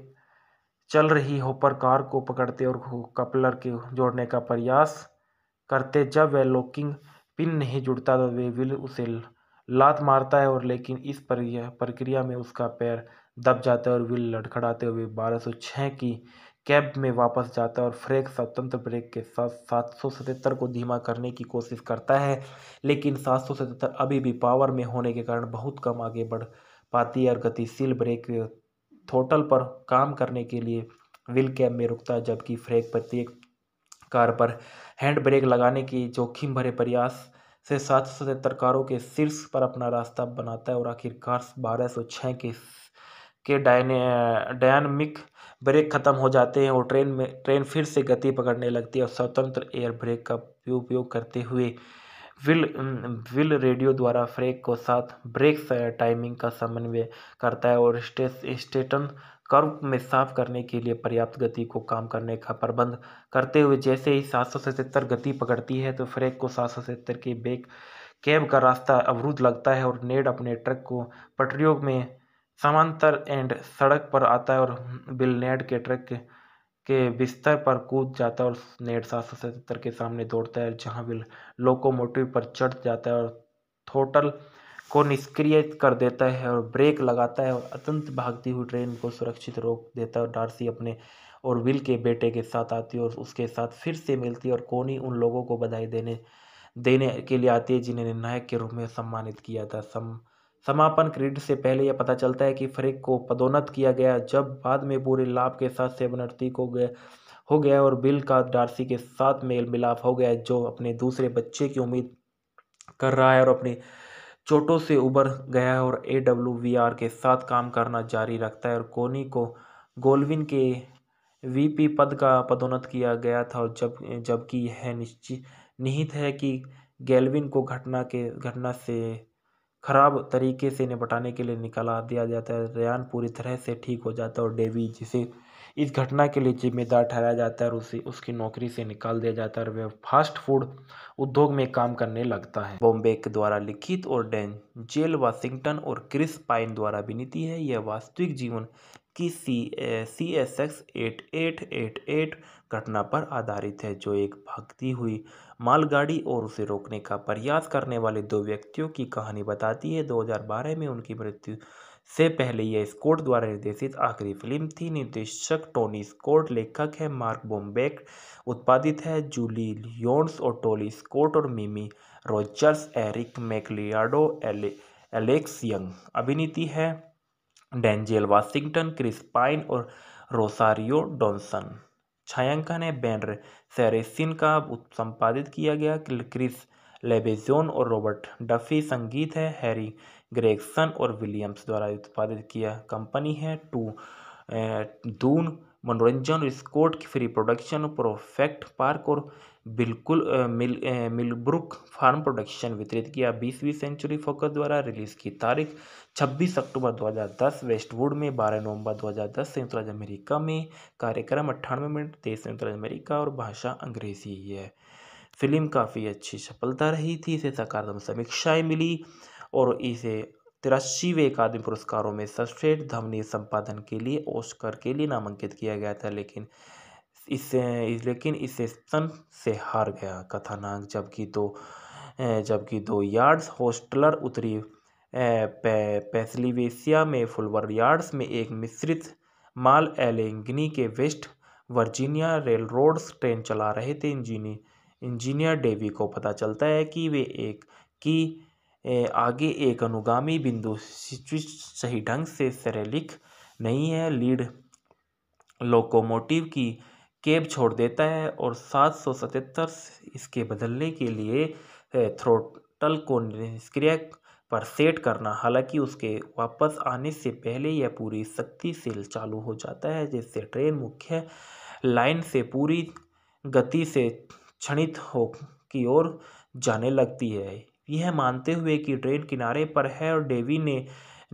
चल रही होपर कार को पकड़ते और कपलर के जोड़ने का प्रयास करते जब वह लॉकिंग पिन नहीं जुड़ता तो वे विल उसे लात मारता है और लेकिन इस प्रक्रिया में उसका पैर दब जाता है और विल लड़खड़ाते हुए बारह की कैब में वापस जाता है और फ्रैक स्वतंत्र ब्रेक के साथ सात को धीमा करने की कोशिश करता है लेकिन सात अभी भी पावर में होने के कारण बहुत कम आगे बढ़ पाती है और गतिशील ब्रेक थोटल पर काम करने के लिए विल कैब में रुकता है जबकि फ्रेक प्रत्येक कार पर हैंड ब्रेक लगाने की जोखिम भरे प्रयास से सात सौ सतहत्तर कारों के शीर्ष पर अपना रास्ता बनाता है और आखिरकार बारह सौ छः के के डायने डायनमिक ब्रेक खत्म हो जाते हैं और ट्रेन में ट्रेन फिर से गति पकड़ने लगती है और स्वतंत्र एयर ब्रेक का उपयोग करते हुए विल विल रेडियो द्वारा फ्रेक को साथ ब्रेक टाइमिंग का समन्वय करता है और स्टेटन कर्व में साफ करने के लिए पर्याप्त गति को काम करने का प्रबंध करते हुए जैसे ही सात गति पकड़ती है तो फ्रेक को सात के बेक कैब का रास्ता अवरुद्ध लगता है और नेड अपने ट्रक को पटरियों में समांतर एंड सड़क पर आता है और बिल नेड के ट्रक के बिस्तर पर कूद जाता है और नेड सात के सामने दौड़ता है जहाँ बिल लोकोमोटिव पर चढ़ जाता है और थोटल को निष्क्रिय कर देता है और ब्रेक लगाता है और अत्यंत भागती हुई ट्रेन को सुरक्षित रोक देता है और डार्सी अपने और विल के बेटे के साथ आती है और उसके साथ फिर से मिलती है और कोनी उन लोगों को बधाई देने देने के लिए आती है जिन्हें निर्णायक के रूप में सम्मानित किया था सम समापन क्रीड से पहले यह पता चलता है कि फ्रेक को पदोन्नत किया गया जब बाद में पूरे लाभ के साथ सेवनर्ती को गया हो गया और बिल का डार्सी के साथ मेल मिलाप हो गया जो अपने दूसरे बच्चे की उम्मीद कर रहा है और अपनी चोटों से उबर गया है और ए डब्ल्यू वी आर के साथ काम करना जारी रखता है और कोनी को गोलविन के वीपी पद का पदोन्नत किया गया था और जब जबकि यह निश्चित निहित है कि गेलविन को घटना के घटना से खराब तरीके से निपटाने के लिए निकाला दिया जाता है रयान पूरी तरह से ठीक हो जाता है और डेवी जिसे इस घटना के लिए जिम्मेदार ठहराया जाता है और उसे उसकी नौकरी से निकाल दिया जाता है और वह फास्ट फूड उद्योग में काम करने लगता है बॉम्बे के द्वारा लिखित और डेन जेल वाशिंगटन और क्रिस पाइन द्वारा विनीति है यह वास्तविक जीवन की C C S X eight eight eight eight घटना पर आधारित है जो एक भागती हुई मालगाड़ी और उसे रोकने का प्रयास करने वाले दो व्यक्तियों की कहानी बताती है 2012 में उनकी मृत्यु से पहले यह स्कॉट द्वारा निर्देशित आखिरी फिल्म थी निर्देशक टोनी स्कॉट लेखक है मार्क बोम्बेक उत्पादित है जूली लियोन्स और टोली स्कॉट और मिमी रॉजर्स एरिक मैकलियाडो एले एलेक्स यंग अभिनीति है डेंजेल वाशिंगटन क्रिस पाइन और रोसारियो डॉनसन छायांकन है बैनर सेरेसिन का संपादित किया गया क्रिस लेबेजोन और रॉबर्ट डफी संगीत है हैरी ग्रेगसन और विलियम्स द्वारा उत्पादित किया कंपनी है टू दून मनोरंजन और स्कोट की फ्री प्रोडक्शन प्रोफेक्ट पार्क और बिल्कुल मिल मिलब्रुक फार्म प्रोडक्शन वितरित किया बीसवीं सेंचुरी फोकस द्वारा रिलीज की तारीख 26 अक्टूबर 2010 वेस्टवुड में 12 नवंबर 2010 संयुक्त राज्य अमेरिका में कार्यक्रम अट्ठानवे मिनट देश संयुक्त राज्य अमेरिका और भाषा अंग्रेजी है फिल्म काफ़ी अच्छी सफलता रही थी इसे सकारात्मक समीक्षाएँ मिली और इसे तिरासीवे अकादमी पुरस्कारों में सर्वश्रेष्ठ ध्वनि संपादन के लिए ओस्कर के लिए नामांकित किया गया था लेकिन इससे लेकिन इसे सन से हार गया कथानाक जबकि दो जबकि दो यार्ड्स होस्टलर उत्तरी पे, में फुलवर यार्ड्स में एक मिश्रित माल एलेंगनी के West Virginia rail roads train चला रहे थे इंजीनियर इंजीनियर डेवी को पता चलता है कि वे एक की आगे एक अनुगामी बिंदु स्विच सही ढंग से सरलिख नहीं है लीड लोकोमोटिव की केब छोड़ देता है और सात सौ सतहत्तर इसके बदलने के लिए थ्रोटल को निष्क्रिय पर सेट करना हालांकि उसके वापस आने से पहले यह पूरी शक्ति से चालू हो जाता है जिससे ट्रेन मुख्य लाइन से पूरी गति से क्षणित हो की ओर जाने लगती है यह मानते हुए कि ट्रेन किनारे पर है और डेवी ने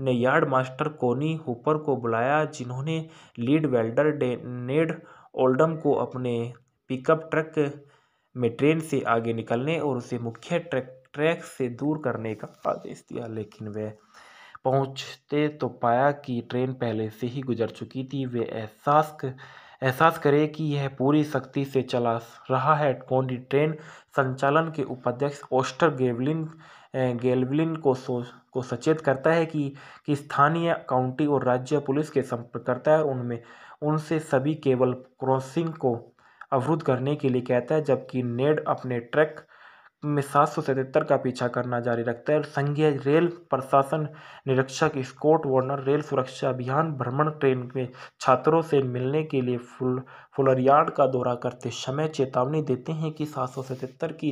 ने यार्ड मास्टर कोनी हुपर को बुलाया जिन्होंने लीड वेल्डर नेड ओल्डम को अपने पिकअप ट्रक में ट्रेन से आगे निकलने और उसे मुख्य ट्रैक ट्रैक से दूर करने का आदेश दिया लेकिन वह पहुंचते तो पाया कि ट्रेन पहले से ही गुजर चुकी थी वे एहसास एहसास करें कि यह पूरी सख्ती से चला रहा है ट्रेन संचालन के उपाध्यक्ष ओस्टर गेवलिन गेलविन को सो को सचेत करता है कि, कि स्थानीय काउंटी और राज्य पुलिस के संपर्क करता है और उनमें उनसे सभी केबल क्रॉसिंग को अवरुद्ध करने के लिए कहता है जबकि नेड अपने ट्रैक में सात सौ सतहत्तर का पीछा करना जारी रखता है और संघीय रेल प्रशासन निरीक्षक स्कॉट वार्नर रेल सुरक्षा अभियान भ्रमण ट्रेन में छात्रों से मिलने के लिए फुल फुलरियाड का दौरा करते समय चेतावनी देते हैं कि सात सौ सतहत्तर की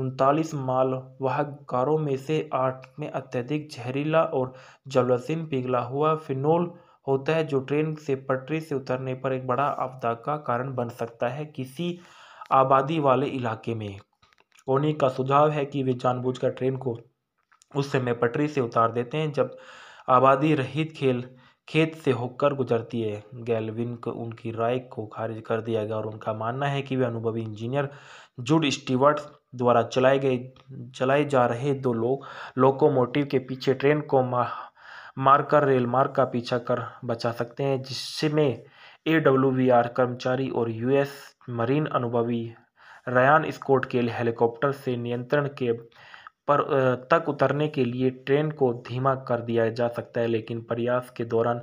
उनतालीस मालवाहक कारों में से आठ में अत्यधिक जहरीला और जलवसीन पिघला हुआ फिनोल होता है जो ट्रेन से पटरी से उतरने पर एक बड़ा आपदा का कारण बन सकता है किसी आबादी वाले इलाके में कोनी का सुझाव है कि वे जानबूझकर ट्रेन को उस समय पटरी से उतार देते हैं जब आबादी रहित खेल खेत से होकर गुजरती है गैलविन को उनकी राय को खारिज कर दिया गया और उनका मानना है कि वे अनुभवी इंजीनियर जुड स्टीवर्ट द्वारा चलाए गए चलाए जा रहे दो लोग लोकोमोटिव के पीछे ट्रेन को मा, मारकर रेल मार्ग का पीछा कर बचा सकते हैं जिसमें ए कर्मचारी और यूएस मरीन अनुभवी रयान स्कोट के लिए हेलीकॉप्टर से नियंत्रण के पर तक उतरने के लिए ट्रेन को धीमा कर दिया जा सकता है लेकिन प्रयास के दौरान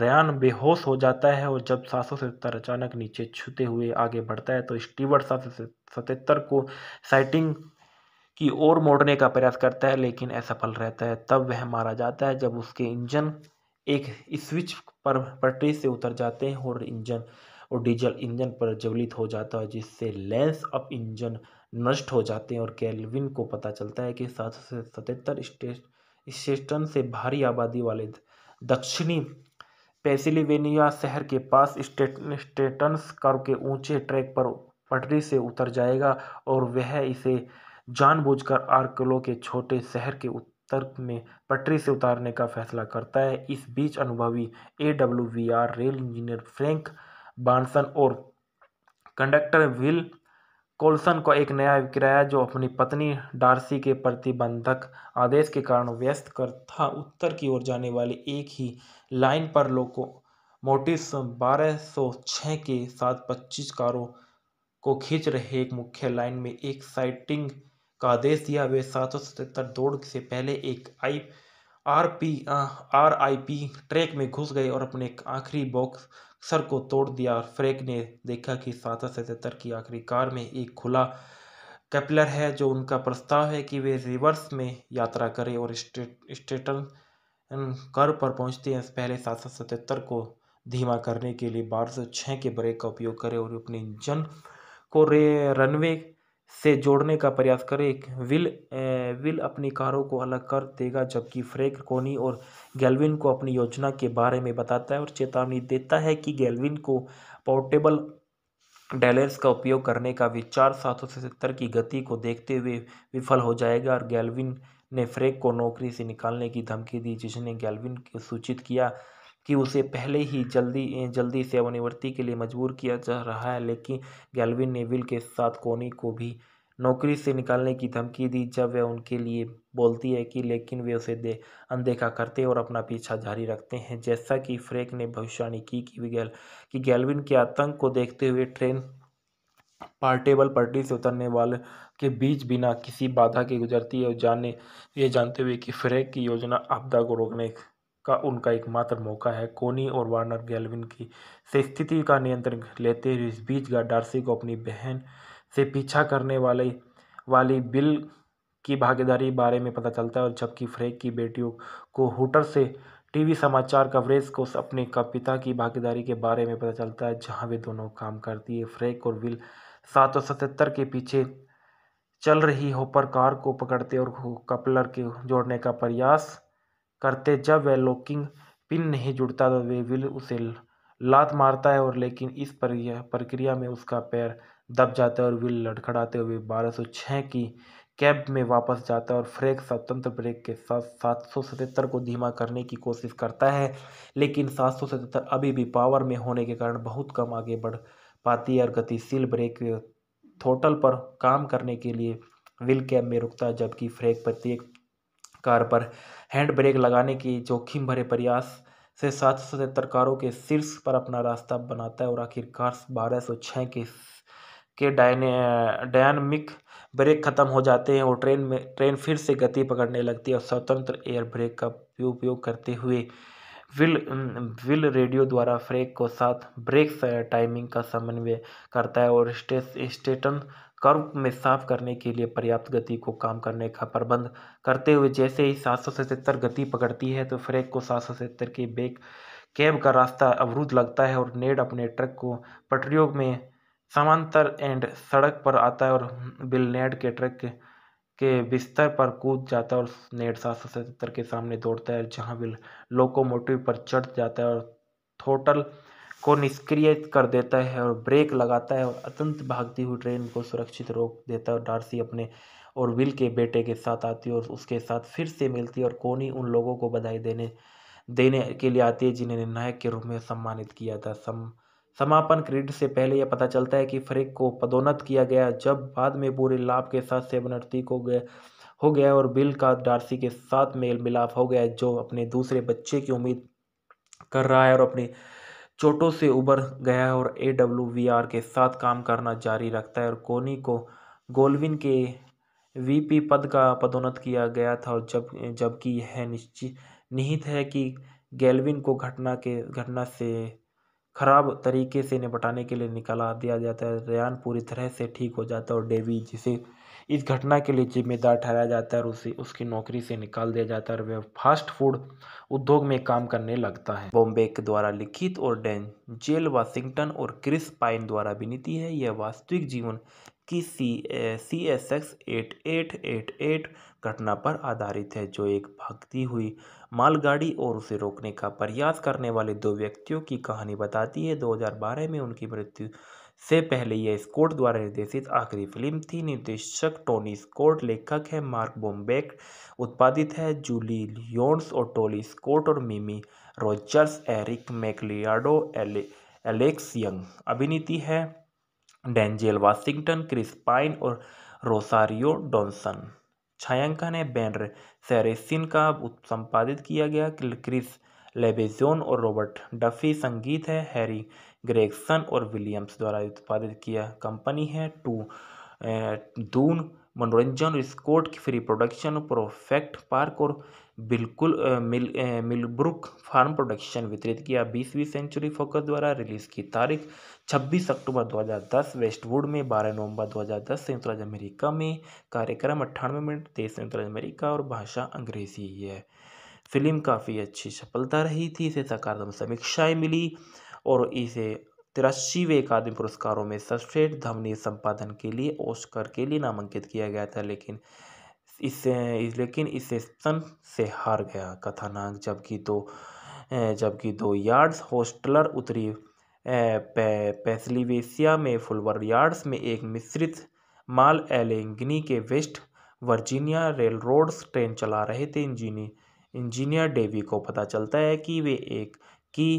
रयान बेहोश हो जाता है और जब सात सौ अचानक नीचे छूते हुए आगे बढ़ता है तो स्टीवर्ट सात सौ को साइटिंग की ओर मोड़ने का प्रयास करता है लेकिन असफल रहता है तब वह मारा जाता है जब उसके इंजन एक स्विच पर पटरी से उतर जाते हैं और इंजन और डीजल इंजन पर ज्वलित हो जाता है जिससे लेंस अप इंजन नष्ट हो जाते हैं और कैलविन को पता चलता है कि सात सौ सतहत्तर स्टेशन से भारी आबादी वाले दक्षिणी पेंसिल्वेनिया शहर के पास स्टेट स्टेटन्स के ऊंचे ट्रैक पर पटरी से उतर जाएगा और वह इसे जानबूझकर आर्कलो के छोटे शहर के उत्तर में पटरी से उतारने का फैसला करता है इस बीच अनुभवी A W V R rail engineer Frank बानसन और कंडक्टर विल कोल्सन को एक नया किराया जो अपनी पत्नी डार्सी के प्रतिबंधक आदेश के कारण व्यस्त कर था उत्तर की ओर जाने वाली एक ही लाइन पर लोको मोटिस 1206 के साथ 25 कारों को खींच रहे एक मुख्य लाइन में एक साइटिंग का आदेश दिया वे सात दौड़ से पहले एक I R P R I P track में घुस गए और अपने आखिरी बॉक्स सर को तोड़ दिया और फ्रेक ने देखा कि सात सतहत्तर की आखिरी कार में एक खुला कैपलर है जो उनका प्रस्ताव है कि वे रिवर्स में यात्रा करें और स्टेटन कर पर पहुंचते हैं पहले सात सौ सतहत्तर को धीमा करने के लिए बारह सौ छः के ब्रेक का उपयोग करें और अपने इंजन को रे रनवे से जोड़ने का प्रयास करें विल विल अपनी कारों को अलग कर देगा जबकि फ्रेक कोनी और गैल्विन को अपनी योजना के बारे में बताता है और चेतावनी देता है कि गैल्विन को पोर्टेबल डैलेंस का उपयोग करने का विचार सात सौ सतर की गति को देखते हुए विफल हो जाएगा और गैल्विन ने फ्रेक को नौकरी से निकालने की धमकी दी जिसने गैल्विन को सूचित किया कि उसे पहले ही जल्दी जल्दी सेवानिवृत्ति के लिए मजबूर किया जा रहा है लेकिन गैलविन ने विल के साथ कोनी को भी नौकरी से निकालने की धमकी दी जब वह उनके लिए बोलती है कि लेकिन वे उसे दे अनदेखा करते और अपना पीछा जारी रखते हैं जैसा कि फ्रेक ने भविष्यवाणी की कि गैल कि गैलविन के आतंक को देखते हुए ट्रेन पार्टेबल पटरी से उतरने वाले के बीच बिना किसी बाधा के गुजरती है और जाने ये जानते हुए कि फ्रेक की योजना आपदा को रोकने का उनका एकमात्र मौका है कोनी और वार्नर गैलविन की से स्थिति का नियंत्रण लेते हुए इस बीच का डार्सी को अपनी बहन से पीछा करने वाले वाली बिल की भागीदारी बारे में पता चलता है और जबकि फ्रेक की बेटियों को हुटर से टीवी समाचार कवरेज को अपने पिता की भागीदारी के बारे में पता चलता है जहां वे दोनों काम करती है फ्रेक और विल सात सौ सतहत्तर के पीछे चल रही होपर कार को पकड़ते और कपलर के जोड़ने का प्रयास करते जब वह लॉकिंग पिन नहीं जुड़ता तो वे विल उसे लात मारता है और लेकिन इस प्रक्रिया में उसका पैर दब जाता है और व्हील लड़खड़ाते हुए 1206 की कैब में वापस जाता है और फ्रेक स्वतंत्र ब्रेक के साथ सात को धीमा करने की कोशिश करता है लेकिन सात अभी भी पावर में होने के कारण बहुत कम आगे बढ़ पाती है और गतिशील ब्रेक थोटल पर काम करने के लिए व्हील कैब में रुकता है जबकि फ्रेक प्रत्येक कार पर हैंड ब्रेक लगाने की जोखिम भरे प्रयास से सात सौ सतहत्तर कारों के शीर्ष पर अपना रास्ता बनाता है और आखिरकार बारह सौ छः के के डायने डायनमिक ब्रेक खत्म हो जाते हैं और ट्रेन में ट्रेन फिर से गति पकड़ने लगती है और स्वतंत्र एयर ब्रेक का उपयोग करते हुए विल विल रेडियो द्वारा फ्रेक को साथ ब्रेक टाइमिंग का समन्वय करता है और स्टेटन कर्व में साफ करने के लिए पर्याप्त गति को काम करने का प्रबंध करते हुए जैसे ही सात गति पकड़ती है तो फ्रेक को सात के बेक कैब का रास्ता अवरुद्ध लगता है और नेड अपने ट्रक को पटरियों में समांतर एंड सड़क पर आता है और बिल नेड के ट्रक के बिस्तर पर कूद जाता है और नेड सात के सामने दौड़ता है जहाँ बिल लोकोमोटिव पर चढ़ जाता है और थोटल को निष्क्रिय कर देता है और ब्रेक लगाता है और अत्यंत भागती हुई ट्रेन को सुरक्षित रोक देता है और डार्सी अपने और विल के बेटे के साथ आती है और उसके साथ फिर से मिलती है और कोनी उन लोगों को बधाई देने देने के लिए आती है जिन्हें निर्णायक के रूप में सम्मानित किया था सम समापन क्रेडिट से पहले यह पता चलता है कि फ्रेक को पदोन्नत किया गया जब बाद में पूरे लाभ के साथ सेवनर्थी को गया हो गया और बिल का डार्सी के साथ मेल मिलाप हो गया जो अपने दूसरे बच्चे की उम्मीद कर रहा है और अपनी चोटों से उबर गया है और ए डब्ल्यू वी आर के साथ काम करना जारी रखता है और कोनी को गोलविन के वीपी पद का पदोन्नत किया गया था और जब जबकि यह निश्चित निहित है कि गेलविन को घटना के घटना से खराब तरीके से निपटाने के लिए निकाला दिया जाता है रयान पूरी तरह से ठीक हो जाता है और डेवी जिसे इस घटना के लिए जिम्मेदार ठहराया जाता है और उसे उसकी नौकरी से निकाल दिया जाता है और वह फास्ट फूड उद्योग में काम करने लगता है बॉम्बे के द्वारा लिखित और डैन जेल वाशिंगटन और क्रिस पाइन द्वारा विनीति है यह वास्तविक जीवन की C C S X eight eight eight eight घटना पर आधारित है जो एक भागती हुई मालगाड़ी और उसे रोकने का प्रयास करने वाले दो व्यक्तियों की कहानी बताती है दो में उनकी मृत्यु से पहले यह स्कॉट द्वारा निर्देशित आखिरी फिल्म थी निर्देशक टोनी स्कॉट लेखक है मार्क बोम्बेक उत्पादित है जूली लियोन्स और टोली स्कॉट और मिमी रॉजर्स एरिक मैकलियाडो एले, एलेक्स यंग अभिनीति है डेंजेल वाशिंगटन क्रिस पाइन और रोसारियो डॉनसन छायांकन है बैनर सेरेसिन का संपादित किया गया क्रिस लेबेजोन और रॉबर्ट डफी संगीत है हैरी ग्रेगसन और विलियम्स द्वारा उत्पादित किया कंपनी है टू दून मनोरंजन स्कोट की फ्री प्रोडक्शन प्रोफेक्ट पार्क और बिल्कुल मिल मिलब्रुक फार्म प्रोडक्शन वितरित किया बीसवीं सेंचुरी फोकस द्वारा रिलीज की तारीख 26 अक्टूबर 2010 वेस्टवुड में 12 नवंबर 2010 संयुक्त राज्य अमेरिका में कार्यक्रम अट्ठानवे मिनट देश संयुक्त राज्य अमेरिका और भाषा अंग्रेजी है फिल्म काफ़ी अच्छी सफलता रही थी इसे सकारात्मक समीक्षाएँ मिली और इसे तिरासीवें अकादमी पुरस्कारों में सर्वश्रेष्ठ ध्वनि संपादन के लिए ओस्कर के लिए नामांकित किया गया था लेकिन इससे लेकिन इसे सन से हार गया कथानाक जबकि दो जबकि दो यार्ड्स होस्टलर उत्तरी पे, में फुलवर यार्ड्स में एक मिश्रित माल एलेंगनी के West Virginia rail roads train चला रहे थे इंजीनियर इंजीनियर डेवी को पता चलता है कि वे एक की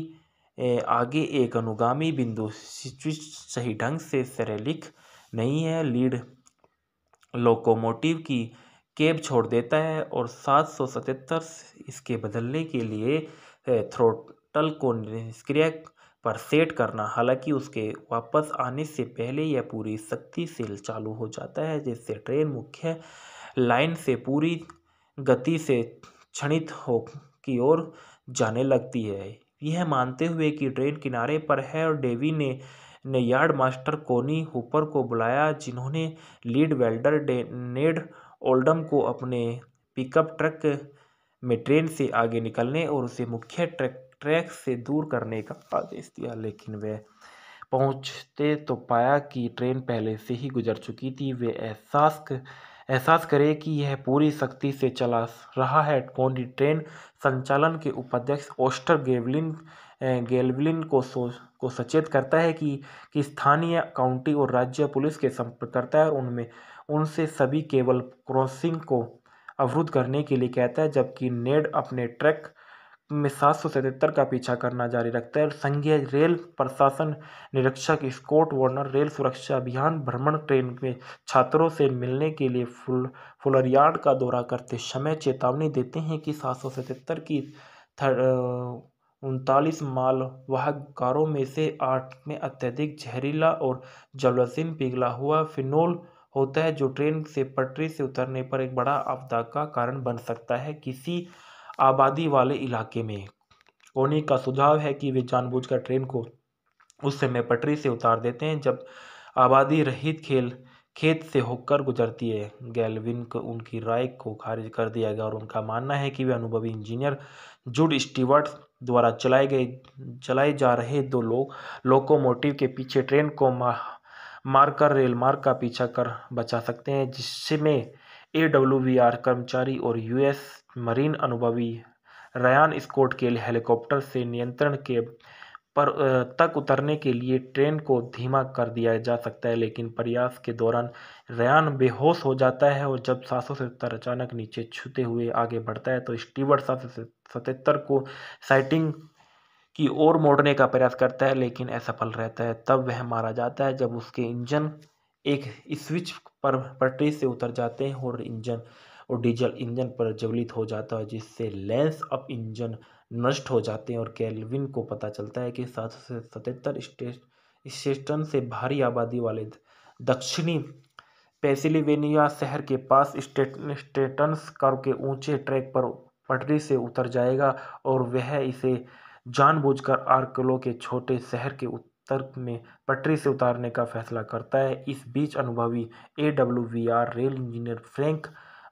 आगे एक अनुगामी बिंदु सही ढंग से सरलिख नहीं है लीड लोकोमोटिव की केब छोड़ देता है और 777 इसके बदलने के लिए थ्रोटल को निष्क्रिय पर सेट करना हालांकि उसके वापस आने से पहले यह पूरी शक्ति से चालू हो जाता है जिससे ट्रेन मुख्य लाइन से पूरी गति से क्षणित हो की ओर जाने लगती है यह मानते हुए कि ट्रेन किनारे पर है और डेवी ने ने यार्ड मास्टर कोनी हुपर को बुलाया जिन्होंने लीड वेल्डर नेड ओल्डम को अपने पिकअप ट्रक में ट्रेन से आगे निकलने और उसे मुख्य ट्रैक ट्रैक से दूर करने का आदेश दिया लेकिन वह पहुंचते तो पाया कि ट्रेन पहले से ही गुजर चुकी थी वे एहसास एहसास करें कि यह पूरी सख्ती से चला रहा है कोडी ट्रेन संचालन के उपाध्यक्ष ओस्टर गेवलिन गेलविन को सो को सचेत करता है कि कि स्थानीय काउंटी और राज्य पुलिस के संपर्क करता है और उनमें उनसे सभी केबल क्रॉसिंग को अवरुद्ध करने के लिए कहता है जबकि नेड अपने ट्रैक में सात सौ सतहत्तर का पीछा करना जारी रखता है और संघीय रेल प्रशासन निरीक्षक स्कॉट वार्नर रेल सुरक्षा अभियान भ्रमण ट्रेन में छात्रों से मिलने के लिए फुल यार्ड का दौरा करते समय चेतावनी देते हैं कि सात सौ सतहत्तर की उनतालीस वाहक कारों में से आठ में अत्यधिक जहरीला और जलवसीन पिघला हुआ फिनोल होता है जो ट्रेन से पटरी से उतरने पर एक बड़ा आपदा का कारण बन सकता है किसी आबादी वाले इलाके में ओनी का सुझाव है कि वे जानबूझकर ट्रेन को उस समय पटरी से उतार देते हैं जब आबादी रहित खेल खेत से होकर गुजरती है गैलविन को उनकी राय को खारिज कर दिया गया और उनका मानना है कि वे अनुभवी इंजीनियर जुड स्टीवर्ट द्वारा चलाए गए चलाए जा रहे दो लोग लोकोमोटिव के पीछे ट्रेन को मा, मारकर रेल मार्ग का पीछा कर बचा सकते हैं जिसमें ए कर्मचारी और यूएस मरीन अनुभवी रयान स्कोट के हेलीकॉप्टर से नियंत्रण के पर तक उतरने के लिए ट्रेन को धीमा कर दिया जा सकता है लेकिन प्रयास के दौरान रयान बेहोश हो जाता है और जब सात अचानक नीचे छूते हुए आगे बढ़ता है तो स्टीवर्ट सात को साइटिंग की ओर मोड़ने का प्रयास करता है लेकिन असफल रहता है तब वह मारा जाता है जब उसके इंजन एक स्विच पर पटरी से उतर जाते हैं और इंजन और डीजल इंजन पर ज्वलित हो जाता है जिससे लेंस अप इंजन नष्ट हो जाते हैं और कैलविन को पता चलता है कि सात सौ सतहत्तर स्टेशन से भारी आबादी वाले दक्षिणी पेंसिल्वेनिया शहर के पास स्टेटन्स कर के ऊंचे ट्रैक पर पटरी से उतर जाएगा और वह इसे जानबूझकर आर्कलो के छोटे शहर के उत्तर में पटरी से उतारने का फैसला करता है इस बीच अनुभवी A W V R rail engineer Frank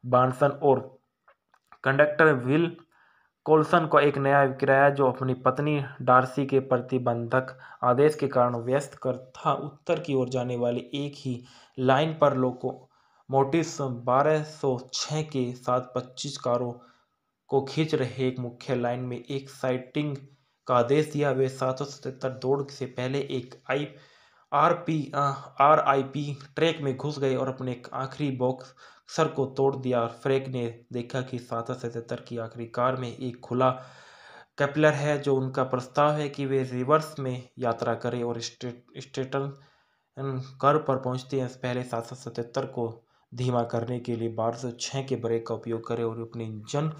बानसन और कंडक्टर विल कोल्सन को एक नया किराया जो अपनी पत्नी डार्सी के प्रतिबंधक आदेश के कारण व्यस्त कर था उत्तर की ओर जाने वाली एक ही लाइन पर लोको मोटिस 1206 के साथ 25 कारों को खींच रहे एक मुख्य लाइन में एक साइटिंग का आदेश दिया वे सात सौ दौड़ से पहले एक I R P R I P track में घुस गए और अपने आखिरी बॉक्स सर को तोड़ दिया और फ्रेक ने देखा कि सात सतहत्तर की आखिरी कार में एक खुला कैपलर है जो उनका प्रस्ताव है कि वे रिवर्स में यात्रा करें और स्टेटन कर पर पहुंचते हैं पहले सात सौ सतहत्तर को धीमा करने के लिए बारह सौ छः के ब्रेक का उपयोग करें और अपने इंजन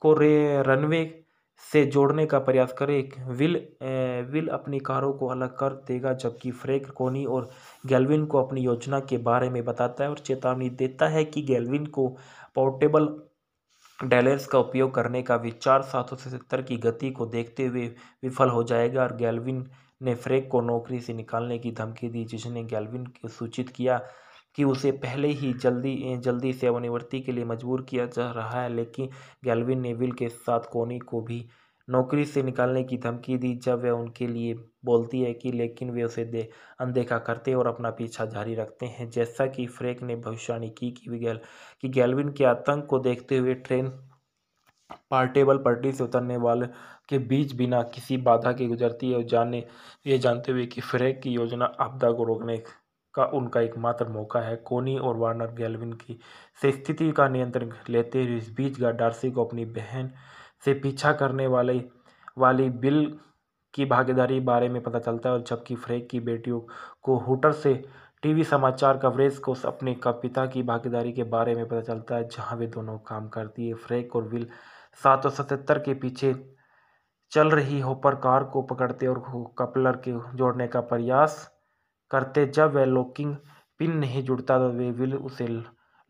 को रे रनवे से जोड़ने का प्रयास करें विल विल अपनी कारों को अलग कर देगा जबकि फ्रेक कोनी और गैल्विन को अपनी योजना के बारे में बताता है और चेतावनी देता है कि गैल्विन को पोर्टेबल डैलेंस का उपयोग करने का विचार सात सौ सतर की गति को देखते हुए विफल हो जाएगा और गैल्विन ने फ्रेक को नौकरी से निकालने की धमकी दी जिसने गैल्विन को सूचित किया कि उसे पहले ही जल्दी जल्दी सेवानिवृत्ति के लिए मजबूर किया जा रहा है लेकिन गैलविन ने विल के साथ कोनी को भी नौकरी से निकालने की धमकी दी जब वह उनके लिए बोलती है कि लेकिन वे उसे दे अनदेखा करते और अपना पीछा जारी रखते हैं जैसा कि फ्रेक ने भविष्यवाणी की कि गैल कि गैलविन के आतंक को देखते हुए ट्रेन पार्टेबल पटरी से उतरने वाले के बीच बिना किसी बाधा के गुजरती है और जाने ये जानते हुए कि फ्रेक की योजना आपदा को रोकने का उनका एकमात्र मौका है कोनी और वार्नर गैलविन की से स्थिति का नियंत्रण लेते हुए इस बीच डार्सी को अपनी बहन से पीछा करने वाले वाली बिल की भागीदारी बारे में पता चलता है और जबकि फ्रेक की बेटियों को हुटर से टीवी समाचार कवरेज को अपने पिता की भागीदारी के बारे में पता चलता है जहां वे दोनों काम करती है फ्रेक और विल सात के पीछे चल रही होपर कार को पकड़ते और कपलर के जोड़ने का प्रयास करते जब वह लॉकिंग पिन नहीं जुड़ता तो वे विल उसे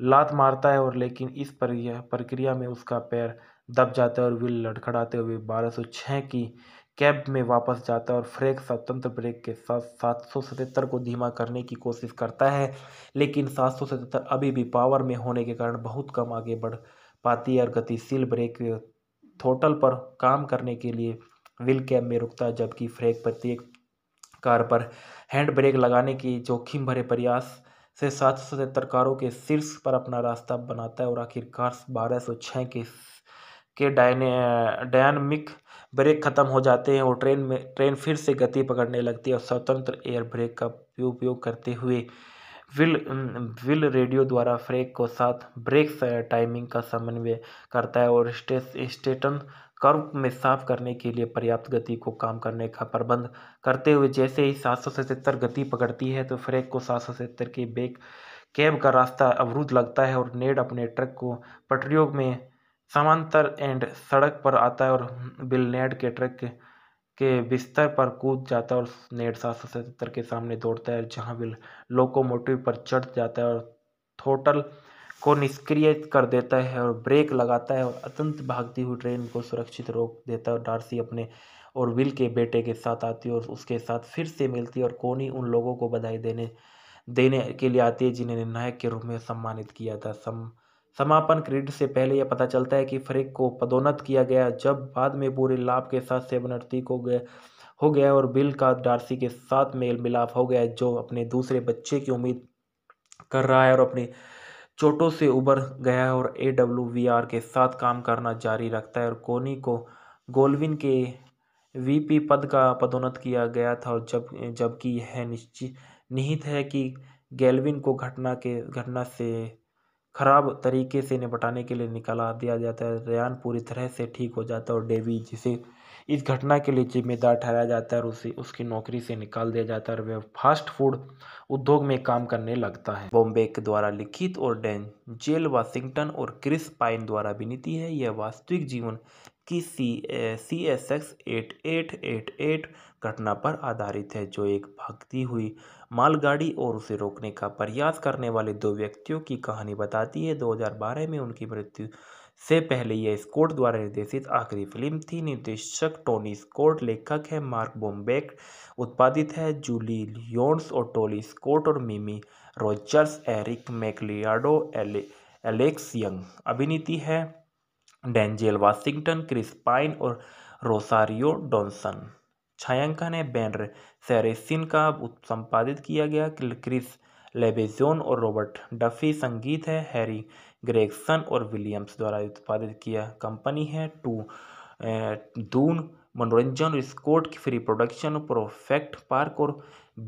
लात मारता है और लेकिन इस प्रक्रिया में उसका पैर दब जाता है और विल लड़खड़ाते हुए 1206 की कैब में वापस जाता है और फ्रेक स्वतंत्र ब्रेक के साथ सात को धीमा करने की कोशिश करता है लेकिन सात अभी भी पावर में होने के कारण बहुत कम आगे बढ़ पाती है और गतिशील ब्रेक थोटल पर काम करने के लिए विल कैब में रुकता है जबकि फ्रेक प्रत्येक कार पर हैंड ब्रेक लगाने की जोखिम भरे प्रयास से सात सौ सतहत्तर कारों के शीर्ष पर अपना रास्ता बनाता है और आखिरकार बारह सौ छः के के डायने डायनमिक ब्रेक खत्म हो जाते हैं और ट्रेन में ट्रेन फिर से गति पकड़ने लगती है और स्वतंत्र एयर ब्रेक का उपयोग करते हुए विल विल रेडियो द्वारा फ्रेक को साथ ब्रेक टाइमिंग का समन्वय करता है और स्टे स्टेटन कर्व में साफ करने के लिए पर्याप्त गति को काम करने का प्रबंध करते हुए जैसे ही सात गति पकड़ती है तो फ्रैक को सात के बेग कैब का रास्ता अवरुद्ध लगता है और नेड अपने ट्रक को पटरियों में समांतर एंड सड़क पर आता है और बिल नेड के ट्रक के बिस्तर पर कूद जाता है और नेड सात सौ सतहत्तर के सामने दौड़ता है जहां बिल लोकोमोटिव पर चढ़ जाता है और थोटल को निष्क्रिय कर देता है और ब्रेक लगाता है और अत्यंत भागती हुई ट्रेन को सुरक्षित रोक देता है और डार्सी अपने और विल के बेटे के साथ आती है और उसके साथ फिर से मिलती है और कोनी उन लोगों को बधाई देने देने के लिए आती है जिन्हें निर्णायक के रूप में सम्मानित किया था सम समापन क्रेडिट से पहले यह पता चलता है कि फ्रेक को पदोन्नत किया गया जब बाद में पूरे लाभ के साथ सेवनर्ती को गया हो गया और बिल का डार्सी के साथ मेल मिलाप हो गया जो अपने दूसरे बच्चे की उम्मीद कर रहा है और अपनी चोटों से उबर गया है और ए डब्ल्यू वी आर के साथ काम करना जारी रखता है और कोनी को गोलविन के वीपी पद का पदोन्नत किया गया था और जब जबकि यह निश्चित निहित है कि गेलविन को घटना के घटना से खराब तरीके से निपटाने के लिए निकाला दिया जाता है रयान पूरी तरह से ठीक हो जाता है और डेवी जिसे इस घटना के लिए जिम्मेदार ठहराया जाता है और उसे उसकी नौकरी से निकाल दिया जाता है और वह फास्ट फूड उद्योग में काम करने लगता है बॉम्बे के द्वारा लिखित और डैन जेल वाशिंगटन और क्रिस पाइन द्वारा विनीति है यह वास्तविक जीवन की C C S X eight eight eight eight घटना पर आधारित है जो एक भागती हुई मालगाड़ी और उसे रोकने का प्रयास करने वाले दो व्यक्तियों की कहानी बताती है 2012 में उनकी मृत्यु से पहले यह स्कॉट द्वारा निर्देशित आखिरी फिल्म थी निर्देशक टोनी स्कॉट लेखक है मार्क बोम्बेक उत्पादित है जूली लियोन्स और टोली स्कॉट और Mimi Rogers Eric McLeod Alex Young अभिनीति है डेंजेल वाशिंगटन क्रिस पाइन और रोसारियो डॉनसन छायांकन है बैनर सेरेसिन का संपादित किया गया क्रिस लेबेजोन और रॉबर्ट डफी संगीत है हैरी ग्रेगसन और विलियम्स द्वारा उत्पादित किया कंपनी है टू दून मनोरंजन Scott free production prospect park और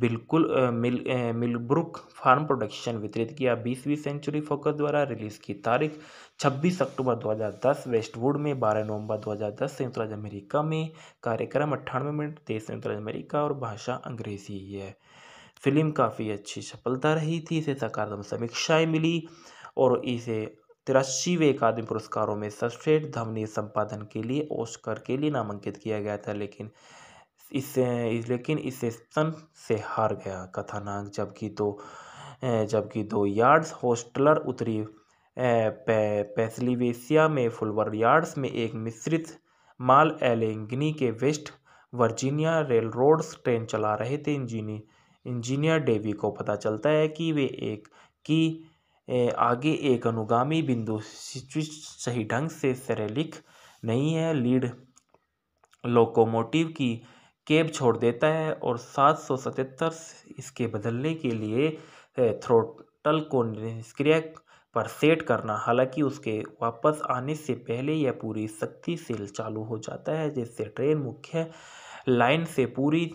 बिल्कुल मिल मिलब्रुक फार्म प्रोडक्शन वितरित किया बीसवीं सेंचुरी फोकस द्वारा रिलीज की तारीख 26 अक्टूबर 2010 वेस्टवुड में 12 नवंबर 2010 संयुक्त राज्य अमेरिका में कार्यक्रम अट्ठानवे मिनट देश संयुक्त राज्य अमेरिका और भाषा अंग्रेजी है फिल्म काफ़ी अच्छी सफलता रही थी इसे सकारात्मक समीक्षाएँ मिली और इसे तिरासीवें अकादमी पुरस्कारों में सर्वश्रेष्ठ ध्वनि संपादन के लिए ओस्कर के लिए नामांकित किया गया था लेकिन इससे लेकिन इसे सन से हार गया कथानाक जबकि दो जबकि दो यार्ड्स होस्टलर उत्तरी पे, में फुलवर यार्ड्स में एक मिश्रित माल एलेंगनी के West Virginia rail roads train चला रहे थे इंजीनियर इंजीनियर डेवी को पता चलता है कि वे एक की आगे एक अनुगामी बिंदु सही ढंग से सरलिख नहीं है लीड लोकोमोटिव की केब छोड़ देता है और सात सौ सतहत्तर इसके बदलने के लिए थ्रोटल को निष्क्रिय पर सेट करना हालांकि उसके वापस आने से पहले यह पूरी शक्ति से चालू हो जाता है जिससे ट्रेन मुख्य लाइन से पूरी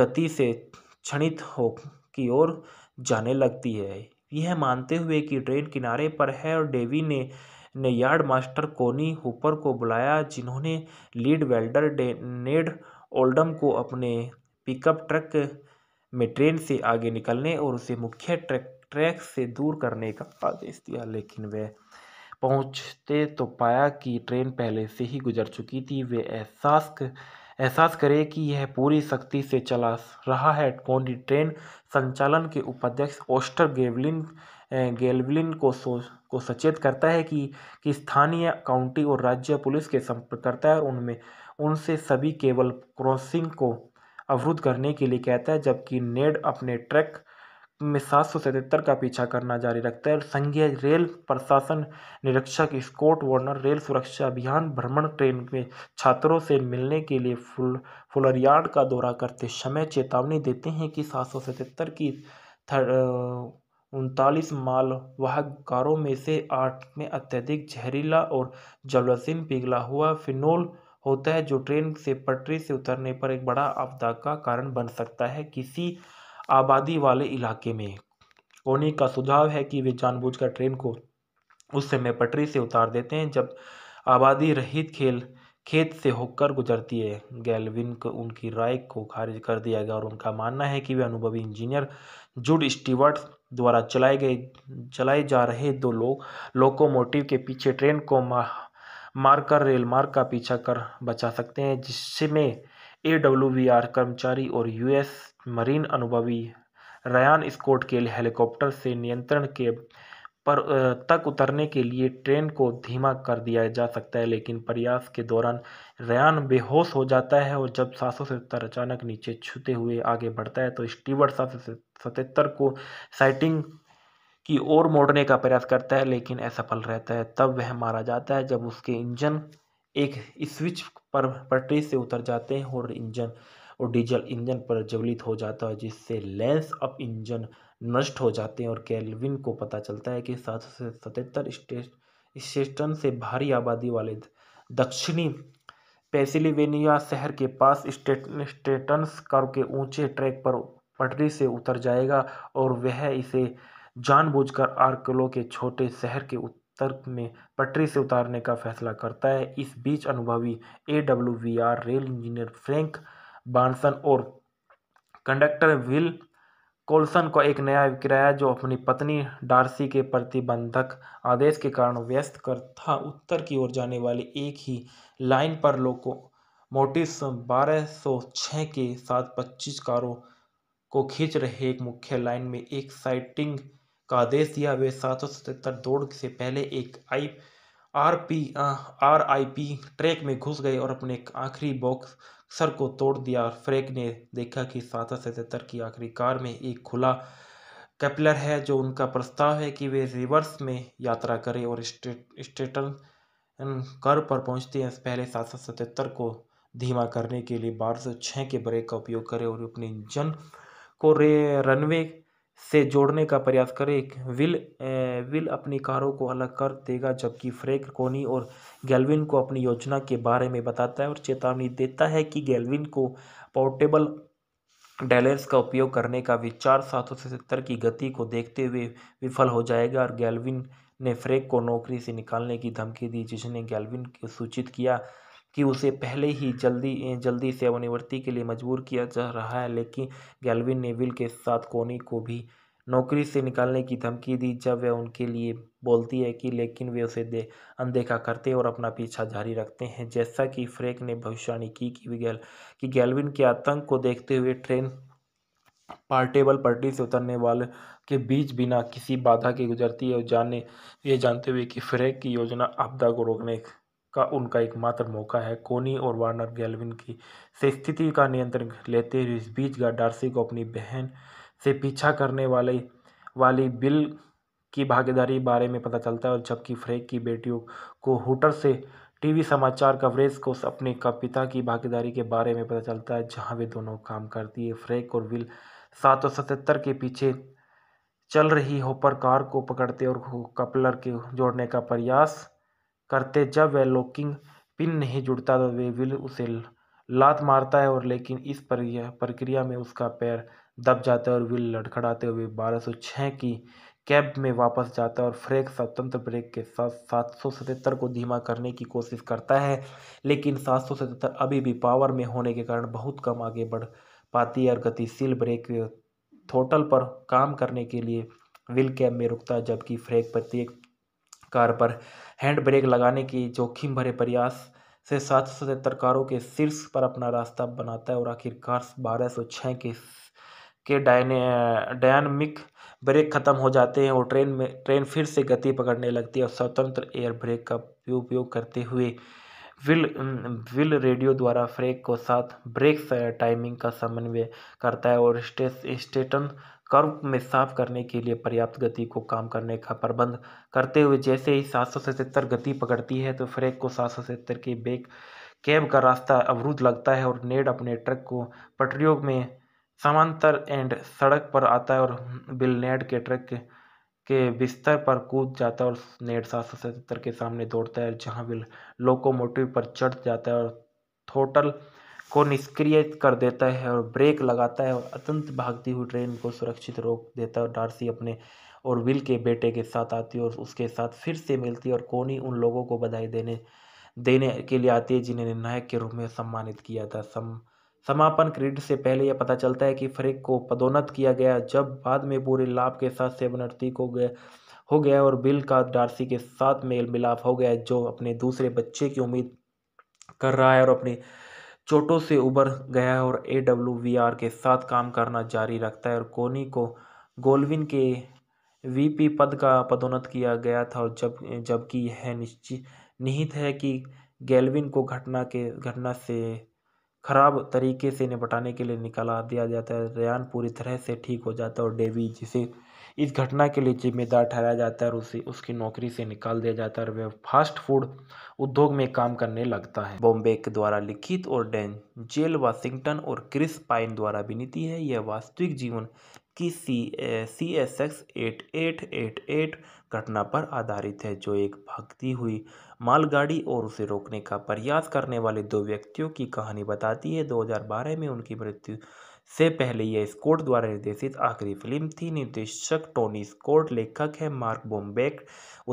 गति से क्षणित हो की ओर जाने लगती है यह मानते हुए कि ट्रेन किनारे पर है और डेवी ने ने यार्ड मास्टर कोनी हुपर को बुलाया जिन्होंने लीड वेल्डर नेड ओल्डम को अपने पिकअप ट्रक में ट्रेन से आगे निकलने और उसे मुख्य ट्रैक ट्रैक से दूर करने का आदेश दिया लेकिन वह पहुंचते तो पाया कि ट्रेन पहले से ही गुजर चुकी थी वे एहसास एहसास करें कि यह पूरी सख्ती से चला रहा है कोनी ट्रेन संचालन के उपाध्यक्ष ओस्टर गेवलिन गेलविन को सो को सचेत करता है कि कि स्थानीय काउंटी और राज्य पुलिस के संपर्क करता है और उनमें उनसे सभी केवल क्रॉसिंग को अवरुद्ध करने के लिए कहता है जबकि नेड अपने ट्रैक में सात सौ सतहत्तर का पीछा करना जारी रखता है और संघीय रेल प्रशासन निरीक्षक स्कॉट वार्नर रेल सुरक्षा अभियान भ्रमण ट्रेन में छात्रों से मिलने के लिए फुल यार्ड का दौरा करते समय चेतावनी देते हैं कि सात सौ सतहत्तर की उनतालीस वाहक कारों में से आठ में अत्यधिक जहरीला और जलवसीन पिघला हुआ फिनोल होता है जो ट्रेन से पटरी से उतरने पर एक बड़ा आपदा का कारण बन सकता है किसी आबादी वाले इलाके में कोनी का सुझाव है कि वे जानबूझकर ट्रेन को उस समय पटरी से उतार देते हैं जब आबादी रहित खेल खेत से होकर गुजरती है गैलविन को उनकी राय को खारिज कर दिया गया और उनका मानना है कि वे अनुभवी इंजीनियर जुड स्टीवर्ट द्वारा चलाए गए चलाए जा रहे दो लोग लोकोमोटिव के पीछे ट्रेन को मा, मारकर रेल मार्ग का पीछा कर बचा सकते हैं जिसमें ए कर्मचारी और यूएस मरीन अनुभवी रयान स्कॉट के हेलीकॉप्टर से नियंत्रण के पर तक उतरने के लिए ट्रेन को धीमा कर दिया जा सकता है लेकिन प्रयास के दौरान रयान बेहोश हो जाता है और जब सात सौ अचानक नीचे छूते हुए आगे बढ़ता है तो स्टीवर सात सौ को साइटिंग की ओर मोड़ने का प्रयास करता है लेकिन असफल रहता है तब वह मारा जाता है जब उसके इंजन एक स्विच पर पटरी से उतर जाते हैं और इंजन और डीजल इंजन पर ज्वलित हो जाता है जिससे लेंस अप इंजन नष्ट हो जाते हैं और कैलविन को पता चलता है कि सात सौ सतहत्तर स्टेशन से भारी आबादी वाले दक्षिणी पेंसिल्वेनिया शहर के पास स्टेटन्स कर के ऊंचे ट्रैक पर पटरी से उतर जाएगा और वह इसे जानबूझकर आर्कलो के छोटे शहर के उत्तर में पटरी से उतारने का फैसला करता है इस बीच अनुभवी A W V R rail engineer Frank बानसन और कंडक्टर विल कोल्सन को एक नया किराया जो अपनी पत्नी डार्सी के प्रतिबंधक आदेश के कारण व्यस्त कर था उत्तर की ओर जाने वाली एक ही लाइन पर लोको मोटिस 1206 के साथ 25 कारों को खींच रहे एक मुख्य लाइन में एक साइटिंग का आदेश दिया वे सात दौड़ से पहले एक I R P R I P track में घुस गए और अपने आखिरी बॉक्स सर को तोड़ दिया फ्रेक ने देखा कि सात सौ सतहत्तर की आखिरी कार में एक खुला कैपलर है जो उनका प्रस्ताव है कि वे रिवर्स में यात्रा करें और स्टेटन कर पर पहुंचते हैं पहले सात सौ सतहत्तर को धीमा करने के लिए बारह सौ छः के ब्रेक का उपयोग करें और अपने इंजन को रे रनवे से जोड़ने का प्रयास करें विल विल अपनी कारों को अलग कर देगा जबकि फ्रेक कोनी और गैल्विन को अपनी योजना के बारे में बताता है और चेतावनी देता है कि गैल्विन को पोर्टेबल डैलेंस का उपयोग करने का विचार सात सौ की गति को देखते हुए विफल हो जाएगा और गैल्विन ने फ्रेक को नौकरी से निकालने की धमकी दी जिसने गैल्विन को सूचित किया कि उसे पहले ही जल्दी जल्दी सेवानिवृत्ति के लिए मजबूर किया जा रहा है लेकिन गैलविन ने विल के साथ कोनी को भी नौकरी से निकालने की धमकी दी जब वह उनके लिए बोलती है कि लेकिन वे उसे दे अनदेखा करते और अपना पीछा जारी रखते हैं जैसा कि फ्रेक ने भविष्यवाणी की कि गैल कि गैलविन के आतंक को देखते हुए ट्रेन पार्टेबल पटरी से उतरने वाले के बीच बिना किसी बाधा के गुजरती है और जाने ये जानते हुए कि फ्रेक की योजना आपदा को रोकने का उनका एकमात्र मौका है कोनी और वार्नर गैलविन की से स्थिति का नियंत्रण लेते हुए इस बीच डार्सी को अपनी बहन से पीछा करने वाले वाली बिल की भागीदारी बारे में पता चलता है और जबकि फ्रेक की बेटियों को हुटर से टीवी समाचार कवरेज को अपने का पिता की भागीदारी के बारे में पता चलता है जहां वे दोनों काम करती है फ्रेक और विल सात सौ सतहत्तर के पीछे चल रही होपर कार को पकड़ते और कपलर के जोड़ने का प्रयास करते जब वह लॉकिंग पिन नहीं जुड़ता तो वे विल उसे लात मारता है और लेकिन इस प्रक्रिया में उसका पैर दब जाता है और विल लड़खड़ाते हुए छः की कैब में वापस जाता है और फ्रेक स्वतंत्र ब्रेक के साथ सात सौ सतहत्तर को धीमा करने की कोशिश करता है लेकिन सात सौ सतहत्तर अभी भी पावर में होने के कारण बहुत कम आगे बढ़ पाती है और गतिशील ब्रेक थोटल पर काम करने के लिए विल कैब में रुकता है जबकि फ्रेक प्रत्येक कार पर हैंड ब्रेक लगाने की जोखिम भरे प्रयास से सात सौ सतर कारों के शीर्ष पर अपना रास्ता बनाता है और आखिरकार बारह सौ छः के के डायने डायनमिक ब्रेक खत्म हो जाते हैं और ट्रेन में ट्रेन फिर से गति पकड़ने लगती है और स्वतंत्र एयर ब्रेक का उपयोग करते हुए विल विल रेडियो द्वारा फ्रेक को साथ ब्रेक टाइमिंग का समन्वय करता है और स्टे स्टेटन कर्व में साफ करने के लिए पर्याप्त गति को काम करने का प्रबंध करते हुए जैसे ही सात गति पकड़ती है तो फ्रेक को सात के बेक कैब का रास्ता अवरुद्ध लगता है और नेड अपने ट्रक को पटरियों में समांतर एंड सड़क पर आता है और बिल नेड के ट्रक के बिस्तर पर कूद जाता है और नेड सात सौ के सामने दौड़ता है जहां बिल लोकोमोटिव पर चढ़ जाता है और थोटल को निष्क्रिय कर देता है और ब्रेक लगाता है और अत्यंत भागती हुई ट्रेन को सुरक्षित रोक देता है डार्सी अपने और विल के बेटे के साथ आती है और उसके साथ फिर से मिलती है और कोनी उन लोगों को बधाई देने देने के लिए आती है जिन्हें निर्णायक के रूप में सम्मानित किया था सम समापन क्रेडिट से पहले यह पता चलता है कि फ्रेक को पदोन्नत किया गया जब बाद में पूरे लाभ के साथ सेवनर्ती को गया हो गया और बिल का डार्सी के साथ मेल मिलाप हो गया जो अपने दूसरे बच्चे की उम्मीद कर रहा है और अपनी चोटों से उबर गया है और ए डब्ल्यू वी आर के साथ काम करना जारी रखता है और कोनी को गोलविन के वीपी पद का पदोन्नत किया गया था और जब जबकि यह निश्चित निहित है कि गेलविन को घटना के घटना से खराब तरीके से निपटाने के लिए निकाला दिया जाता है रयान पूरी तरह से ठीक हो जाता है और डेवी जिसे इस घटना के लिए जिम्मेदार ठहराया जाता है और उसे उसकी नौकरी से निकाल दिया जाता है और वह फास्ट फूड उद्योग में काम करने लगता है बॉम्बे के द्वारा लिखित और डेन जेल वाशिंगटन और क्रिस पाइन द्वारा विनीति है यह वास्तविक जीवन की C C S X eight eight eight eight घटना पर आधारित है जो एक भागती हुई मालगाड़ी और उसे रोकने का प्रयास करने वाले दो व्यक्तियों की कहानी बताती है 2012 में उनकी मृत्यु से पहले यह स्कॉट द्वारा निर्देशित आखिरी फिल्म थी निर्देशक टोनी स्कॉट लेखक है मार्क बोम्बेक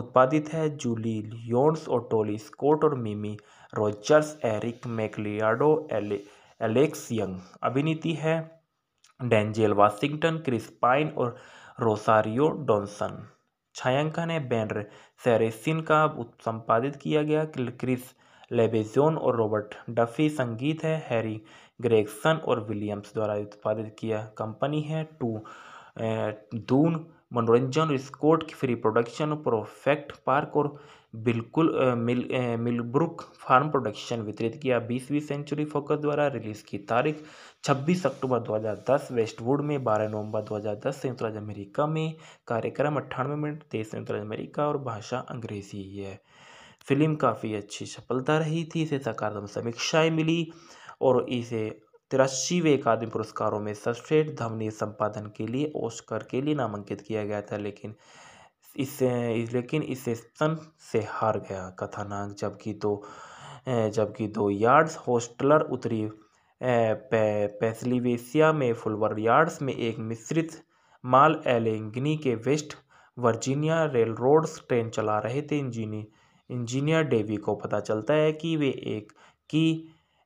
उत्पादित है जूली लियोन्स और टोली स्कॉट और मिमी रॉजर्स एरिक मैकलियाडो एले, एलेक्स यंग अभिनीति है डेंजेल वाशिंगटन क्रिस पाइन और रोसारियो डॉनसन छायांकन है बैनर सेरेसिन का संपादित किया गया क्रिस लेबेजोन और रॉबर्ट डफी संगीत है हैरी ग्रेगसन और विलियम्स द्वारा उत्पादित किया कंपनी है टू दून मनोरंजन स्कोट की फ्री प्रोडक्शन प्रोफेक्ट पार्क और बिल्कुल मिल मिलब्रुक फार्म प्रोडक्शन वितरित किया बीसवीं सेंचुरी फोकस द्वारा रिलीज की तारीख 26 अक्टूबर 2010 वेस्टवुड में 12 नवंबर 2010 संयुक्त राज्य अमेरिका में कार्यक्रम अट्ठानवे मिनट देश संयुक्त राज्य अमेरिका और भाषा अंग्रेजी है फिल्म काफ़ी अच्छी सफलता रही थी इसे सकारात्मक समीक्षाएँ मिली और इसे तिरासीवे अकादमी पुरस्कारों में सर्वश्रेष्ठ ध्वनि संपादन के लिए ओस्कर के लिए नामांकित किया गया था लेकिन इससे लेकिन इसे स्तन से हार गया कथानक जबकि दो जबकि दो यार्ड्स होस्टलर उत्तरी पे, में फुलवर यार्ड्स में एक मिश्रित माल एलेंगनी के West Virginia rail roads train चला रहे थे इंजीनियर इंजीनियर डेवी को पता चलता है कि वे एक की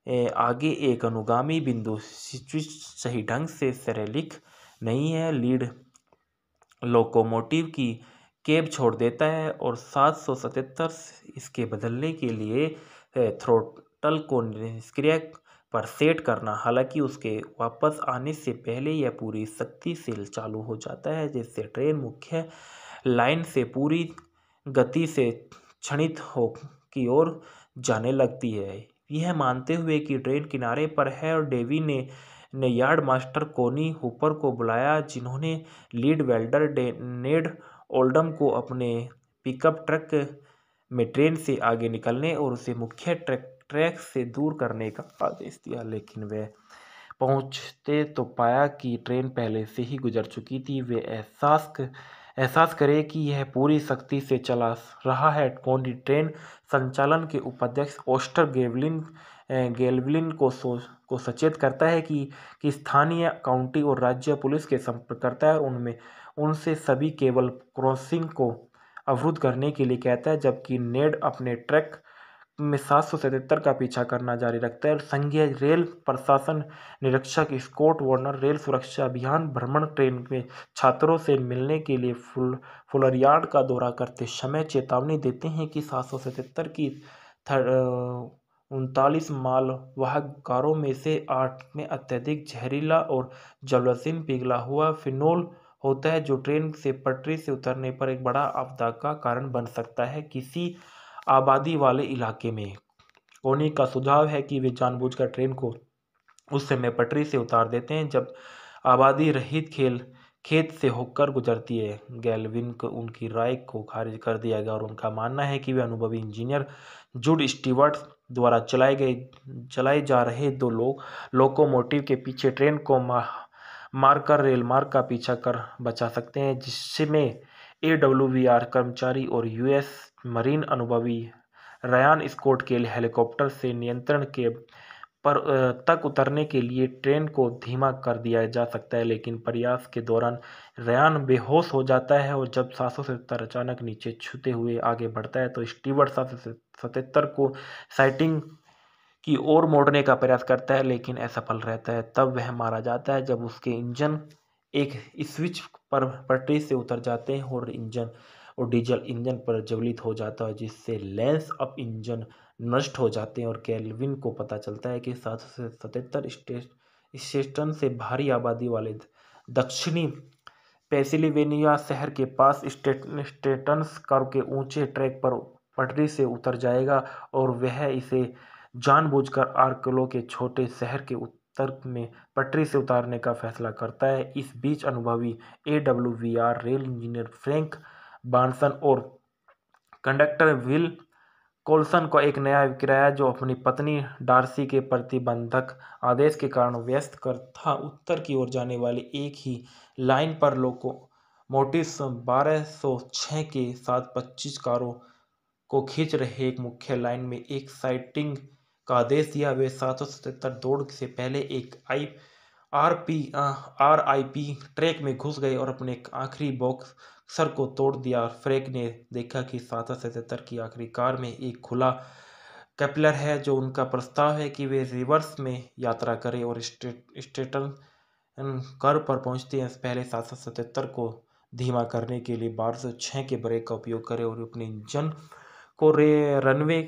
आगे एक अनुगामी बिंदु स्विच सही ढंग से सरलिख नहीं है लीड लोकोमोटिव की केब छोड़ देता है और सात सौ सतहत्तर इसके बदलने के लिए थ्रोटल को निष्क्रिय पर सेट करना हालांकि उसके वापस आने से पहले यह पूरी शक्ति से चालू हो जाता है जिससे ट्रेन मुख्य लाइन से पूरी गति से क्षणित हो की ओर जाने लगती है यह मानते हुए कि ट्रेन किनारे पर है और डेवी ने ने यार्ड मास्टर कोनी हुपर को बुलाया जिन्होंने लीड वेल्डर नेड ओल्डम को अपने पिकअप ट्रक में ट्रेन से आगे निकलने और उसे मुख्य ट्रैक ट्रैक से दूर करने का आदेश दिया लेकिन वह पहुंचते तो पाया कि ट्रेन पहले से ही गुजर चुकी थी वे एहसास एहसास करें कि यह पूरी सख्ती से चला रहा है कोडी ट्रेन संचालन के उपाध्यक्ष ओस्टर गेवलिन गेलविन को सो को सचेत करता है कि कि स्थानीय काउंटी और राज्य पुलिस के संपर्क करता है और उनमें उनसे सभी केबल क्रॉसिंग को अवरुद्ध करने के लिए कहता है जबकि नेड अपने ट्रैक में सात सौ सतहत्तर का पीछा करना जारी रखता है और संघीय रेल प्रशासन निरीक्षक स्कॉट वार्नर रेल सुरक्षा अभियान भ्रमण ट्रेन में छात्रों से मिलने के लिए फुल यार्ड का दौरा करते समय चेतावनी देते हैं कि सात सौ सतहत्तर की उनतालीस वाहक कारों में से आठ में अत्यधिक जहरीला और जलसीन पिघला हुआ फिनोल होता है जो ट्रेन से पटरी से उतरने पर एक बड़ा आपदा का कारण बन सकता है किसी आबादी वाले इलाके में कोनी का सुझाव है कि वे जानबूझकर ट्रेन को उस समय पटरी से उतार देते हैं जब आबादी रहित खेल खेत से होकर गुजरती है गैलविन को उनकी राय को खारिज कर दिया गया और उनका मानना है कि वे अनुभवी इंजीनियर जुड स्टीवर्ट द्वारा चलाए गए चलाए जा रहे दो लोग लोकोमोटिव के पीछे ट्रेन को मारकर रेल मार्ग का पीछा कर बचा सकते हैं जिसमें ए डब्ल्यू वी आर कर्मचारी और यूएस मरीन अनुभवी रयान स्कोट के हेलीकॉप्टर से नियंत्रण के पर तक उतरने के लिए ट्रेन को धीमा कर दिया जा सकता है लेकिन प्रयास के दौरान रयान बेहोश हो जाता है और जब सातों सतर अचानक नीचे छूते हुए आगे बढ़ता है तो स्टीवर्ट सात सतहत्तर को साइटिंग की ओर मोड़ने का प्रयास करता है लेकिन असफल रहता है तब वह मारा जाता है जब उसके इंजन एक स्विच पर पटरी से उतर जाते हैं और इंजन और डीजल इंजन पर ज्वलित हो जाता है जिससे लेंस अप इंजन नष्ट हो जाते हैं और कैलविन को पता चलता है कि सात सौ सतहत्तर स्टेशन से भारी आबादी वाले दक्षिणी पेंसिल्वेनिया शहर के पास स्टेटन्स कर के ऊंचे ट्रैक पर पटरी से उतर जाएगा और वह इसे जानबूझकर आर्कलो के छोटे शहर के उत्तर में पटरी से उतारने का फैसला करता है इस बीच अनुभवी A W V R rail engineer Frank बानसन और कंडक्टर विल कोल्सन को एक नया किराया जो अपनी पत्नी डार्सी के प्रतिबंधक आदेश के कारण व्यस्त कर था उत्तर की ओर जाने वाली एक ही लाइन पर लोको मोटिस 1206 के साथ 25 कारों को खींच रहे एक मुख्य लाइन में एक साइटिंग का आदेश दिया वे सात सौ दौड़ से पहले एक I R P R I P track में घुस गए और अपने आखिरी बॉक्स सर को तोड़ दिया और फ्रेक ने देखा कि सात सतर की आखिरी कार में एक खुला कैपलर है जो उनका प्रस्ताव है कि वे रिवर्स में यात्रा करें और स्टेटन कर पर पहुंचते हैं पहले सात सौ सतहत्तर को धीमा करने के लिए बारह सौ छः के ब्रेक का उपयोग करें और अपने इंजन को रे रनवे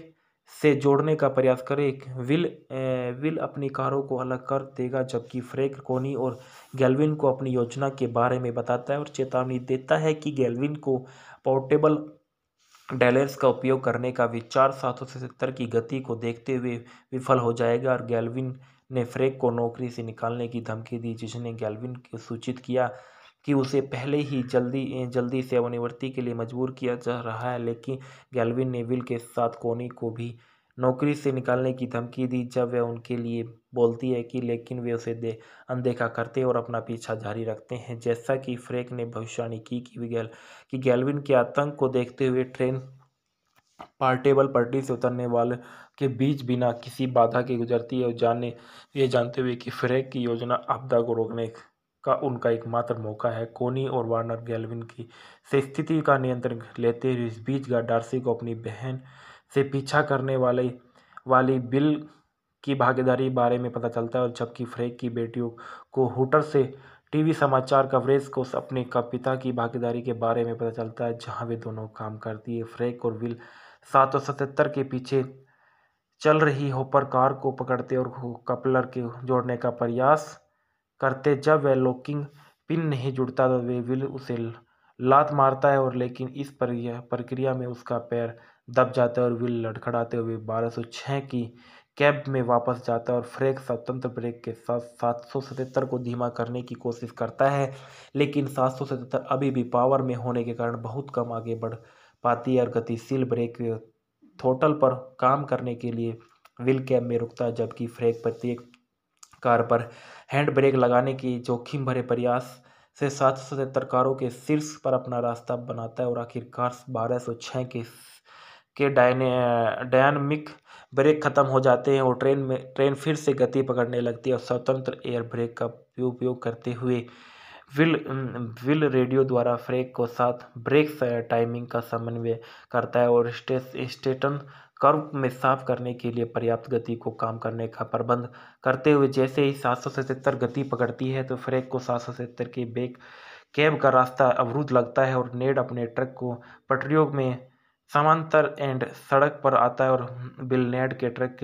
से जोड़ने का प्रयास करें विल विल अपनी कारों को अलग कर देगा जबकि फ्रेक कोनी और गैल्विन को अपनी योजना के बारे में बताता है और चेतावनी देता है कि गैल्विन को पोर्टेबल डैलर्स का उपयोग करने का विचार सात सौ की गति को देखते हुए विफल हो जाएगा और गैल्विन ने फ्रेक को नौकरी से निकालने की धमकी दी जिसने गैल्विन को सूचित किया कि उसे पहले ही जल्दी जल्दी सेवानिवृत्ति के लिए मजबूर किया जा रहा है लेकिन गैलविन ने विल के साथ कोनी को भी नौकरी से निकालने की धमकी दी जब वह उनके लिए बोलती है कि लेकिन वे उसे दे अनदेखा करते और अपना पीछा जारी रखते हैं जैसा कि फ्रेक ने भविष्यवाणी की कि गैल कि गैलविन के आतंक को देखते हुए ट्रेन पार्टेबल पटरी से उतरने वाले के बीच बिना किसी बाधा के गुजरती है और जाने ये जानते हुए कि फ्रेक की योजना आपदा को रोकने का उनका एकमात्र मौका है कोनी और वार्नर गैलविन की से स्थिति का नियंत्रण लेते हुए इस बीच डार्सी को अपनी बहन से पीछा करने वाले वाली बिल की भागीदारी बारे में पता चलता है और जबकि फ्रेक की बेटियों को हुटर से टीवी समाचार कवरेज को अपने का पिता की भागीदारी के बारे में पता चलता है जहां वे दोनों काम करती है फ्रेक और विल सात सौ सतहत्तर के पीछे चल रही होपर कार को पकड़ते और कपलर के जोड़ने का प्रयास करते जब वह लॉकिंग पिन नहीं जुड़ता तो वे विल उसे लात मारता है और लेकिन इस प्रक्रिया में उसका पैर दब जाता है और विल लड़खड़ाते हुए छः की कैब में वापस जाता है और फ्रेक स्वतंत्र ब्रेक के साथ सात सौ सतहत्तर को धीमा करने की कोशिश करता है लेकिन सात सौ सतहत्तर अभी भी पावर में होने के कारण बहुत कम आगे बढ़ पाती है और गतिशील ब्रेक थोटल पर काम करने के लिए विल कैब में रुकता है जबकि फ्रेक प्रत्येक कार पर हैंड ब्रेक लगाने की जोखिम भरे प्रयास से सात सौ सतहत्तर कारों के शीर्ष पर अपना रास्ता बनाता है और आखिरकार बारह सौ छः के के डायने डायनमिक ब्रेक खत्म हो जाते हैं और ट्रेन में ट्रेन फिर से गति पकड़ने लगती है और स्वतंत्र एयर ब्रेक का उपयोग करते हुए विल विल रेडियो द्वारा फ्रेक को साथ ब्रेक टाइमिंग का समन्वय करता है और स्टेटन कर्व में साफ करने के लिए पर्याप्त गति को काम करने का प्रबंध करते हुए जैसे ही सात गति पकड़ती है तो फ्रेक को सात के बेक कैब का रास्ता अवरुद्ध लगता है और नेड अपने ट्रक को पटरियों में समांतर एंड सड़क पर आता है और बिल नेड के ट्रक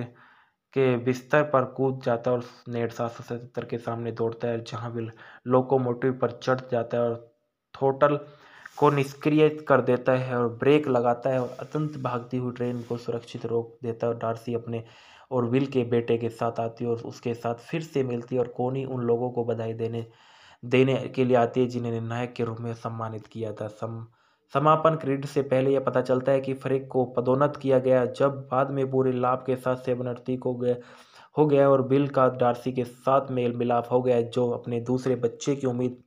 के बिस्तर पर कूद जाता है और नेड सात के सामने दौड़ता है जहाँ बिल लोकोमोटिव पर चढ़ जाता है और थोटल को निष्क्रिय कर देता है और ब्रेक लगाता है और अत्यंत भागती हुई ट्रेन को सुरक्षित रोक देता है और डार्सी अपने और विल के बेटे के साथ आती है और उसके साथ फिर से मिलती है और कोनी उन लोगों को बधाई देने देने के लिए आती है जिन्हें निर्णायक के रूप में सम्मानित किया था सम समापन क्रीड से पहले यह पता चलता है कि फ्रेक को पदोन्नत किया गया जब बाद में पूरे लाभ के साथ सेवनोन्नति को गया हो गया और बिल का डार्सी के साथ मेल मिलाप हो गया जो अपने दूसरे बच्चे की उम्मीद